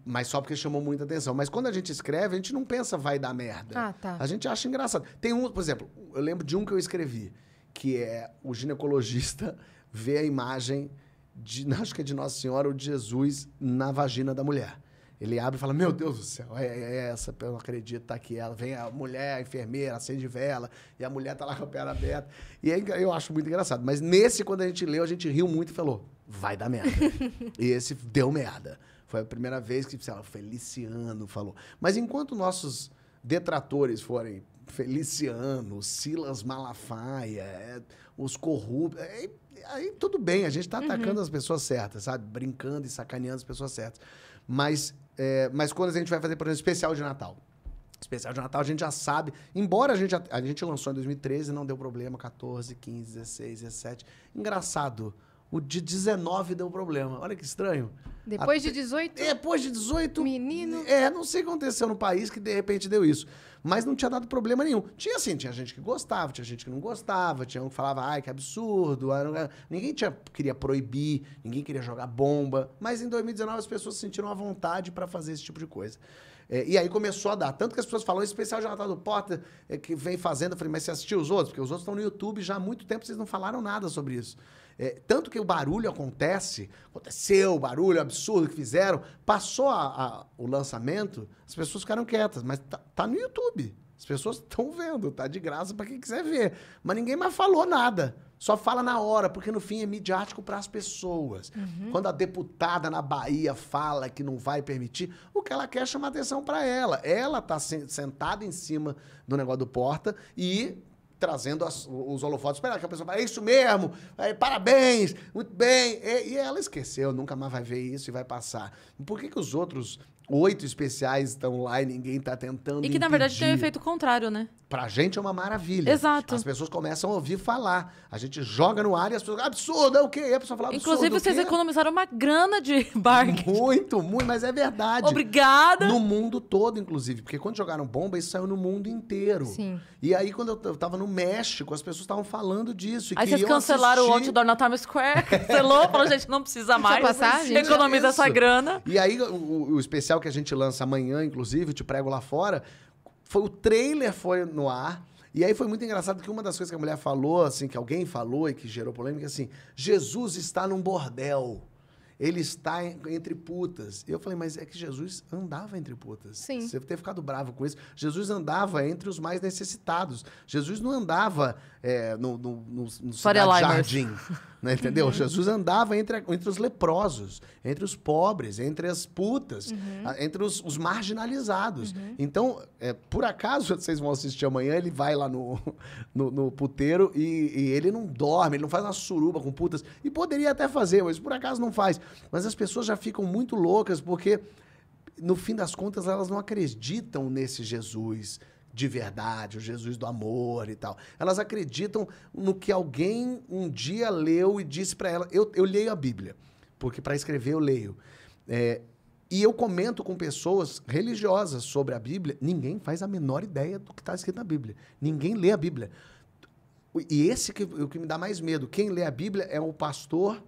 Mas só porque chamou muita atenção. Mas quando a gente escreve, a gente não pensa vai dar merda. Ah, tá. A gente acha engraçado. Tem um, por exemplo, eu lembro de um que eu escrevi, que é o ginecologista vê a imagem de, acho que é de Nossa Senhora ou de Jesus na vagina da mulher. Ele abre e fala: Meu Deus do céu, é, é, é essa, eu não acredito, tá aqui ela. Vem a mulher, a enfermeira, acende vela, e a mulher tá lá com a perna aberta. E é aí, eu acho muito engraçado. Mas nesse, quando a gente leu, a gente riu muito e falou: Vai dar merda. e esse deu merda. Foi a primeira vez que, sei lá, Feliciano falou. Mas enquanto nossos detratores forem Feliciano, Silas Malafaia, é, os corruptos. É, aí tudo bem, a gente está atacando uhum. as pessoas certas, sabe? Brincando e sacaneando as pessoas certas. Mas é, mas quando a gente vai fazer, por exemplo, especial de Natal. Especial de Natal a gente já sabe, embora a gente, a gente lançou em 2013, não deu problema, 14, 15, 16, 17. Engraçado, o de 19 deu problema. Olha que estranho. Depois Até, de 18? É, depois de 18. Menino. É, não sei o que aconteceu no país que de repente deu isso mas não tinha dado problema nenhum. Tinha assim, tinha gente que gostava, tinha gente que não gostava, tinha um que falava, ai, que absurdo. Ninguém tinha, queria proibir, ninguém queria jogar bomba. Mas em 2019 as pessoas se sentiram à vontade para fazer esse tipo de coisa. É, e aí começou a dar. Tanto que as pessoas falam, especial já Natal tá do Potter, é, que vem fazendo. Eu falei, mas você assistiu os outros? Porque os outros estão no YouTube já há muito tempo, vocês não falaram nada sobre isso. É, tanto que o barulho acontece, aconteceu o barulho absurdo que fizeram, passou a, a, o lançamento, as pessoas ficaram quietas, mas tá, tá no YouTube. As pessoas estão vendo, tá de graça para quem quiser ver. Mas ninguém mais falou nada. Só fala na hora, porque no fim é midiático para as pessoas. Uhum. Quando a deputada na Bahia fala que não vai permitir, o que ela quer é chamar atenção para ela. Ela tá sentada em cima do negócio do porta e trazendo as, os holofotes para ela, que a pessoa fala, é isso mesmo, é, parabéns, muito bem. E, e, ela esqueceu, nunca mais vai ver isso e vai passar. Por que, que os outros oito especiais estão lá e ninguém está tentando. E que, impedir. na verdade, tem o um efeito contrário, né? Pra gente é uma maravilha. Exato. As pessoas começam a ouvir falar. A gente joga no ar e as pessoas. Absurdo, é o quê? E a pessoa fala absurdo. Inclusive, vocês economizaram uma grana de barco. Muito, muito, mas é verdade. Obrigada. No mundo todo, inclusive. Porque quando jogaram bomba, isso saiu no mundo inteiro. Sim. E aí, quando eu estava no México, as pessoas estavam falando disso. aí vocês cancelaram assistir... o outdoor na Times Square, cancelou, falou, gente, não precisa mais. Passagem, economiza essa é grana. E aí, o, o especial que a gente lança amanhã, inclusive, te prego lá fora, foi o trailer foi no ar. E aí foi muito engraçado que uma das coisas que a mulher falou, assim, que alguém falou e que gerou polêmica, é assim, Jesus está num bordel ele está entre putas. E eu falei, mas é que Jesus andava entre putas. Sim. Você ter ficado bravo com isso. Jesus andava entre os mais necessitados. Jesus não andava é, no, no, no, no jardim. Né, entendeu? Uhum. Jesus andava entre, entre os leprosos, entre os pobres, entre as putas, uhum. a, entre os, os marginalizados. Uhum. Então, é, por acaso, vocês vão assistir amanhã, ele vai lá no, no, no puteiro e, e, ele não dorme, ele não faz uma suruba com putas. E poderia até fazer, mas por acaso não faz. Mas as pessoas já ficam muito loucas porque, no fim das contas, elas não acreditam nesse Jesus de verdade, o Jesus do amor e tal. Elas acreditam no que alguém um dia leu e disse para ela. Eu, eu leio a Bíblia, porque para escrever eu leio. É, e eu comento com pessoas religiosas sobre a Bíblia, ninguém faz a menor ideia do que está escrito na Bíblia. Ninguém lê a Bíblia. E esse que, o que me dá mais medo. Quem lê a Bíblia é o pastor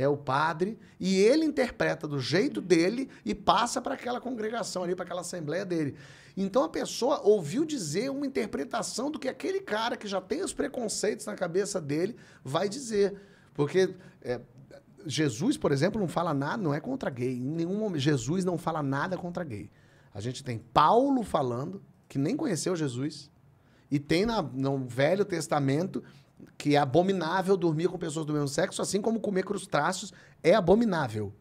é o padre, e ele interpreta do jeito dele e passa para aquela congregação ali, para aquela assembleia dele. Então a pessoa ouviu dizer uma interpretação do que aquele cara que já tem os preconceitos na cabeça dele vai dizer. Porque é, Jesus, por exemplo, não fala nada, não é contra gay. Em nenhum momento, Jesus não fala nada contra gay. A gente tem Paulo falando, que nem conheceu Jesus, e tem na, no Velho Testamento que é abominável dormir com pessoas do mesmo sexo, assim como comer crustáceos é abominável.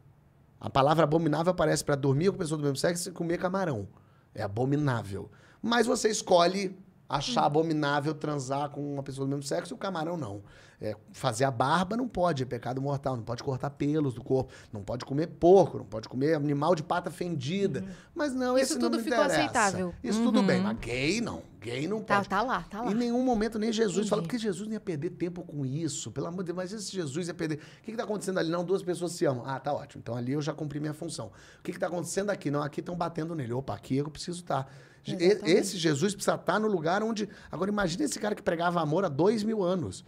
A palavra abominável aparece para dormir com pessoas do mesmo sexo e comer camarão. É abominável. Mas você escolhe achar abominável transar com uma pessoa do mesmo sexo e o camarão não. É, fazer a barba não pode, é pecado mortal. Não pode cortar pelos do corpo, não pode comer porco, não pode comer animal de pata fendida. Uhum. Mas não, Isso esse tudo não ficou interessa. aceitável. Isso uhum. tudo bem, uhum. mas gay não. Gay não tá, pode. Tá lá, tá lá. Em nenhum momento nem Jesus fala, porque Jesus ia perder tempo com isso. Pelo amor de Deus, mas se Jesus ia perder. O que, está acontecendo ali? Não, duas pessoas se amam. Ah, tá ótimo. Então ali eu já cumpri minha função. O que, está acontecendo aqui? Não, aqui estão batendo nele. Opa, aqui eu preciso estar. Tá é, exatamente. Esse Jesus precisa estar no lugar onde. Agora, imagine esse cara que pregava amor há dois mil anos.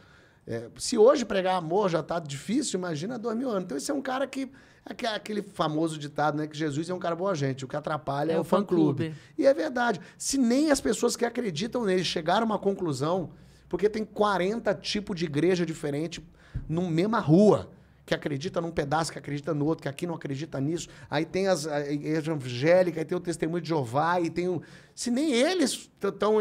É, se hoje pregar amor já está difícil, imagina há dois mil anos. Então, esse é um cara que. Aquele famoso ditado, né? Que Jesus é um cara boa gente, o que atrapalha é, é o fã-clube. E é verdade. Se nem as pessoas que acreditam nele chegaram a uma conclusão, porque tem 40 tipos de igreja diferente numa mesma rua que acredita num pedaço, que acredita no outro, que aqui não acredita nisso. Aí tem as, a igreja aí tem o testemunho de Jeová, e tem o. Se nem eles estão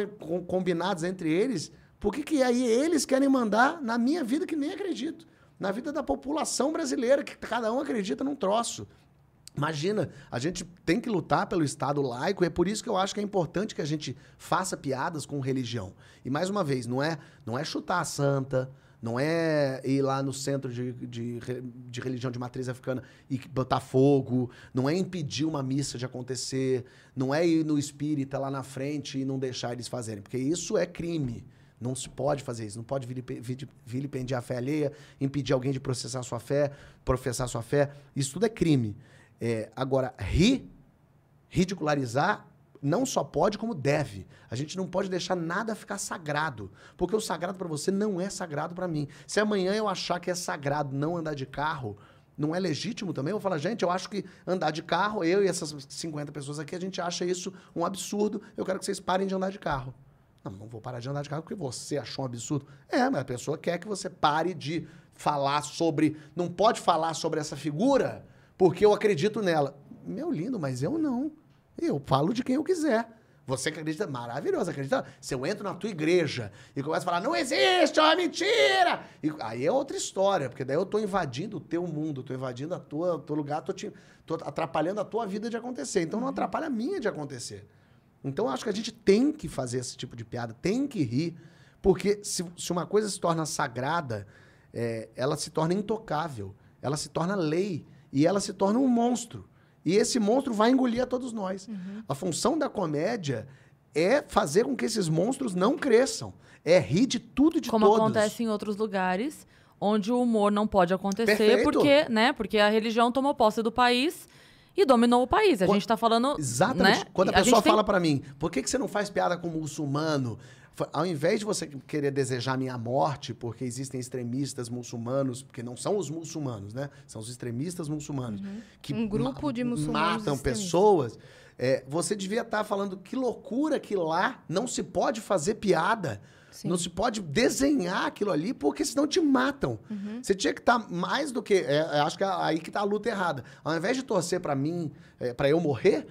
combinados entre eles, por que, que aí eles querem mandar na minha vida que nem acredito? Na vida da população brasileira, que cada um acredita num troço. Imagina, a gente tem que lutar pelo Estado laico, e é por isso que eu acho que é importante que a gente faça piadas com religião. E mais uma vez, não é, não é chutar a santa, não é ir lá no centro de, de, de, religião de matriz africana e botar fogo. Não é impedir uma missa de acontecer. Não é ir no espírita lá na frente e não deixar eles fazerem. Porque isso é crime. Não se pode fazer isso. Não pode vilipendiar a fé alheia, impedir alguém de processar sua fé, professar sua fé. Isso tudo é crime. É, agora, ri, ridicularizar não só pode, como deve. A gente não pode deixar nada ficar sagrado. Porque o sagrado para você não é sagrado para mim. Se amanhã eu achar que é sagrado não andar de carro, não é legítimo também? Eu falo, gente, eu acho que andar de carro, eu e essas 50 pessoas aqui, a gente acha isso um absurdo. Eu quero que vocês parem de andar de carro. Não, não vou parar de andar de carro porque você achou um absurdo. É, mas a pessoa quer que você pare de falar sobre. Não pode falar sobre essa figura porque eu acredito nela. Meu lindo, mas eu não. Eu falo de quem eu quiser. Você que acredita, maravilhoso, acredita. Se eu entro na tua igreja e começo a falar, não existe, é uma mentira! E, aí é outra história, porque daí eu estou invadindo o teu mundo, estou invadindo a tua, teu lugar, estou te, tô atrapalhando a tua vida de acontecer. Então não uhum. atrapalha a minha de acontecer. Então eu acho que a gente tem que fazer esse tipo de piada, tem que rir, porque se, se uma coisa se torna sagrada, é, ela se torna intocável, ela se torna lei e ela se torna um monstro. E esse monstro vai engolir a todos nós. Uhum. A função da comédia é fazer com que esses monstros não cresçam. É rir de tudo e de Como todos. Como acontece em outros lugares, onde o humor não pode acontecer Perfeito. porque, né, porque a religião tomou posse do país e dominou o país. A quando, gente está falando. Exatamente. Né? Quando a, a pessoa tem... fala para mim, por que, que você não faz piada com o muçulmano? ao invés de você querer desejar minha morte, porque existem extremistas muçulmanos, porque não são os muçulmanos, né? São os extremistas muçulmanos. Uhum. Que um grupo de muçulmanos. Matam pessoas. É, você devia estar tá falando que loucura que lá não se pode fazer piada. Sim. Não se pode desenhar aquilo ali, porque senão te matam. Uhum. Você tinha que estar tá mais do que. É, é, acho que é aí que está a luta errada. Ao invés de torcer para mim, é, para eu morrer,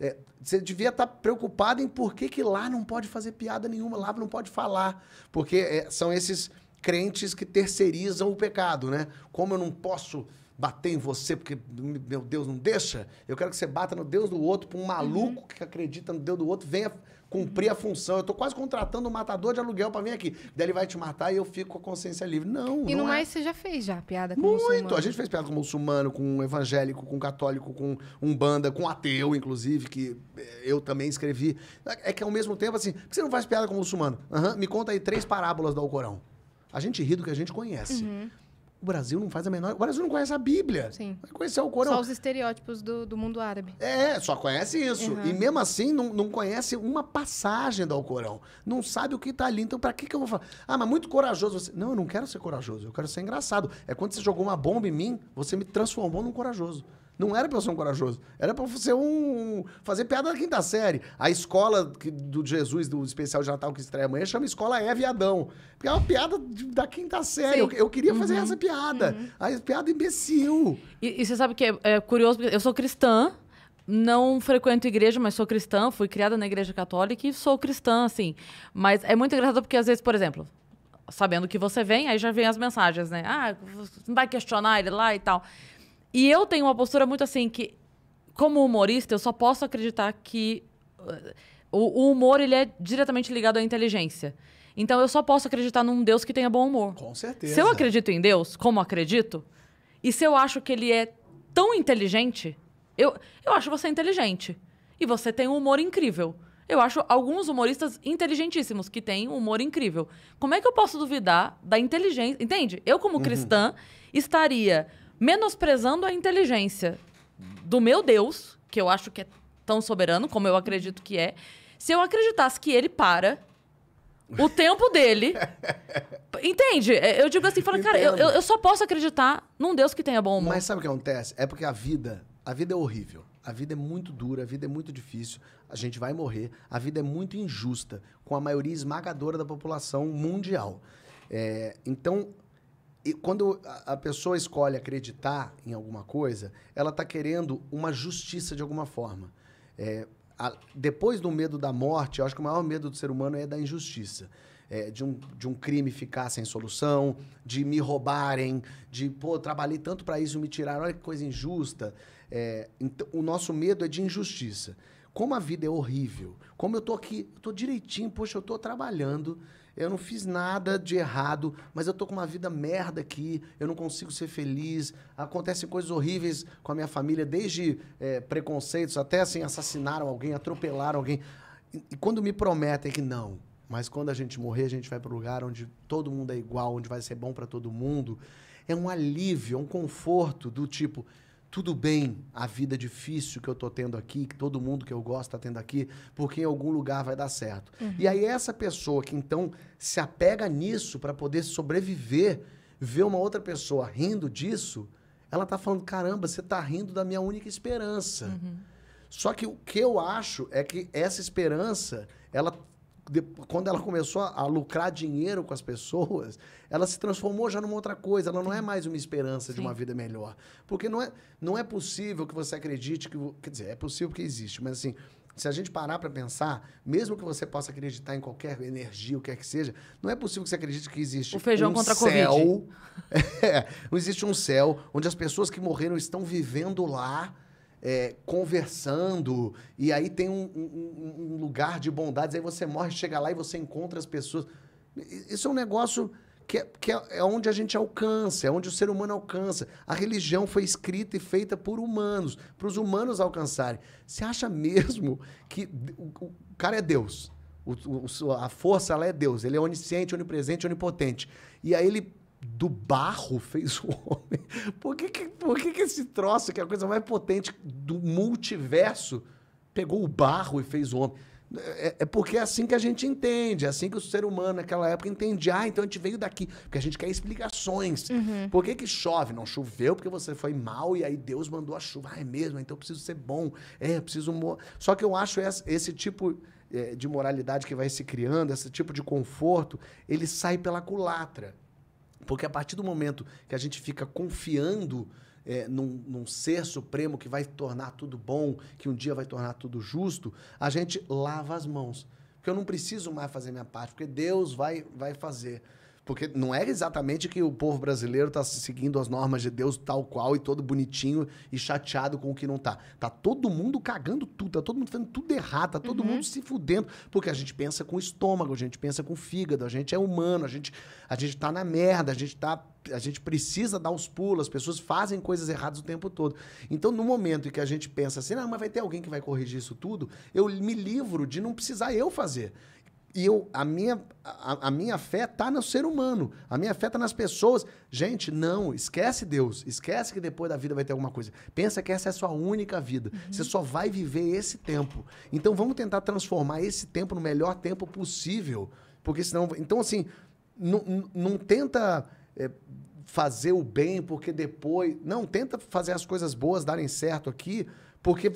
é, você devia estar tá preocupado em por que, que lá não pode fazer piada nenhuma, lá não pode falar. Porque é, são esses crentes que terceirizam o pecado, né? Como eu não posso bater em você porque meu Deus não deixa, eu quero que você bata no Deus do outro para um maluco uhum. que acredita no Deus do outro venha cumprir a função. Eu tô quase contratando um matador de aluguel para vir aqui. Daí ele vai te matar e eu fico com a consciência livre. Não, E não no é. mais você já fez já piada com Muito. Muçulmano. A gente fez piada com muçulmano, com evangélico, com católico, com umbanda, com ateu, inclusive, que eh, eu também escrevi. É que ao mesmo tempo, assim, por que você não faz piada com muçulmano? Uhum. Me conta aí três parábolas do Alcorão. A gente ri do que a gente conhece. Uhum. O Brasil não faz a menor. O Brasil não conhece a Bíblia. Sim. Vai conhecer o Corão. Só os estereótipos do, do mundo árabe. É, só conhece isso. Uhum. E mesmo assim, não, não conhece uma passagem do Alcorão. Não sabe o que está ali. Então, para que, que eu vou falar? Ah, mas muito corajoso você. Não, eu não quero ser corajoso. Eu quero ser engraçado. É quando você jogou uma bomba em mim, você me transformou num corajoso. Não era pra eu ser um corajoso. Era pra ser um. fazer piada da quinta série. A escola que, do Jesus, do especial de Natal que estreia amanhã, chama Escola É Viadão. Porque é uma piada da quinta série. Eu, eu, queria fazer uhum. essa piada. Uhum. A piada imbecil. E, e você sabe que é, é curioso, porque eu sou cristã não frequento igreja, mas sou cristã, fui criada na igreja católica e sou cristã, assim. Mas é muito engraçado porque às vezes, por exemplo, sabendo que você vem, aí já vem as mensagens, né? Ah, não vai questionar ele lá e tal. E eu tenho uma postura muito assim que, como humorista, eu só posso acreditar que uh, o, o humor ele é diretamente ligado à inteligência. Então eu só posso acreditar num Deus que tenha bom humor. Com certeza. Se eu acredito em Deus, como acredito, e se eu acho que ele é tão inteligente, eu, eu acho você inteligente. E você tem um humor incrível. Eu acho alguns humoristas inteligentíssimos que têm um humor incrível. Como é que eu posso duvidar da inteligência? Entende? Eu, como uhum. cristã, estaria menosprezando a inteligência do meu Deus, que eu acho que é tão soberano como eu acredito que é, se eu acreditasse que ele para o tempo dele. entende? É, eu digo assim, falando, cara, eu, eu só posso acreditar num Deus que tenha bom humor. Mas sabe o que acontece? É porque a vida, a vida é horrível. A vida é muito dura, a vida é muito difícil, a gente vai morrer, a vida é muito injusta com a maioria esmagadora da população mundial. É, então, e quando a pessoa escolhe acreditar em alguma coisa, ela está querendo uma justiça de alguma forma. É, a, depois do medo da morte, eu acho que o maior medo do ser humano é da injustiça. É, de, um, de um crime ficar sem solução, de me roubarem, de, pô, trabalhei tanto para isso, me tiraram, olha que coisa injusta. É, então, o nosso medo é de injustiça. Como a vida é horrível, como eu tô aqui, eu tô direitinho, poxa, eu tô trabalhando, eu não fiz nada de errado, mas eu tô com uma vida merda aqui, eu não consigo ser feliz. Acontecem coisas horríveis com a minha família, desde é, preconceitos até assim, assassinaram alguém, atropelaram alguém. E, e quando me prometem que não, mas quando a gente morrer, a gente vai para um lugar onde todo mundo é igual, onde vai ser bom para todo mundo, é um alívio, é um conforto do tipo tudo bem a vida difícil que eu tô tendo aqui, que todo mundo que eu gosto está tendo aqui, porque em algum lugar vai dar certo. Uhum. E aí essa pessoa que então se apega nisso para poder sobreviver, vê uma outra pessoa rindo disso, ela tá falando: "Caramba, você tá rindo da minha única esperança". Uhum. Só que o que eu acho é que essa esperança, ela de, quando ela começou a, a lucrar dinheiro com as pessoas, ela se transformou já numa outra coisa. Ela não é mais uma esperança Sim. de uma vida melhor. Porque não é, não é possível que você acredite que. Quer dizer, é possível que existe, mas assim. Se a gente parar para pensar, mesmo que você possa acreditar em qualquer energia, o que quer é que seja, não é possível que você acredite que existe o feijão um contra céu. A é, existe um céu onde as pessoas que morreram estão vivendo lá é, conversando, e aí tem um, um, um, lugar de bondades, aí você morre, chega lá e você encontra as pessoas. Isso é um negócio que, é, que é, é onde a gente alcança, é onde o ser humano alcança. A religião foi escrita e feita por humanos, para os humanos alcançarem. Você acha mesmo que o, o cara é Deus? O, o, a força lá é Deus, ele é onisciente, onipresente, onipotente. E aí ele do barro fez o homem? Por que, que, por que, que esse troço, que é a coisa mais potente do multiverso, pegou o barro e fez o homem? É, é porque é assim que a gente entende, é assim que o ser humano naquela época entende, Ah, então a gente veio daqui, porque a gente quer explicações. Uhum. Por que, que chove? Não choveu porque você foi mal e aí Deus mandou a chuva. Ah, é mesmo? Então eu preciso ser bom. É, eu preciso. Só que eu acho esse tipo eh, de moralidade que vai se criando, esse tipo de conforto, ele sai pela culatra. Porque a partir do momento que a gente fica confiando é, num, num, ser supremo que vai tornar tudo bom, que um dia vai tornar tudo justo, a gente lava as mãos. Porque eu não preciso mais fazer minha parte, porque Deus vai, vai fazer. Porque não é exatamente que o povo brasileiro está seguindo as normas de Deus tal qual e todo bonitinho e chateado com o que não tá. Tá todo mundo cagando tudo, tá todo mundo fazendo tudo errado, tá todo uhum. mundo se fudendo, porque a gente pensa com o estômago, a gente pensa com o fígado, a gente é humano, a gente a gente tá na merda, a gente tá a gente precisa dar os pulos, as pessoas fazem coisas erradas o tempo todo. Então, no momento em que a gente pensa assim, não, mas vai ter alguém que vai corrigir isso tudo, eu me livro de não precisar eu fazer. E eu, a, minha, a, a minha fé está no ser humano, a minha fé está nas pessoas. Gente, não, esquece Deus, esquece que depois da vida vai ter alguma coisa. Pensa que essa é a sua única vida, uhum. você só vai viver esse tempo. Então vamos tentar transformar esse tempo no melhor tempo possível, porque senão. Então, assim, não tenta é, fazer o bem porque depois. Não, tenta fazer as coisas boas darem certo aqui, porque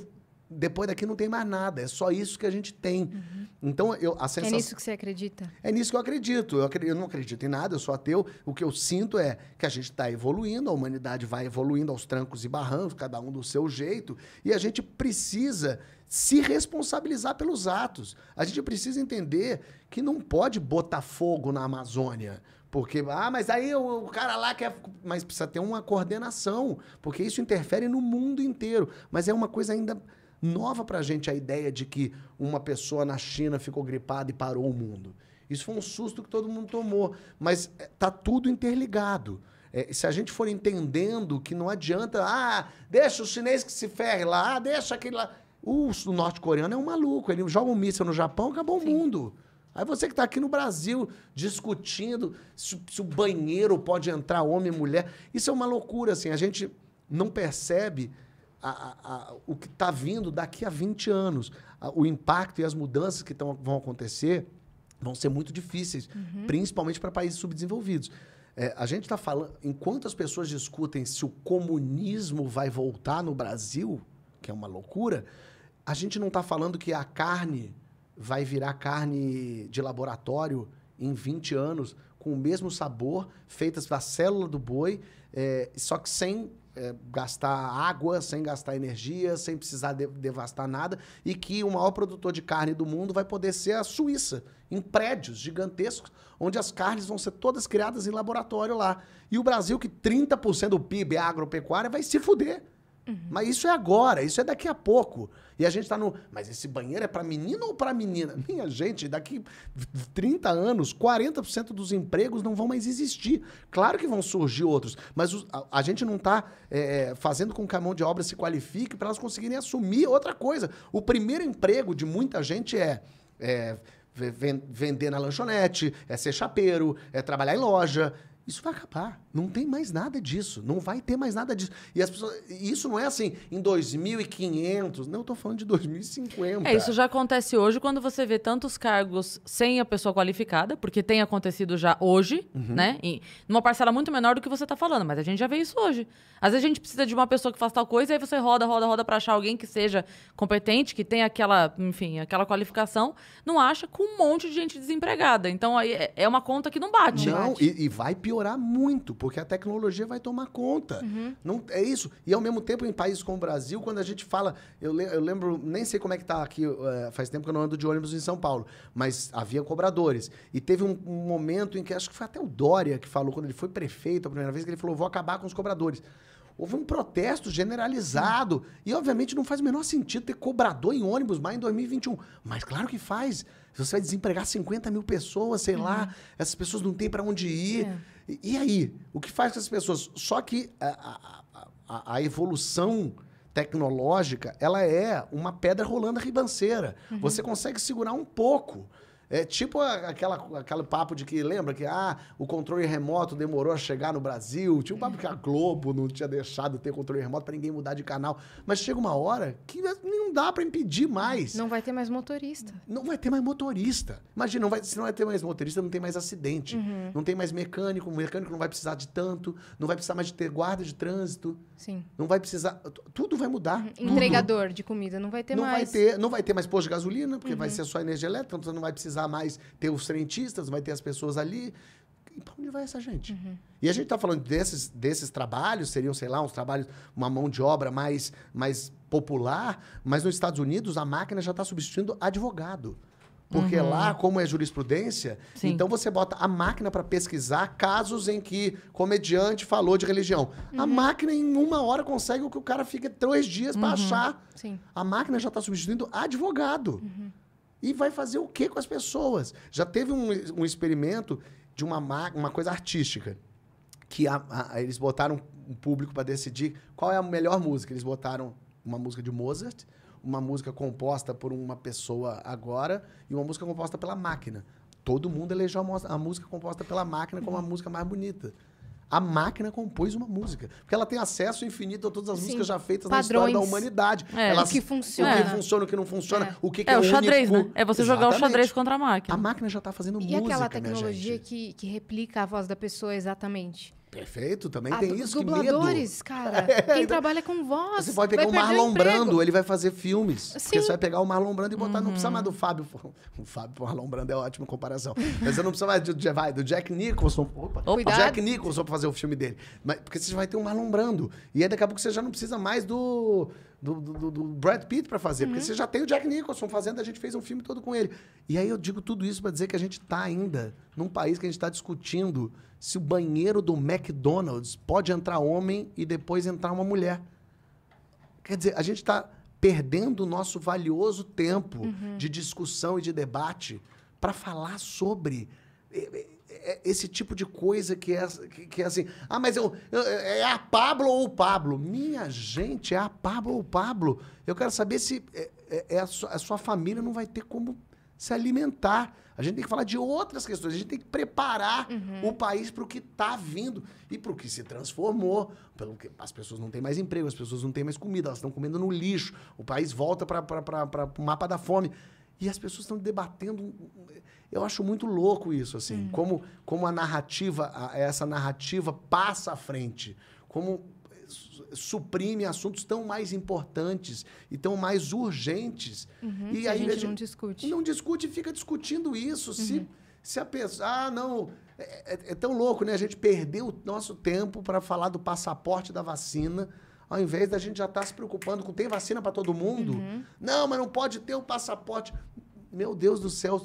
depois daqui não tem mais nada. É só isso que a gente tem. Uhum. Então, eu, a é sensação... É nisso que você acredita? É nisso que eu acredito. Eu, acredito, eu não acredito em nada, eu sou ateu. O que eu sinto é que a gente está evoluindo, a humanidade vai evoluindo aos trancos e barrancos, cada um do seu jeito. E a gente precisa se responsabilizar pelos atos. A gente precisa entender que não pode botar fogo na Amazônia. Porque, ah, mas aí o, o, cara lá quer. Mas precisa ter uma coordenação, porque isso interfere no mundo inteiro. Mas é uma coisa ainda nova para a gente a ideia de que uma pessoa na China ficou gripada e parou o mundo. Isso foi um susto que todo mundo tomou, mas eh, tá tudo interligado. É, se a gente for entendendo que não adianta, ah, deixa o chinês que se ferre lá, ah, deixa aquele lá. O norte-coreano é um maluco, ele joga um míssil no Japão, acabou Sim. o mundo. Aí você que está aqui no Brasil discutindo se, se, o banheiro pode entrar homem e mulher. Isso é uma loucura, assim. A gente não percebe a, a, o que está vindo daqui a 20 anos. o impacto e as mudanças que tão, vão acontecer vão ser muito difíceis, uhum. principalmente para países subdesenvolvidos. É, a gente está falando, enquanto as pessoas discutem se o comunismo vai voltar no Brasil, que é uma loucura, a gente não está falando que a carne vai virar carne de laboratório em 20 anos, com o mesmo sabor, feitas da célula do boi, é, só que sem é, gastar água, sem gastar energia, sem precisar de, devastar nada, e que o maior produtor de carne do mundo vai poder ser a Suíça, em prédios gigantescos, onde as carnes vão ser todas criadas em laboratório lá. E o Brasil, que 30% do PIB é agropecuária, vai se fuder. Uhum. Mas isso é agora, isso é daqui a pouco. E a gente está no. Mas esse banheiro é para menino ou para menina? Minha gente, daqui 30 anos, 40% dos empregos não vão mais existir. Claro que vão surgir outros, mas os, a, a, gente não está é, é, fazendo com que a mão de obra se qualifique para elas conseguirem assumir outra coisa. O primeiro emprego de muita gente é, é vender na lanchonete, é ser chapeiro, é trabalhar em loja. Isso vai acabar. Não tem mais nada disso. Não vai ter mais nada disso. E as pessoas, isso não é assim em 2500. Não, eu tô falando de 2050. É, isso já acontece hoje quando você vê tantos cargos sem a pessoa qualificada, porque tem acontecido já hoje, uhum. né? Em uma parcela muito menor do que você tá falando, mas a gente já vê isso hoje. Às vezes a gente precisa de uma pessoa que faça tal coisa e aí você roda, roda, roda para achar alguém que seja competente, que tenha aquela, enfim, aquela qualificação, não acha com um monte de gente desempregada. Então aí é, é uma conta que não bate. Não, bate. E, e vai piorar muito porque a tecnologia vai tomar conta. Uhum. Não, é isso. E ao mesmo tempo, em países como o Brasil, quando a gente fala. Eu, le, eu lembro, nem sei como é que está aqui, uh, faz tempo que eu não ando de ônibus em São Paulo, mas havia cobradores. E teve um, um momento em que, acho que foi até o Dória que falou, quando ele foi prefeito a primeira vez, que ele falou: vou acabar com os cobradores. Houve um protesto generalizado. E, obviamente, não faz o menor sentido ter cobrador em ônibus mais em 2021. Mas claro que faz. Você vai desempregar 50 mil pessoas, sei lá. Uhum. Essas pessoas não têm para onde ir. É. E, aí? O que faz com as pessoas? Só que a, a, a, evolução tecnológica, ela é uma pedra rolando ribanceira. Uhum. Você consegue segurar um pouco. É tipo aquela, aquele papo de que lembra que ah, o controle remoto demorou a chegar no Brasil. Tinha um papo que a Globo não tinha deixado ter controle remoto para ninguém mudar de canal. Mas chega uma hora que não é, dá para impedir mais. Não vai ter mais motorista. Não vai ter mais motorista. Imagina, não vai, se não vai ter mais motorista, não tem mais acidente. Uhum. Não tem mais mecânico. O mecânico não vai precisar de tanto. Não vai precisar mais de ter guarda de trânsito. Sim. Não vai precisar. Tudo vai mudar. Uhum. Entregador de comida não vai ter não mais. Vai ter, não vai ter mais posto de gasolina, porque uhum. vai ser só energia elétrica, então não vai precisar precisar mais ter os frentistas, vai ter as pessoas ali. E para onde vai essa gente? Uhum. E a gente está falando desses, desses trabalhos, seriam, sei lá, uns trabalhos, uma mão de obra mais, mais popular, mas nos Estados Unidos a máquina já está substituindo advogado. Porque uhum. lá, como é jurisprudência, Sim. então você bota a máquina para pesquisar casos em que comediante falou de religião. Uhum. A máquina, em uma hora, consegue o que o cara fica três dias para uhum. achar. Sim. A máquina já está substituindo advogado. Uhum. E vai fazer o que com as pessoas? Já teve um, um experimento de uma, uma coisa artística, que a, a, eles botaram um público para decidir qual é a melhor música. Eles botaram uma música de Mozart, uma música composta por uma pessoa agora e uma música composta pela máquina. Todo mundo elegeu a, a música composta pela máquina como a uhum. música mais bonita. A máquina compôs uma música. Porque ela tem acesso infinito a todas as Sim. músicas já feitas Padrões. na história da humanidade. É, Elas, o que funciona. O que funciona, o que não funciona, é. o que, que é, é o xadrez, único. né? É você Exatamente. jogar o xadrez contra a máquina. A máquina já está fazendo e música. Né, e aquela tecnologia que, que replica a voz da pessoa exatamente. Perfeito, também ah, tem isso. Dubladores, que medo. cara. É, então Quem trabalha com voz. Você pode pegar o Marlon Brando, ele vai fazer filmes. Sim. Porque você vai pegar o Marlon Brando e botar. Uhum. Não precisa uhum. mais do Fábio. O Fábio o Marlon Brando é ótima comparação. Mas você não precisa mais do, vai, do Jack Nicholson. Opa, Cuidado. Jack Nicholson pra fazer o filme dele. Mas, porque você vai ter o um Marlon Brando. E aí daqui a pouco você já não precisa mais do. Do, do, do, Brad Pitt para fazer, uhum. porque você já tem o Jack Nicholson fazendo, a gente fez um filme todo com ele. E aí eu digo tudo isso para dizer que a gente está ainda num país que a gente está discutindo se o banheiro do McDonald's pode entrar homem e depois entrar uma mulher. Quer dizer, a gente está perdendo o nosso valioso tempo uhum. de discussão e de debate para falar sobre é, é, é, esse tipo de coisa que é, que é assim. Ah, mas eu, eu, é a Pablo ou o Pablo? Minha gente, é a Pablo ou o Pablo? Eu quero saber se é, é a, sua, a sua família não vai ter como se alimentar. A gente tem que falar de outras questões. A gente tem que preparar uhum. o país para o que está vindo e para o que se transformou. Pelo que as pessoas não têm mais emprego, as pessoas não têm mais comida, elas estão comendo no lixo. O país volta para o mapa da fome. E as pessoas estão debatendo. Eu acho muito louco isso, assim. Uhum. Como, como a narrativa, essa narrativa passa à frente. Como suprime assuntos tão mais importantes e tão mais urgentes. Uhum, e aí a gente, não discute. Não discute e fica discutindo isso. Uhum. Se, se a pessoa. Ah, não. É, é, é, tão louco, né? A gente perdeu o nosso tempo para falar do passaporte da vacina. Ao invés da gente já estar tá se preocupando com tem vacina para todo mundo? Uhum. Não, mas não pode ter o passaporte. Meu Deus do céu.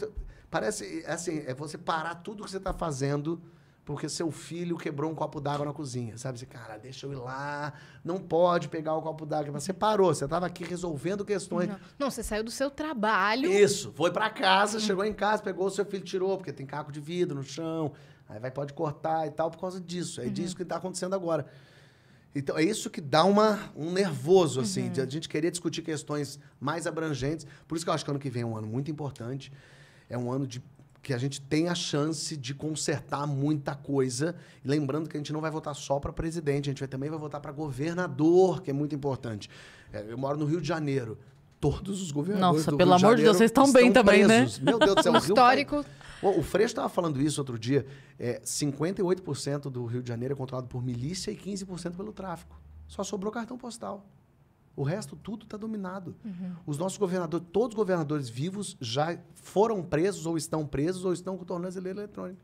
Parece assim, é você parar tudo que você está fazendo porque seu filho quebrou um copo d'água na cozinha. Sabe assim, cara, deixa eu ir lá, não pode pegar o copo d'água. Você parou, você estava aqui resolvendo questões. Não. não. você saiu do seu trabalho. Isso, foi para casa, chegou em casa, pegou o seu filho, tirou, porque tem caco de vidro no chão, aí vai, pode cortar e tal, por causa disso. É uhum. disso que está acontecendo agora. Então, é isso que dá uma, um nervoso, assim, uhum. de a uhum. gente querer discutir questões mais abrangentes. Por isso que eu acho que ano que vem é um ano muito importante. É um ano de que a gente tem a chance de consertar muita coisa. lembrando que a gente não vai votar só para presidente, a gente vai, também vai votar para governador, que é muito importante. É, eu moro no Rio de Janeiro. Todos os governadores Nossa, do pelo Rio amor de Deus, vocês estão bem também, né? presos. né? Meu Deus do céu, o histórico. O Freixo estava falando isso outro dia. É, 58% do Rio de Janeiro é controlado por milícia e 15% pelo tráfico. Só sobrou cartão postal. O resto tudo está dominado. Uhum. Os nossos governadores, todos os governadores vivos já foram presos ou estão presos ou estão com tornozeleira eletrônica.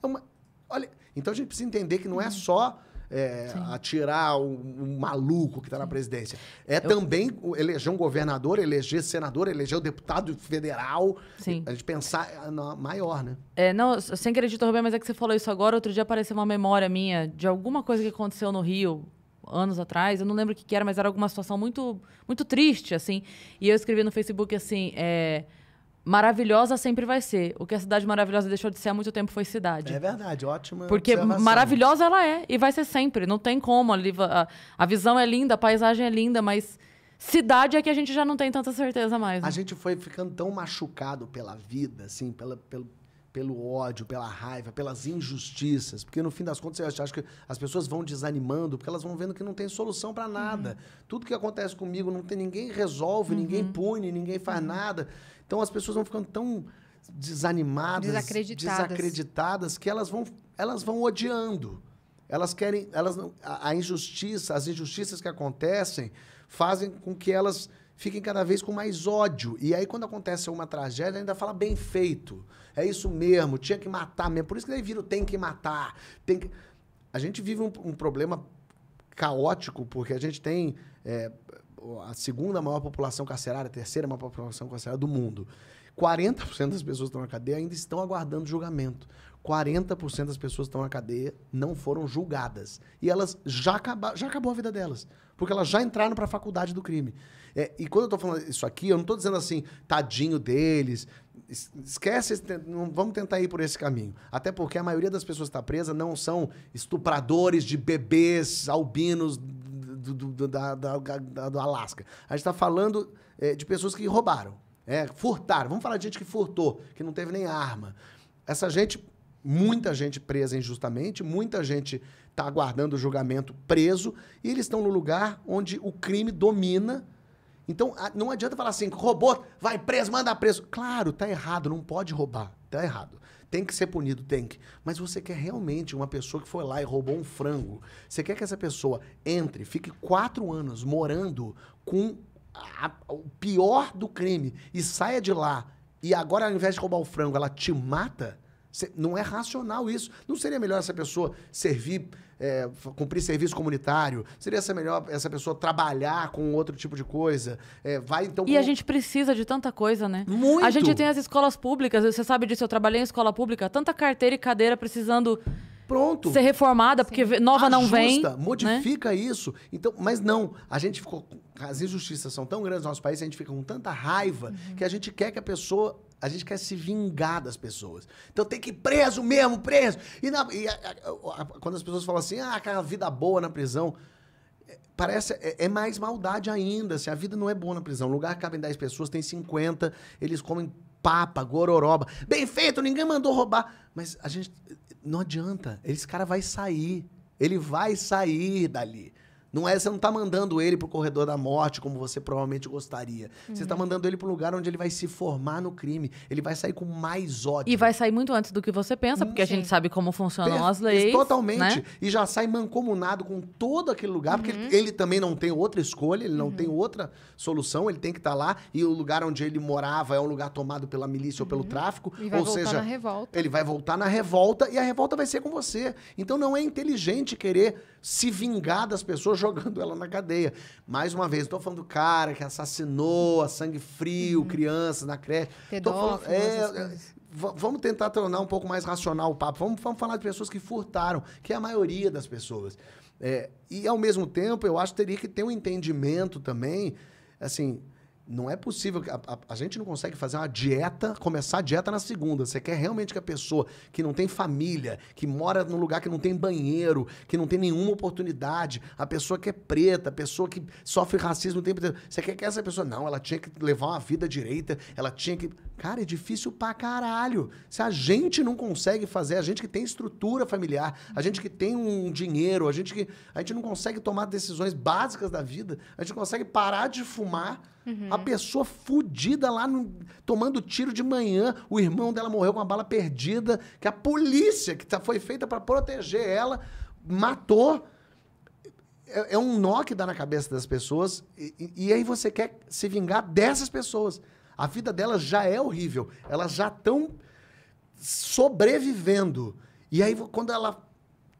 É uma, olha, então a gente precisa entender que não é uhum. só é, atirar um, um, maluco que está na presidência. É Eu... também eleger um governador, eleger senador, eleger o um deputado federal. Sim. A gente pensar é, na maior, né? É, não, sem querer Rubem, mas é que você falou isso agora. Outro dia apareceu uma memória minha de alguma coisa que aconteceu no Rio, anos atrás, eu não lembro o que, que, era, mas era alguma situação muito, muito triste, assim. E eu escrevi no Facebook assim: é, maravilhosa sempre vai ser. O que a cidade maravilhosa deixou de ser há muito tempo foi cidade. É verdade, ótima. Porque maravilhosa ela é e vai ser sempre. Não tem como. A, a visão é linda, a paisagem é linda, mas. Cidade é que a gente já não tem tanta certeza mais. Né? A gente foi ficando tão machucado pela vida, assim, pela, pelo, pelo ódio, pela raiva, pelas injustiças, porque no fim das contas eu acho que as pessoas vão desanimando, porque elas vão vendo que não tem solução para nada. Uhum. Tudo que acontece comigo não tem ninguém resolve, uhum. ninguém pune, ninguém faz uhum. nada. Então as pessoas vão ficando tão desanimadas, desacreditadas, desacreditadas que elas vão elas vão odiando. Elas querem, elas a, a injustiça, as injustiças que acontecem fazem com que elas fiquem cada vez com mais ódio. E aí, quando acontece alguma tragédia, ainda fala bem feito. É isso mesmo, tinha que matar mesmo. Por isso que daí vira o tem que matar. Tem que... A gente vive um, um problema caótico, porque a gente tem é, a segunda maior população carcerária, a terceira maior população carcerária do mundo. 40% das pessoas que estão na cadeia ainda estão aguardando julgamento. 40% das pessoas que estão na cadeia não foram julgadas. E elas já, acaba, já acabou a vida delas. Porque elas já entraram para a faculdade do crime. É, e quando eu tô falando isso aqui, eu não tô dizendo assim, tadinho deles. Esquece, não, vamos tentar ir por esse caminho. Até porque a maioria das pessoas que está presa não são estupradores de bebês albinos do, do, do da, da, da, do Alasca. A gente está falando é, de pessoas que roubaram, é, furtaram. Vamos falar de gente que furtou, que não teve nem arma. Essa gente muita gente presa injustamente, muita gente está aguardando o julgamento preso, e eles estão no lugar onde o crime domina então, não adianta falar assim, robô vai preso, manda preso. Claro, tá errado, não pode roubar, tá errado. Tem que ser punido, tem que. Mas você quer realmente uma pessoa que foi lá e roubou um frango. Você quer que essa pessoa entre, fique quatro anos morando com a, o pior do crime e saia de lá e agora, ao invés de roubar o frango, ela te mata? Não é racional isso. Não seria melhor essa pessoa servir, é, cumprir serviço comunitário? Seria essa melhor essa pessoa trabalhar com outro tipo de coisa? É, vai então. E com... a gente precisa de tanta coisa, né? Muito. A gente tem as escolas públicas. Você sabe disso. Eu trabalhei em escola pública. Tanta carteira e cadeira precisando Pronto. Ser reformada, Sim. porque nova Ajusta, não vem. Né? Modifica né? isso. Então, mas não, a gente ficou. As injustiças são tão grandes no nosso país, a gente fica com tanta raiva uhum. que a gente quer que a pessoa. A gente quer se vingar das pessoas. Então tem que ir preso mesmo, preso. E, na, e a, a, a, quando as pessoas falam assim, ah, aquela vida boa na prisão. É, parece, é, é mais maldade ainda. Se assim, a vida não é boa na prisão. O lugar que cabem 10 pessoas, tem 50, eles comem papa, gororoba. Bem feito, ninguém mandou roubar. Mas a gente não adianta. Esse cara vai sair. Ele vai sair dali. Não é, você não está mandando ele para o corredor da morte, como você provavelmente gostaria. Tá uhum. Você está mandando ele para o lugar onde ele vai se formar no crime. Ele vai sair com mais ódio. E vai sair muito antes do que você pensa, hum, porque Sim. a gente sabe como funcionam per as leis. Totalmente. Né? E já sai mancomunado com todo aquele lugar, uhum. porque ele, ele, também não tem outra escolha, ele não uhum. tem outra solução, ele tem que estar tá lá. E o lugar onde ele morava é um lugar tomado pela milícia ou pelo uhum. tráfico. Ele vai ou voltar seja, na revolta. ele vai voltar na revolta e a revolta vai ser com você. Então não é inteligente querer se vingar das pessoas jogando ela na cadeia. Mais uma vez, estou falando do cara que assassinou a sangue frio, uhum. crianças na creche. falando, é, é vamos tentar tornar um pouco mais racional o papo. Vamos, vamos falar de pessoas que furtaram, que é a maioria das pessoas. É, e, ao mesmo tempo, eu acho que teria que ter um entendimento também, assim, não é possível. A, a, a, gente não consegue fazer uma dieta, começar a dieta na segunda. Você quer realmente que a pessoa que não tem família, que mora num lugar que não tem banheiro, que não tem nenhuma oportunidade, a pessoa que é preta, a pessoa que sofre racismo o tempo inteiro. Você quer que essa pessoa. Não, ela tinha que levar uma vida direita, ela tinha que. Cara, é difícil pra caralho. Se a gente não consegue fazer, a gente que tem estrutura familiar, a gente que tem um dinheiro, a gente que a gente não consegue tomar decisões básicas da vida, a gente consegue parar de fumar. Uhum. A pessoa fudida lá no, tomando tiro de manhã, o irmão dela morreu com uma bala perdida, que a polícia, que tá, foi feita para proteger ela, matou. É, é, um nó que dá na cabeça das pessoas. E, e aí você quer se vingar dessas pessoas. A vida delas já é horrível. Elas já estão sobrevivendo. E aí, quando ela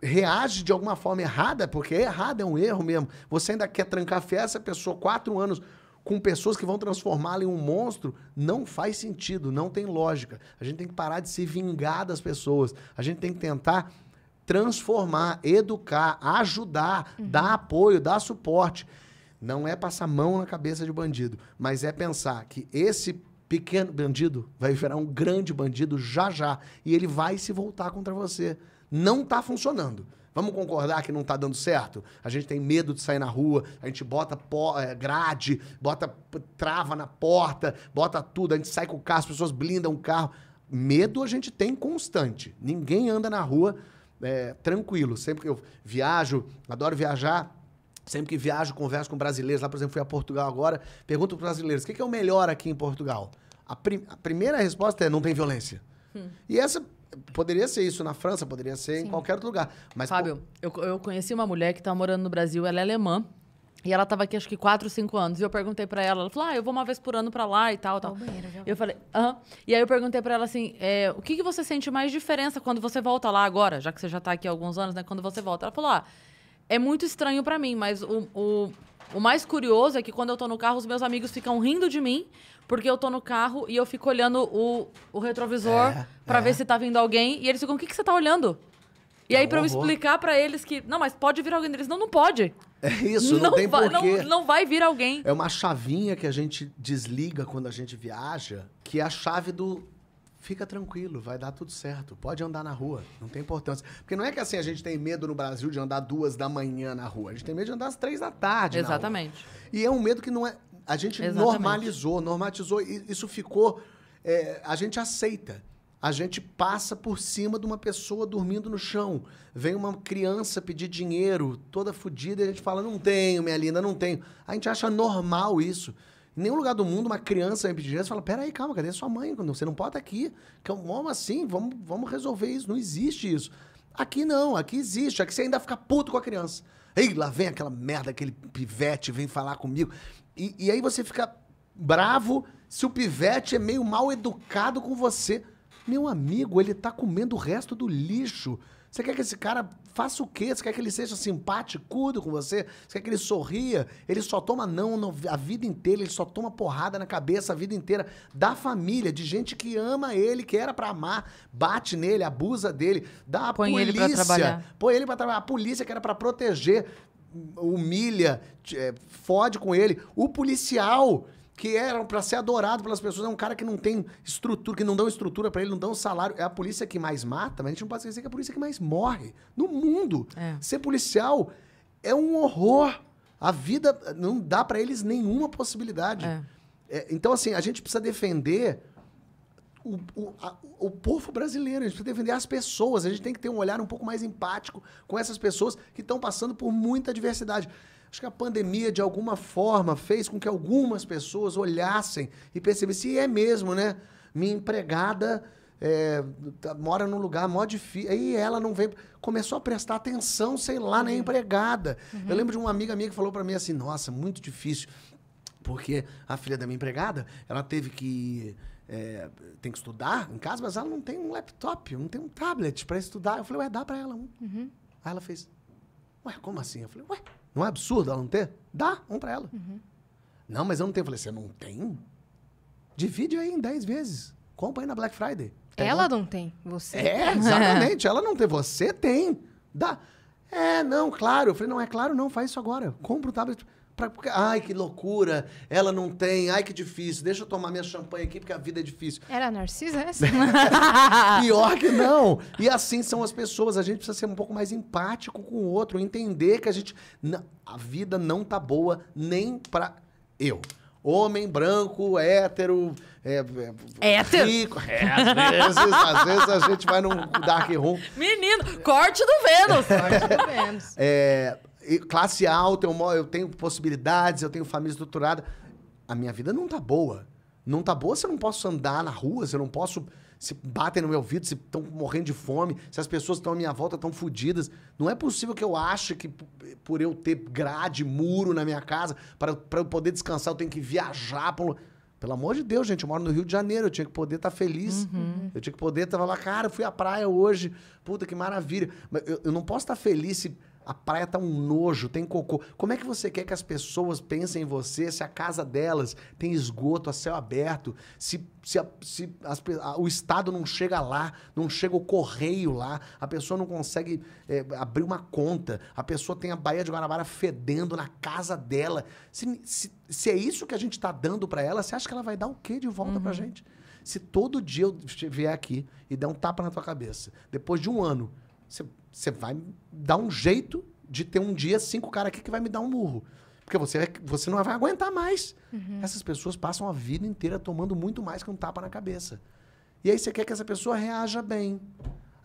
reage de alguma forma errada, porque é errado, é um erro mesmo. Você ainda quer trancar fé essa pessoa quatro anos com pessoas que vão transformá-la em um monstro, não faz sentido, não tem lógica. A gente tem que parar de se vingar das pessoas. A gente tem que tentar transformar, educar, ajudar, uhum. dar apoio, dar suporte. Não é passar mão na cabeça de bandido, mas é pensar que esse pequeno bandido vai virar um grande bandido já já e ele vai se voltar contra você. Não está funcionando. Vamos concordar que não está dando certo? A gente tem medo de sair na rua, a gente bota eh, grade, bota trava na porta, bota tudo, a gente sai com o carro, as pessoas blindam o carro. Medo a gente tem constante. Ninguém anda na rua é, tranquilo. Sempre que eu viajo, adoro viajar, Sempre que viajo, converso com brasileiros. Lá, por exemplo, fui a Portugal agora. Pergunto para brasileiros: o que é o melhor aqui em Portugal? A, prim a primeira resposta é: não tem violência. Hum. E essa poderia ser isso na França, poderia ser Sim. em qualquer outro lugar. Mas Fábio, eu, eu conheci uma mulher que está morando no Brasil, ela é alemã. E ela estava aqui acho que 4, 5 anos. E eu perguntei para ela, ela falou: "Ah, eu vou uma vez por ano para lá e tal, tal". Tá banheiro, eu falei: "Aham". E aí eu perguntei para ela assim: é, o que que você sente mais diferença quando você volta lá agora, já que você já está aqui há alguns anos, né, quando você volta?" Ela falou: "Ah, é muito estranho para mim, mas o, o, o, mais curioso é que quando eu tô no carro, os meus amigos ficam rindo de mim, porque eu tô no carro e eu fico olhando o, o retrovisor é, para é. ver se tá vindo alguém, e eles ficam, o que, que você tá olhando? E é aí, um para eu explicar para eles que, não, mas pode vir alguém deles. Não, não pode. É isso, não, não tem porquê. Não, não vai vir alguém. É uma chavinha que a gente desliga quando a gente viaja, que é a chave do fica tranquilo, vai dar tudo certo. Pode andar na rua, não tem importância. Porque não é que assim a gente tem medo no Brasil de andar duas da manhã na rua. A gente tem medo de andar às três da tarde. Exatamente. E é um medo que não é. A gente Exatamente. normalizou, normatizou. E isso ficou. É, a gente aceita. A gente passa por cima de uma pessoa dormindo no chão. Vem uma criança pedir dinheiro, toda fodida, e a gente fala: não tenho, minha linda, não tenho. A gente acha normal isso. Em nenhum lugar do mundo uma criança impedida fala: peraí, calma, cadê sua mãe? Você não pode estar tá aqui. Como assim? Vamos, vamos resolver isso. Não existe isso. Aqui não, aqui existe. Aqui você ainda fica puto com a criança. Ei, lá vem aquela merda, aquele pivete vem falar comigo. E, e aí você fica bravo se o pivete é meio mal educado com você. Meu amigo, ele tá comendo o resto do lixo. Você quer que esse cara faça o quê? Você quer que ele seja simpático, com você? Você quer que ele sorria? Ele só toma não a vida inteira, ele só toma porrada na cabeça a vida inteira da família, de gente que ama ele, que era para amar, bate nele, abusa dele, dá a põe polícia, ele pra trabalhar. põe ele para trabalhar, a polícia que era para proteger humilha, eh, fode com ele. O policial que eram para ser adorado pelas pessoas. É um cara que não tem estrutura, que não dão estrutura para ele, não dão salário. É a polícia que mais mata, mas a gente não pode esquecer que é a polícia que mais morre no mundo. É. Ser policial é um horror. A vida não dá para eles nenhuma possibilidade. É. É, então, assim, a gente precisa defender o, o, a, o povo brasileiro, a gente precisa defender as pessoas, a gente tem que ter um olhar um pouco mais empático com essas pessoas que estão passando por muita diversidade. Acho que a pandemia, de alguma forma, fez com que algumas pessoas olhassem e percebessem, e é mesmo, né? Minha empregada é, tá, mora num lugar mó difícil. Aí ela não vem. Começou a prestar atenção, sei lá, uhum. na empregada. Uhum. Eu lembro de uma amiga minha que falou para mim assim: nossa, muito difícil. Porque a filha da minha empregada, ela teve que. É, tem que estudar em casa, mas ela não tem um laptop, não tem um tablet para estudar. Eu falei, ué, dá para ela um. Uhum. Aí ela fez, ué, como assim? Eu falei, ué, não é absurdo ela não ter? Dá, um para ela. Uhum. Não, mas eu não tenho. Eu falei, você não tem? Divide aí em 10 vezes. Compra aí na Black Friday. Tem ela não? não tem, você. É, exatamente. ela não tem, você tem. Dá. É, não, claro. Eu falei, não, é claro, não, faz isso agora. Compra o tablet. Pra, ai, que loucura, ela não tem, ai, que difícil, deixa eu tomar minha champanhe aqui porque a vida é difícil. Era narcisa essa? Pior que não. E assim são as pessoas, a gente precisa ser um pouco mais empático com o outro, entender que a gente. A vida não tá boa nem pra eu. Homem, branco, hétero. É, é, hétero? Rico. É, às vezes, às vezes a gente vai num Dark Room. Menino, corte do Vênus! Corte do Vênus. É classe alta, eu, eu tenho possibilidades, eu tenho família estruturada. A minha vida não tá boa. Não tá boa se eu não posso andar na rua, se eu não posso. Se batem no meu ouvido, se estão morrendo de fome, se as pessoas estão à minha volta estão fodidas. Não é possível que eu ache que por eu ter grade, muro na minha casa, para, para eu poder descansar, eu tenho que viajar. Pra... Pelo amor de Deus, gente, eu moro no Rio de Janeiro, eu tinha que poder estar tá feliz. Uhum. Eu tinha que poder estar tá, lá, cara, fui à praia hoje, puta que maravilha. Mas eu, eu não posso estar tá feliz se a praia tá um nojo, tem cocô. Como é que você quer que as pessoas pensem em você se a casa delas tem esgoto a céu aberto, se, se, a, se as, a, o Estado não chega lá, não chega o correio lá, a pessoa não consegue é, abrir uma conta, a pessoa tem a Baía de Guanabara fedendo na casa dela. Se, se, se é isso que a gente está dando para ela, você acha que ela vai dar o quê de volta uhum. para gente? Se todo dia eu vier aqui e der um tapa na tua cabeça, depois de um ano, você vai dar um jeito de ter um dia cinco caras aqui que vai me dar um murro. Porque você, é, você não vai aguentar mais. Uhum. Essas pessoas passam a vida inteira tomando muito mais que um tapa na cabeça. E aí você quer que essa pessoa reaja bem.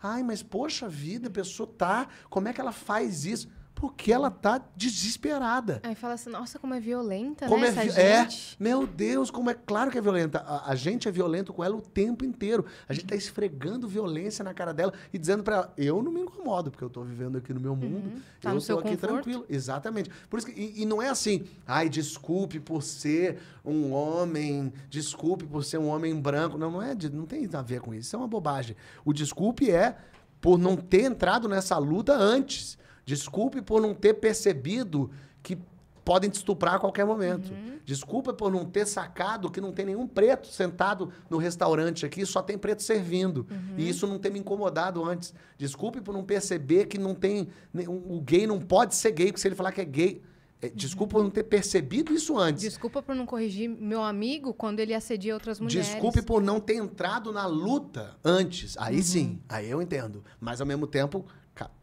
Ai, mas poxa vida, a pessoa tá. Como é que ela faz isso? Porque ela tá desesperada. Aí fala assim, nossa, como é violenta, como né, é, essa é, gente? É, meu Deus, como é claro que é violenta. A, a, gente é violento com ela o tempo inteiro. A gente tá esfregando violência na cara dela e dizendo para ela, eu não me incomodo, porque eu tô vivendo aqui no meu uhum. mundo, uhum. tá eu no tô aqui conforto. tranquilo. Exatamente. Por isso que, e, e não é assim, ai, desculpe por ser um homem, desculpe por ser um homem branco. Não, não é, não tem a ver com isso. Isso é uma bobagem. O desculpe é por não ter entrado nessa luta antes. Desculpe por não ter percebido que podem te estuprar a qualquer momento. Uhum. Desculpa por não ter sacado que não tem nenhum preto sentado no restaurante aqui, só tem preto servindo. Uhum. E isso não ter me incomodado antes. Desculpe por não perceber que não tem. O gay não pode ser gay, porque se ele falar que é gay. É, uhum. Desculpa por não ter percebido isso antes. Desculpa por não corrigir meu amigo quando ele assedia outras mulheres. Desculpe por não ter entrado na luta antes. Aí uhum. sim, aí eu entendo. Mas ao mesmo tempo,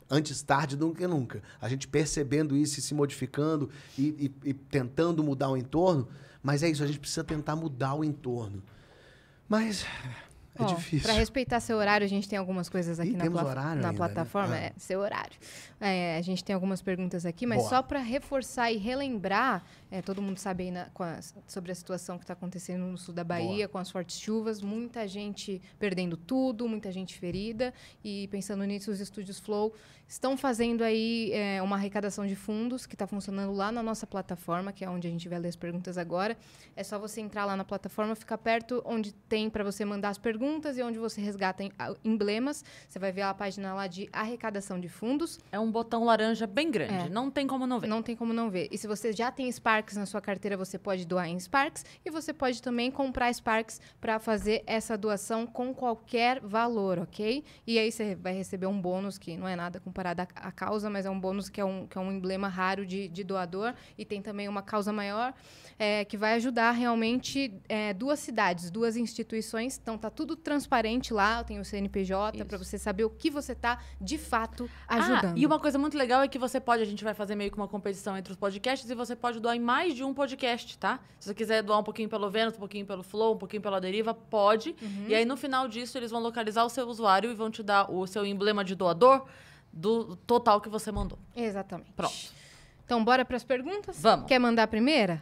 antes tarde do que nunca. A gente percebendo isso e se modificando e, e, e tentando mudar o entorno, mas é isso, a gente precisa tentar mudar o entorno. Mas é Ó, difícil. Para respeitar seu horário, a gente tem algumas coisas aqui Ih, na, pla na ainda, né? plataforma. Né? Ah. É, seu horário. É, a gente tem algumas perguntas aqui, mas Boa. só para reforçar e relembrar, é, todo mundo sabe aí na, né, a, sobre a situação que está acontecendo no sul da Bahia, Boa. com as fortes chuvas, muita gente perdendo tudo, muita gente ferida. E pensando nisso, os estúdios Flow estão fazendo aí é, uma arrecadação de fundos que está funcionando lá na nossa plataforma, que é onde a gente vai ler as perguntas agora. É só você entrar lá na plataforma, ficar perto onde tem para você mandar as perguntas perguntas e onde você resgata emblemas. Você vai ver a página lá de arrecadação de fundos. É um botão laranja bem grande, é. não tem como não ver. Não tem como não ver. E se você já tem Sparks na sua carteira, você pode doar em Sparks e você pode também comprar Sparks para fazer essa doação com qualquer valor, ok? E aí você vai receber um bônus que não é nada comparado à causa, mas é um bônus que é um, que é um emblema raro de, de doador e tem também uma causa maior é, que vai ajudar realmente é, duas cidades, duas instituições. Então tá tudo transparente lá, tem o CNPJ para você saber o que você tá de fato ah, ajudando. Ah, e uma coisa muito legal é que você pode, a gente vai fazer meio que uma competição entre os podcasts e você pode doar em mais de um podcast, tá? Se você quiser doar um pouquinho pelo Vênus, um pouquinho pelo Flow, um pouquinho pela Deriva, pode. Uhum. E aí no final disso eles vão localizar o seu usuário e vão te dar o seu emblema de doador do total que você mandou. Exatamente. Pronto. Então, bora para as perguntas? Vamos. Quer mandar a primeira?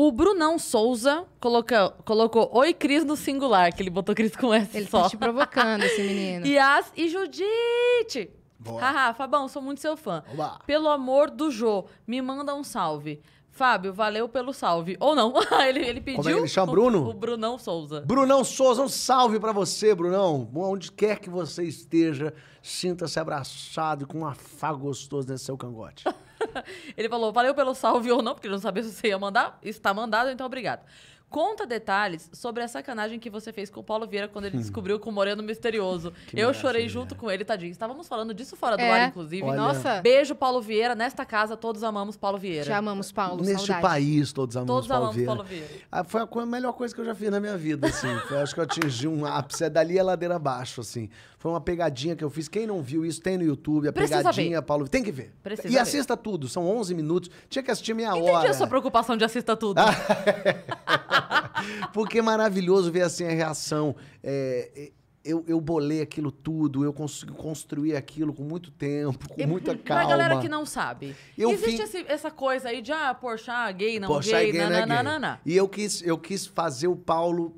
O Brunão Souza colocou Oi Cris no singular, que ele botou Cris com S ele só. Ele tá te provocando, esse menino. e Judite. Boa. Haha, Fabão, sou muito seu fã. Oba. Pelo amor do Jô, me manda um salve. Fábio, valeu pelo salve. Ou não, ele, ele pediu. Como é que ele chama? O, Bruno? O Brunão Souza. Brunão Souza, um salve para você, Brunão. Onde quer que você esteja, sinta-se abraçado com um afago gostoso nesse seu cangote. ele falou: valeu pelo salve ou não, porque ele não sabia se você ia mandar. Está mandado, então obrigado. Conta detalhes sobre a sacanagem que você fez com o Paulo Vieira quando ele descobriu com o Moreno é Misterioso. eu chorei junto com ele, tadinho. Estávamos falando disso fora do é. ar, inclusive. Olha. Nossa. Beijo, Paulo Vieira. Nesta casa, todos amamos Paulo Vieira. Te amamos, Paulo. Neste saudade. país, todos amamos, todos Paulo, amamos Vieira. Paulo Vieira. Ah, foi a melhor coisa que eu já fiz na minha vida, assim. eu acho que eu atingi um ápice. É dali é ladeira abaixo, assim. Foi uma pegadinha que eu fiz. Quem não viu isso, tem no YouTube. A Precisa pegadinha, ver. Paulo. Tem que ver. Precisa e assista tudo. São 11 minutos. Tinha que assistir meia Entendi hora. Entendi a sua preocupação de assista tudo. Ah, Porque é maravilhoso ver assim a reação. É, é, eu, eu, bolei aquilo tudo, eu consegui construir aquilo com muito tempo, com muita calma. Pra galera que não sabe, eu existe fim... esse, essa coisa aí de, ah, poxa, ah, gay, não gay, é gay é nananana. É e eu quis, eu quis fazer o Paulo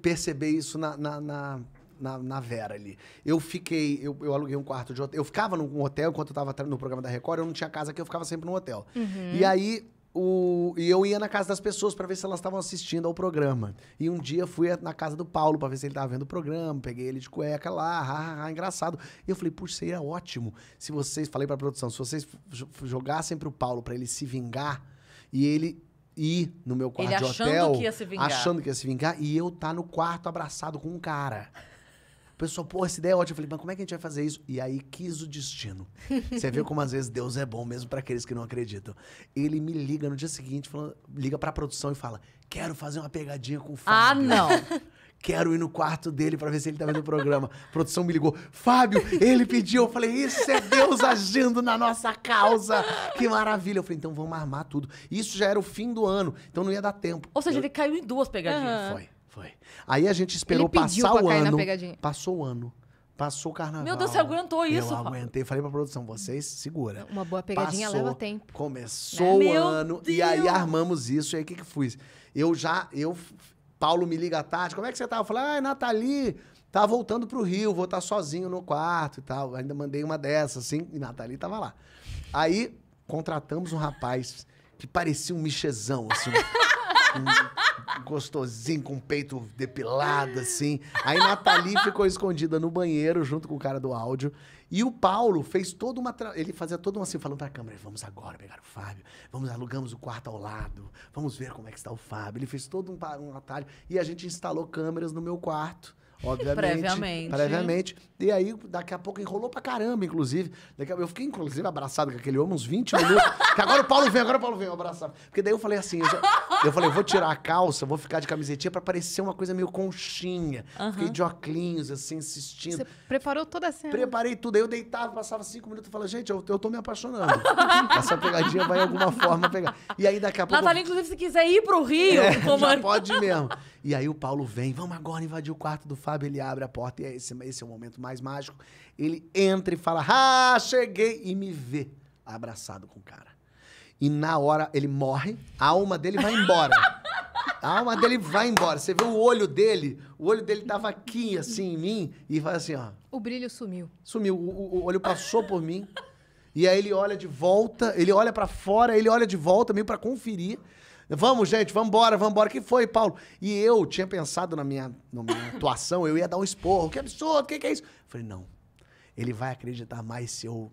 perceber isso na, na, na na, na Vera ali. Eu fiquei, eu, eu aluguei um quarto de hotel. Eu ficava num hotel enquanto eu tava no programa da Record, eu não tinha casa aqui, eu ficava sempre num hotel. Uhum. E aí o, e eu ia na casa das pessoas para ver se elas estavam assistindo ao programa. E um dia fui na casa do Paulo para ver se ele estava vendo o programa, peguei ele de cueca lá, ha, ha, ha, engraçado. E eu falei, puxa, seria é ótimo se vocês, falei para a produção, se vocês jogassem pro Paulo para ele se vingar e ele ir no meu quarto ele de hotel, achando que ia se vingar, achando que ia se vingar e eu tá no quarto abraçado com um cara pessoal, pô, essa ideia é ótima. Eu falei, mas como é que a gente vai fazer isso? E aí quis o destino. Você vê como às vezes Deus é bom, mesmo para aqueles que não acreditam. Ele me liga no dia seguinte, falando, liga pra produção e fala: quero fazer uma pegadinha com o ah, Fábio. Ah, não! quero ir no quarto dele para ver se ele tá vendo o programa. A produção me ligou. Fábio, ele pediu. Eu falei, isso é Deus agindo na nossa causa. Que maravilha. Eu falei, então vamos armar tudo. Isso já era o fim do ano, então não ia dar tempo. Ou seja, eu... ele caiu em duas pegadinhas. Uhum. Foi. Foi. Aí a gente esperou passar o ano. Passou o ano. Passou o carnaval. Meu Deus, você aguentou isso, Eu aguentei, falei pra produção, vocês segura. Uma boa pegadinha Passou, leva tempo. Começou o Meu ano e aí armamos isso. E aí o que que fui? Eu já, eu, Paulo me liga à tarde, como é que você tá? Eu falei, ai, Nathalie, tá voltando pro Rio, vou estar tá sozinho no quarto e tal. Ainda mandei uma dessa, assim, e Nathalie tava lá. Aí contratamos um rapaz que parecia um michezão, assim. gostosinho, com o peito depilado, assim. Aí Nathalie ficou escondida no banheiro, junto com o cara do áudio. E o Paulo fez toda uma. Tra... Ele fazia todo um assim, falando pra câmera: vamos agora pegar o Fábio, vamos alugamos o quarto ao lado, vamos ver como é que está o Fábio. Ele fez todo um, um atalho. E a gente instalou câmeras no meu quarto. obviamente. Previamente. Previamente. E aí, daqui a pouco, enrolou pra caramba, inclusive. Daqui a... Eu fiquei, inclusive, abraçado com aquele homem uns 20 minutos. que agora o Paulo vem, agora o Paulo vem, eu abraçava. Porque daí eu falei assim, eu, já... eu, falei, vou tirar a calça, vou ficar de camisetinha pra parecer uma coisa meio conchinha. Uhum. Fiquei de oclinhos, assim, insistindo. Você preparou toda a cena? Preparei tudo. Aí eu deitava, passava cinco minutos e falava, gente, eu, eu tô me apaixonando. Essa pegadinha vai, de alguma forma, pegar. E aí, daqui a pouco... Natália, inclusive, se quiser ir pro Rio, é, pode mesmo. E aí o Paulo vem, vamos agora invadir o quarto do Fábio. Fábio ele abre a porta e é esse, esse é o momento mais mágico. Ele entra e fala: Ah, cheguei! E me vê abraçado com o cara. E na hora ele morre, a alma dele vai embora. A alma dele vai embora. Você vê o olho dele, o olho dele tava aqui, assim, em mim, e faz assim, ó. O brilho sumiu. Sumiu. O, o olho passou por mim. E aí ele olha de volta, ele olha para fora, ele olha de volta, meio para conferir. Vamos, gente, vamos embora, vamos embora. que foi, Paulo? E eu tinha pensado na minha, na minha atuação, eu ia dar um esporro. Que absurdo, o que, que é isso? Eu falei, não. Ele vai acreditar mais se eu,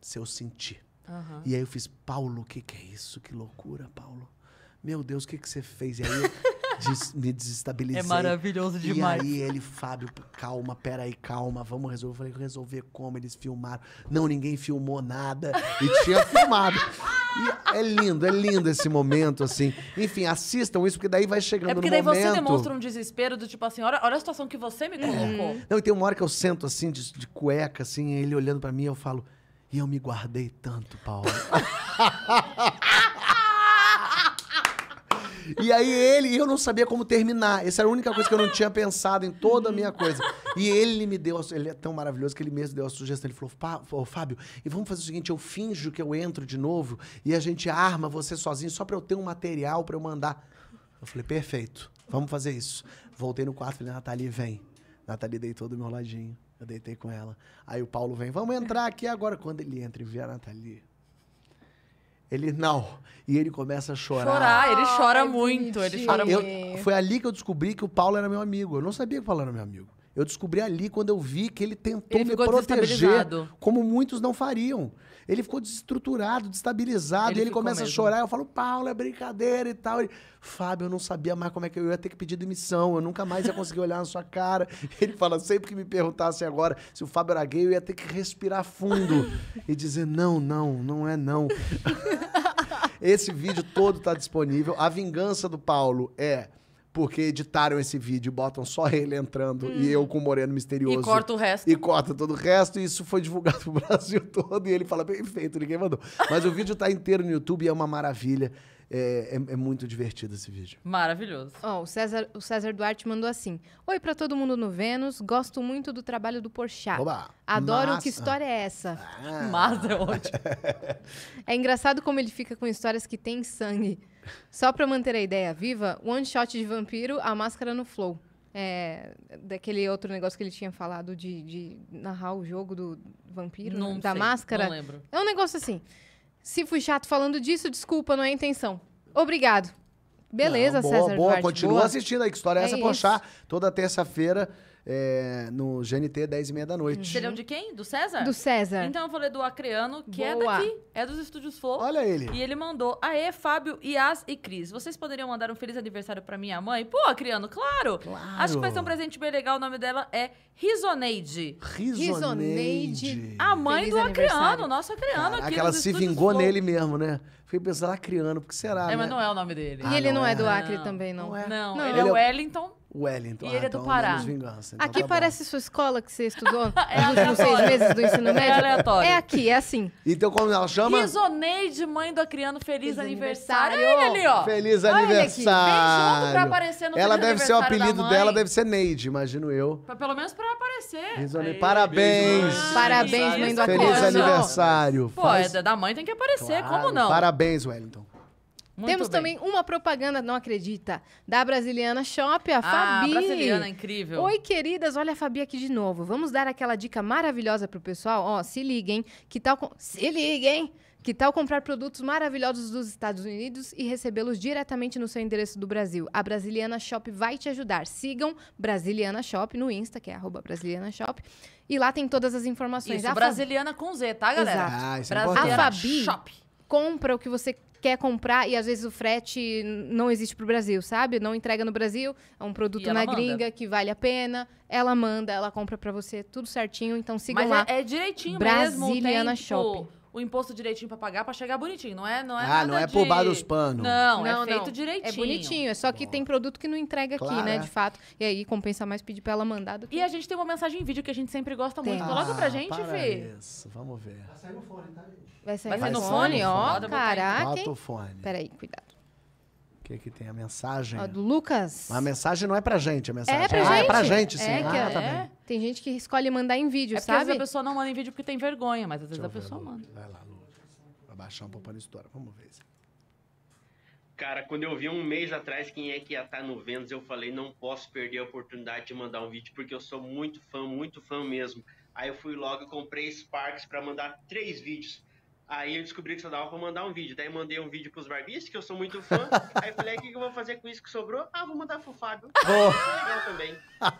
se eu sentir. Uhum. E aí eu fiz, Paulo, o que, que é isso? Que loucura, Paulo. Meu Deus, o que, que você fez? E aí eu des me desestabilizei. É maravilhoso demais. E aí ele, Fábio, calma, peraí, calma, vamos resolver. Eu falei, resolver como? Eles filmaram. Não, ninguém filmou nada. E tinha filmado. E é lindo, é lindo esse momento, assim. Enfim, assistam isso, porque daí vai chegando no momento... É porque daí momento... você demonstra um desespero do tipo assim, olha, olha a situação que você me colocou. É. Não, e tem uma hora que eu sento, assim, de, de cueca, assim, ele olhando para mim, eu falo... E eu me guardei tanto, Paulo. E aí ele, eu não sabia como terminar. Essa era a única coisa que eu não tinha pensado em toda a minha coisa. E ele me deu, ele é tão maravilhoso que ele mesmo deu a sugestão. Ele falou, Fábio, e vamos fazer o seguinte, eu finjo que eu entro de novo e a gente arma você sozinho só para eu ter um material para eu mandar. Eu falei, perfeito, vamos fazer isso. Voltei no quarto, falei, Nathalie, vem. Nathalie deitou do meu ladinho. Eu deitei com ela. Aí o Paulo vem, vamos entrar aqui agora. Quando ele entra e vê a Nathalie, ele, não. E ele começa a chorar. Chorar, ele chora Ai, muito, ele chora eu, muito. Foi ali que eu descobri que o Paulo era meu amigo. Eu não sabia que o Paulo era meu amigo. Eu descobri ali quando eu vi que ele tentou ele me proteger, como muitos não fariam. Ele ficou desestruturado, destabilizado. Ele, ele começa mesmo. a chorar. Eu falo, Paulo, é brincadeira e tal. Ele, Fábio, eu não sabia mais como é que eu ia ter que pedir demissão. Eu nunca mais ia conseguir olhar na sua cara. Ele fala, sempre que me perguntassem agora se o Fábio era gay, eu ia ter que respirar fundo e dizer, não, não, não é não. Esse vídeo todo está disponível. A vingança do Paulo é porque editaram esse vídeo, botam só ele entrando hum. e eu com o Moreno Misterioso. E corta o resto. E corta todo o resto, e isso foi divulgado pro Brasil todo, e ele fala, bem feito, ninguém mandou. Mas o vídeo tá inteiro no YouTube e é uma maravilha. É, é, é, muito divertido esse vídeo. Maravilhoso. Oh, o, César, o César Duarte mandou assim: Oi para todo mundo no Vênus, gosto muito do trabalho do Porchat. Oba, Adoro massa. que história é essa. Ah. Mas é ótimo. é engraçado como ele fica com histórias que têm sangue. Só para manter a ideia viva, one shot de vampiro, a máscara no flow. É, daquele outro negócio que ele tinha falado de, de narrar o jogo do vampiro, não né, da sei, máscara. Não lembro. É um negócio assim. Se fui chato falando disso, desculpa, não é a intenção. Obrigado. Beleza, não, boa, César. Boa, Duarte, continua boa. assistindo aí, que história é, é essa, Poxa, Toda terça-feira é, no GNT 10 e meia da noite. Serão de quem? Do César? Do César. Então eu vou ler do Acreano, que é Boa. é daqui, é dos Estúdios Flow. Olha ele. E ele mandou, aê, Fábio, Ias e Cris, vocês poderiam mandar um feliz aniversário pra minha mãe? Pô, Acreano, claro. claro. Acho que vai ser um presente bem legal, o nome dela é Risoneide. Risoneide. A mãe feliz do Acreano, nosso Acreano aqui Aquela se vingou Flow. nele mesmo, né? Fiquei pensando, ah, Acreano, porque será, É, né? mas não é o nome dele. E ele ah, não, não é, é do Acre não. também, não. Não, é. não ele, é ele é o Wellington Wellington. E ah, ele é do então Pará. Vingança, então aqui tá parece sua escola que você estudou é nos últimos seis meses do ensino é médio. É aleatório. É aqui, é assim. Então como ela chama? Risoneide, mãe do Acriano, feliz, feliz aniversário. aniversário. Olha ele ali, ó. Feliz Olha aniversário. Vem junto pra aparecer no Ela deve ser o apelido dela, deve ser Neide, imagino eu. Pra, pelo menos pra aparecer. Risoneide, parabéns. Parabéns, mãe do Acriano. Feliz aniversário. Pô, é Faz... é da mãe tem que aparecer, claro. como não? Parabéns, Wellington. Muito Temos bem. também uma propaganda, não acredita, da Brasiliana Shop, a ah, Fabi. Brasiliana, incrível. Oi, queridas, olha a Fabi aqui de novo. Vamos dar aquela dica maravilhosa pro pessoal? Ó, se liguem, que tal... Com... Se liguem! Que tal comprar produtos maravilhosos dos Estados Unidos e recebê-los diretamente no seu endereço do Brasil? A Brasiliana Shop vai te ajudar. Sigam Brasiliana Shop no Insta, que é arroba Brasiliana Shop. E lá tem todas as informações. Isso, a Brasiliana Fab... com Z, tá, galera? Exato. Ah, isso é a Fabi Shop. compra o que você quer comprar e às vezes o frete não existe para o Brasil, sabe? Não entrega no Brasil, é um produto na manda. gringa que vale a pena. Ela manda, ela compra para você, tudo certinho. Então siga Mas lá. É, é direitinho Brasiliana mesmo. Brasiliana tipo, Shopping o imposto direitinho para pagar para chegar bonitinho. Não é, não é Ah, não é de... por baixo dos panos. Não, é não, é feito não. direitinho. É bonitinho, é só que Bom. tem produto que não entrega claro, aqui, né, é. de fato. E aí compensa mais pedir pra ela mandar do que... E a gente tem uma mensagem em vídeo que a gente sempre gosta tem. muito. Ah, Coloca pra gente, Fê. Isso, vamos ver. Vai sair no fone, tá? Vai sair, Vai sair no, no fone, ó, oh, caraca. Bota o fone. Peraí, cuidado que aqui tem a mensagem. A do Lucas. A mensagem não é pra gente, a é mensagem. É pra ah, gente. é pra gente, sim. É, ah, é. Tá bem. Tem gente que escolhe mandar em vídeo, é sabe? Às vezes a pessoa não manda em vídeo porque tem vergonha, mas às vezes a pessoa manda. Vai lá, Lucas. Vai baixar um pouco a história. Vamos ver. Cara, quando eu vi um mês atrás quem é que ia estar tá no Vênus, eu falei, não posso perder a oportunidade de mandar um vídeo, porque eu sou muito fã, muito fã mesmo. Aí eu fui logo e comprei Sparks para mandar três vídeos Aí eu descobri que só dava pra mandar um vídeo. Daí mandei um vídeo pros barbistas, que eu sou muito fã. Aí falei, o que, que eu vou fazer com isso que sobrou? Ah, vou mandar pro Fábio. Oh. Legal também.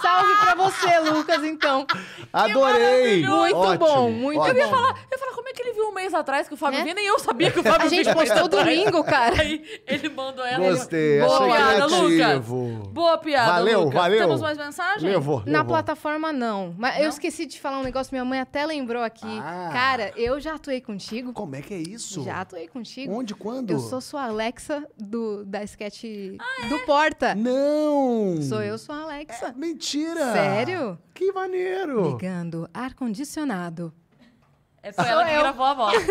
Salve pra você, Lucas, então. Adorei! Muito ótimo, bom, muito ótimo. Eu ia falar, eu ia falar, como é que ele viu um mês atrás que o Fábio é? vinha? Nem eu sabia que o Fábio A gente postou domingo, cara. Aí ele mandou ela. Gostei, ele... Boa piada, criativo. Lucas. Boa piada, valeu, Lucas. Valeu, Temos mais mensagem? Levou, levou. Na plataforma, não. Mas não? eu esqueci de falar um negócio, minha mãe até lembrou aqui. Ah. Cara, eu já atuei com contigo. Como é que é isso? Já atuei contigo. Onde, quando? Eu sou sua Alexa do, da sketch ah, é? do Porta. Não! Sou eu, a Alexa. É, mentira! Sério? Que maneiro! Ligando ar-condicionado é, foi ela que eu. gravou a voz.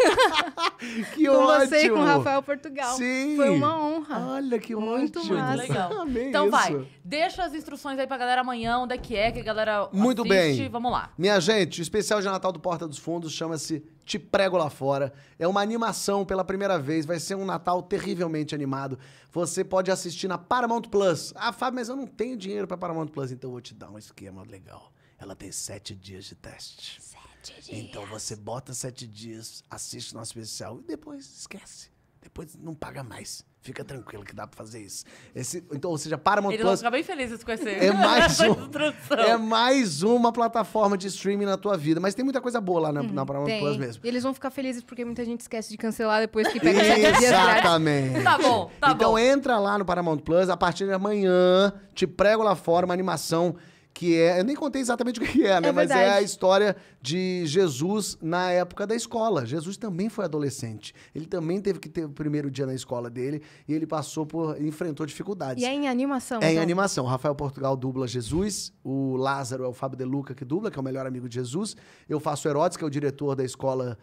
que com ótimo! você e com o Rafael Portugal. Sim. Foi uma honra. Olha, que Muito ótimo. Massa. Legal. Amei então isso. vai, deixa as instruções aí pra galera amanhã, onde é que é, que a galera Muito assiste. bem. Vamos lá. Minha gente, o especial de Natal do Porta dos Fundos chama-se Te Prego Lá Fora. É uma animação pela primeira vez, vai ser um Natal terrivelmente animado. Você pode assistir na Paramount Plus. Ah, Fábio, mas eu não tenho dinheiro pra Paramount Plus, então eu vou te dar um esquema legal. Ela tem sete dias de teste. Sete. Então dias. Então você bota sete dias, assiste o nosso especial e depois esquece. Depois não paga mais. Fica tranquilo que dá pra fazer isso. Esse, então, ou seja, Paramount Ele Plus... Ele bem felizes com conhecer é mais um, É mais uma plataforma de streaming na tua vida. Mas tem muita coisa boa lá na, uhum, na Paramount tem. Plus mesmo. E eles vão ficar felizes porque muita gente esquece de cancelar depois que pega Exatamente. tá bom, tá então, bom. Então entra lá no Paramount Plus. A partir de amanhã, te prego lá fora uma animação que é. Eu nem contei exatamente o que é, né? É Mas é a história de Jesus na época da escola. Jesus também foi adolescente. Ele também teve que ter o primeiro dia na escola dele e ele passou por. enfrentou dificuldades. E é em animação. É então. em animação. Rafael Portugal dubla Jesus, o Lázaro é o Fábio De Luca que dubla, que é o melhor amigo de Jesus. Eu faço Herodes, que é o diretor da escola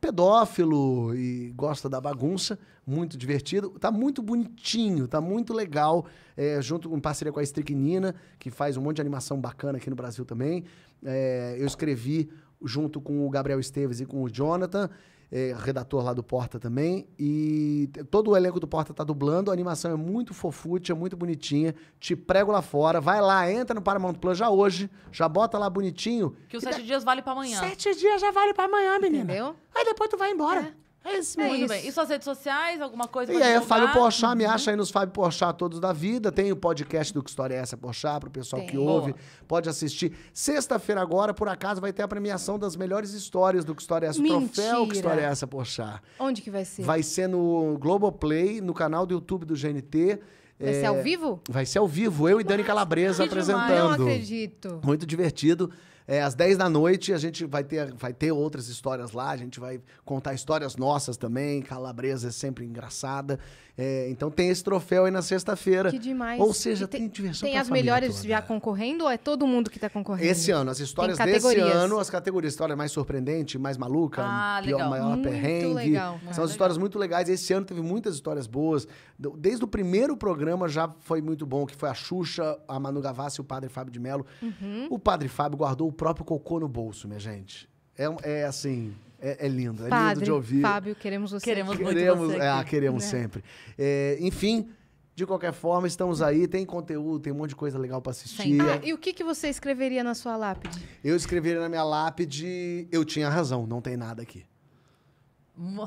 pedófilo e gosta da bagunça, muito divertido. Tá muito bonitinho, tá muito legal, é, junto com parceria com a Estricnina, que faz um monte de animação bacana aqui no Brasil também. É, eu escrevi junto com o Gabriel Esteves e com o Jonathan é, redator lá do Porta também. E todo o elenco do Porta tá dublando. A animação é muito fofútil, é muito bonitinha. Te prego lá fora. Vai lá, entra no Paramount Plus já hoje. Já bota lá bonitinho. Que os sete dias vale para amanhã. Sete dias já vale para amanhã, menina. Entendeu? Aí depois tu vai embora. É. É isso mesmo. É isso. bem. E suas redes sociais, alguma coisa? E aí, é Fábio Porchat, uhum. me acha aí nos Fábio Porchat todos da vida. Tem o podcast do Que História é Essa Porchat, o pessoal Tem. que ouve. Boa. Pode assistir. Sexta-feira agora, por acaso, vai ter a premiação das melhores histórias do Que História é Essa. Mentira. O troféu Que História é Essa Porchat. Onde que vai ser? Vai ser no Globoplay, no canal do YouTube do GNT. Vai ser é, ao vivo? Vai ser ao vivo, eu e Dani Calabresa que apresentando. Demais. Não acredito. Muito divertido. É, às 10 da noite a gente vai ter, vai ter outras histórias lá, a gente vai contar histórias nossas também. Calabresa é sempre engraçada. É, então tem esse troféu aí na sexta-feira. Que demais. Ou seja, tem, tem, diversão Tem as melhores toda. já concorrendo ou é todo mundo que está concorrendo? Esse ano, as histórias desse ano, as categorias. História mais surpreendente, mais maluca, ah, pior, legal. maior muito perrengue. Legal. São legal. histórias muito legais. Esse ano teve muitas histórias boas. Desde o primeiro programa já foi muito bom, que foi a Xuxa, a Manu Gavassi e o Padre Fábio de Mello. Uhum. O Padre Fábio guardou o próprio cocô no bolso, minha gente. É, é assim. É, é lindo, é lindo de ouvir. Fábio, queremos você. Queremos, muito queremos, você. É, queremos né? sempre. É, enfim, de qualquer forma, estamos aí, tem conteúdo, tem um monte de coisa legal para assistir. Ah, e o que, que você escreveria na sua lápide? Eu escreveria na minha lápide, eu tinha razão, não tem nada aqui.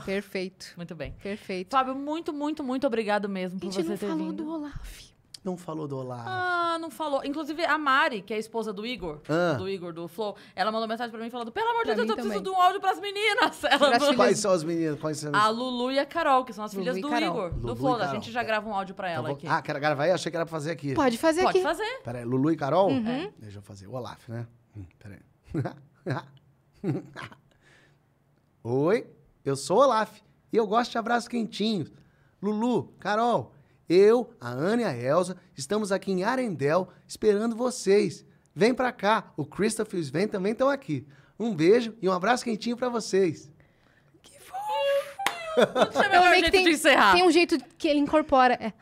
Perfeito. Muito bem. Perfeito. Fábio, muito, muito, muito obrigado mesmo por você ter vindo. A gente não falou do Olaf. Não falou do Olavo. Ah, não falou. Inclusive, a Mari, que é a esposa do Igor, ah. do Igor do Flow, ela mandou mensagem pra mim falando: pelo amor de Deus, eu também. preciso de um áudio pras meninas. Ela mandou... Quais são as meninas? Quais são as... A Lulu e a Carol, que são as Lulu filhas do Igor, Lulu do Flow. A gente já grava um áudio pra tá ela aqui. Ah, quero gravar aí? Achei que era pra fazer aqui. Pode fazer Pode aqui. Pode fazer. Peraí, Lulu e Carol? Uhum. É. Deixa eu fazer. O Olaf, né? Hum, peraí. Oi, eu sou o Olaf e eu gosto de abraços quentinhos. Lulu, Carol, eu, a Ana e a Elsa estamos aqui em Arendel esperando vocês. Vem pra cá, o Christopher e o Sven também estão aqui. Um beijo e um abraço quentinho para vocês. Que fofo! eu ver jeito tem, de encerrar. Tem um jeito que ele incorpora. É,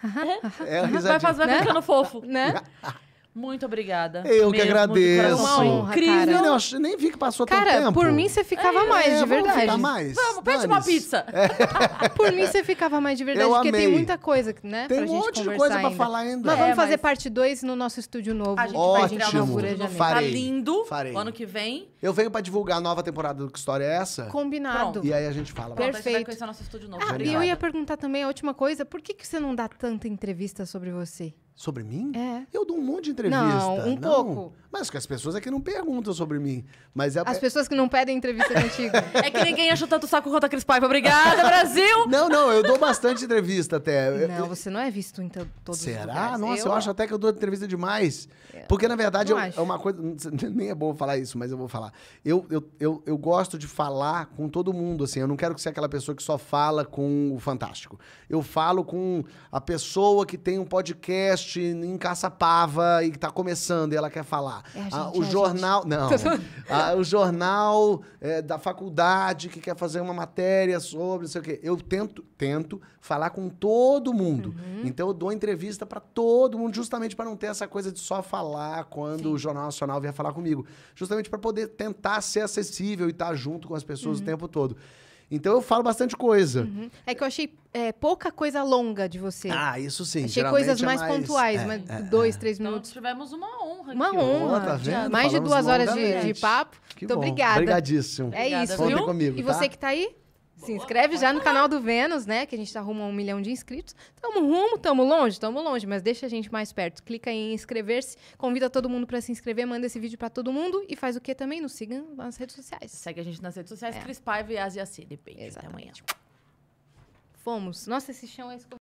é, é vai, faz, vai né? ficando fofo, né? Muito obrigada. Eu mesmo, que agradeço. Uma honra, incrível. Não, nem vi que passou cara, tanto tempo. Por mim você ficava é, mais, é, de verdade. Vamos, mais. vamos pede uma pizza. É. Por mim você ficava mais de verdade, porque tem muita coisa, né? Tem um monte de coisa ainda. pra falar ainda. Mas vamos é, fazer mas... parte 2 no nosso estúdio novo. A gente Ótimo. vai criar uma janeiro. Farei. Tá lindo. Farei. Ano que vem. Eu venho pra divulgar a nova temporada do Que História é Essa? Combinado. Pronto. E aí a gente fala. Perfeito. A gente nosso estúdio novo. Ah, e eu ia perguntar também a última coisa. Por que, que você não dá tanta entrevista sobre você? Sobre mim? É. Eu dou um monte de entrevista. Não, um não. pouco. Mas que as pessoas é que não perguntam sobre mim. Mas é... As pessoas que não pedem entrevista contigo. É que ninguém achou tanto saco quanto a Cris Paiva. Obrigada, Brasil! Não, não, eu dou bastante entrevista até. Não, você não é visto em todos Será? os Nossa, eu... eu... acho até que eu dou entrevista demais. Eu... É. Porque, na verdade, eu, é uma coisa... Nem é bom falar isso, mas eu vou falar. Eu, eu, eu, eu gosto de falar com todo mundo, assim. Eu não quero que seja aquela pessoa que só fala com o fantástico. Eu falo com a pessoa que tem um podcast podcast em Caçapava e tá começando e ela quer falar. É ah, gente, ah, o, é jornal, não, tá ah, o jornal. É, da faculdade que quer fazer uma matéria sobre, não sei o quê. Eu tento, tento falar com todo mundo. Uhum. Então eu dou entrevista para todo mundo, justamente para não ter essa coisa de só falar quando Sim. o Jornal Nacional vier falar comigo. Justamente para poder tentar ser acessível e estar tá junto com as pessoas uhum. o tempo todo. Então eu falo bastante coisa. Uhum. É que eu achei é, pouca coisa longa de você. Ah, isso sim. Achei coisas é mais, pontuais, é, mas é, dois, é. três então, minutos. Então, tivemos uma honra. Uma honra. Tá vendo? Mais Falamos de duas horas de, de, papo. Que então, bom. obrigada. Obrigadíssimo. É isso. Contem comigo, E tá? você que está aí? Se inscreve já no canal do Vênus, né? Que a gente tá rumo a um milhão de inscritos. Tamo rumo, tamo longe, tamo longe, mas deixa a gente mais perto. Clica em inscrever-se, convida todo mundo para se inscrever, manda esse vídeo para todo mundo e faz o que também? Nos siga nas redes sociais. Segue a gente nas redes sociais, é. Cris Paiva e Asia C, depende. Exatamente. Até amanhã. Fomos. Nossa, esse chão é escorrido.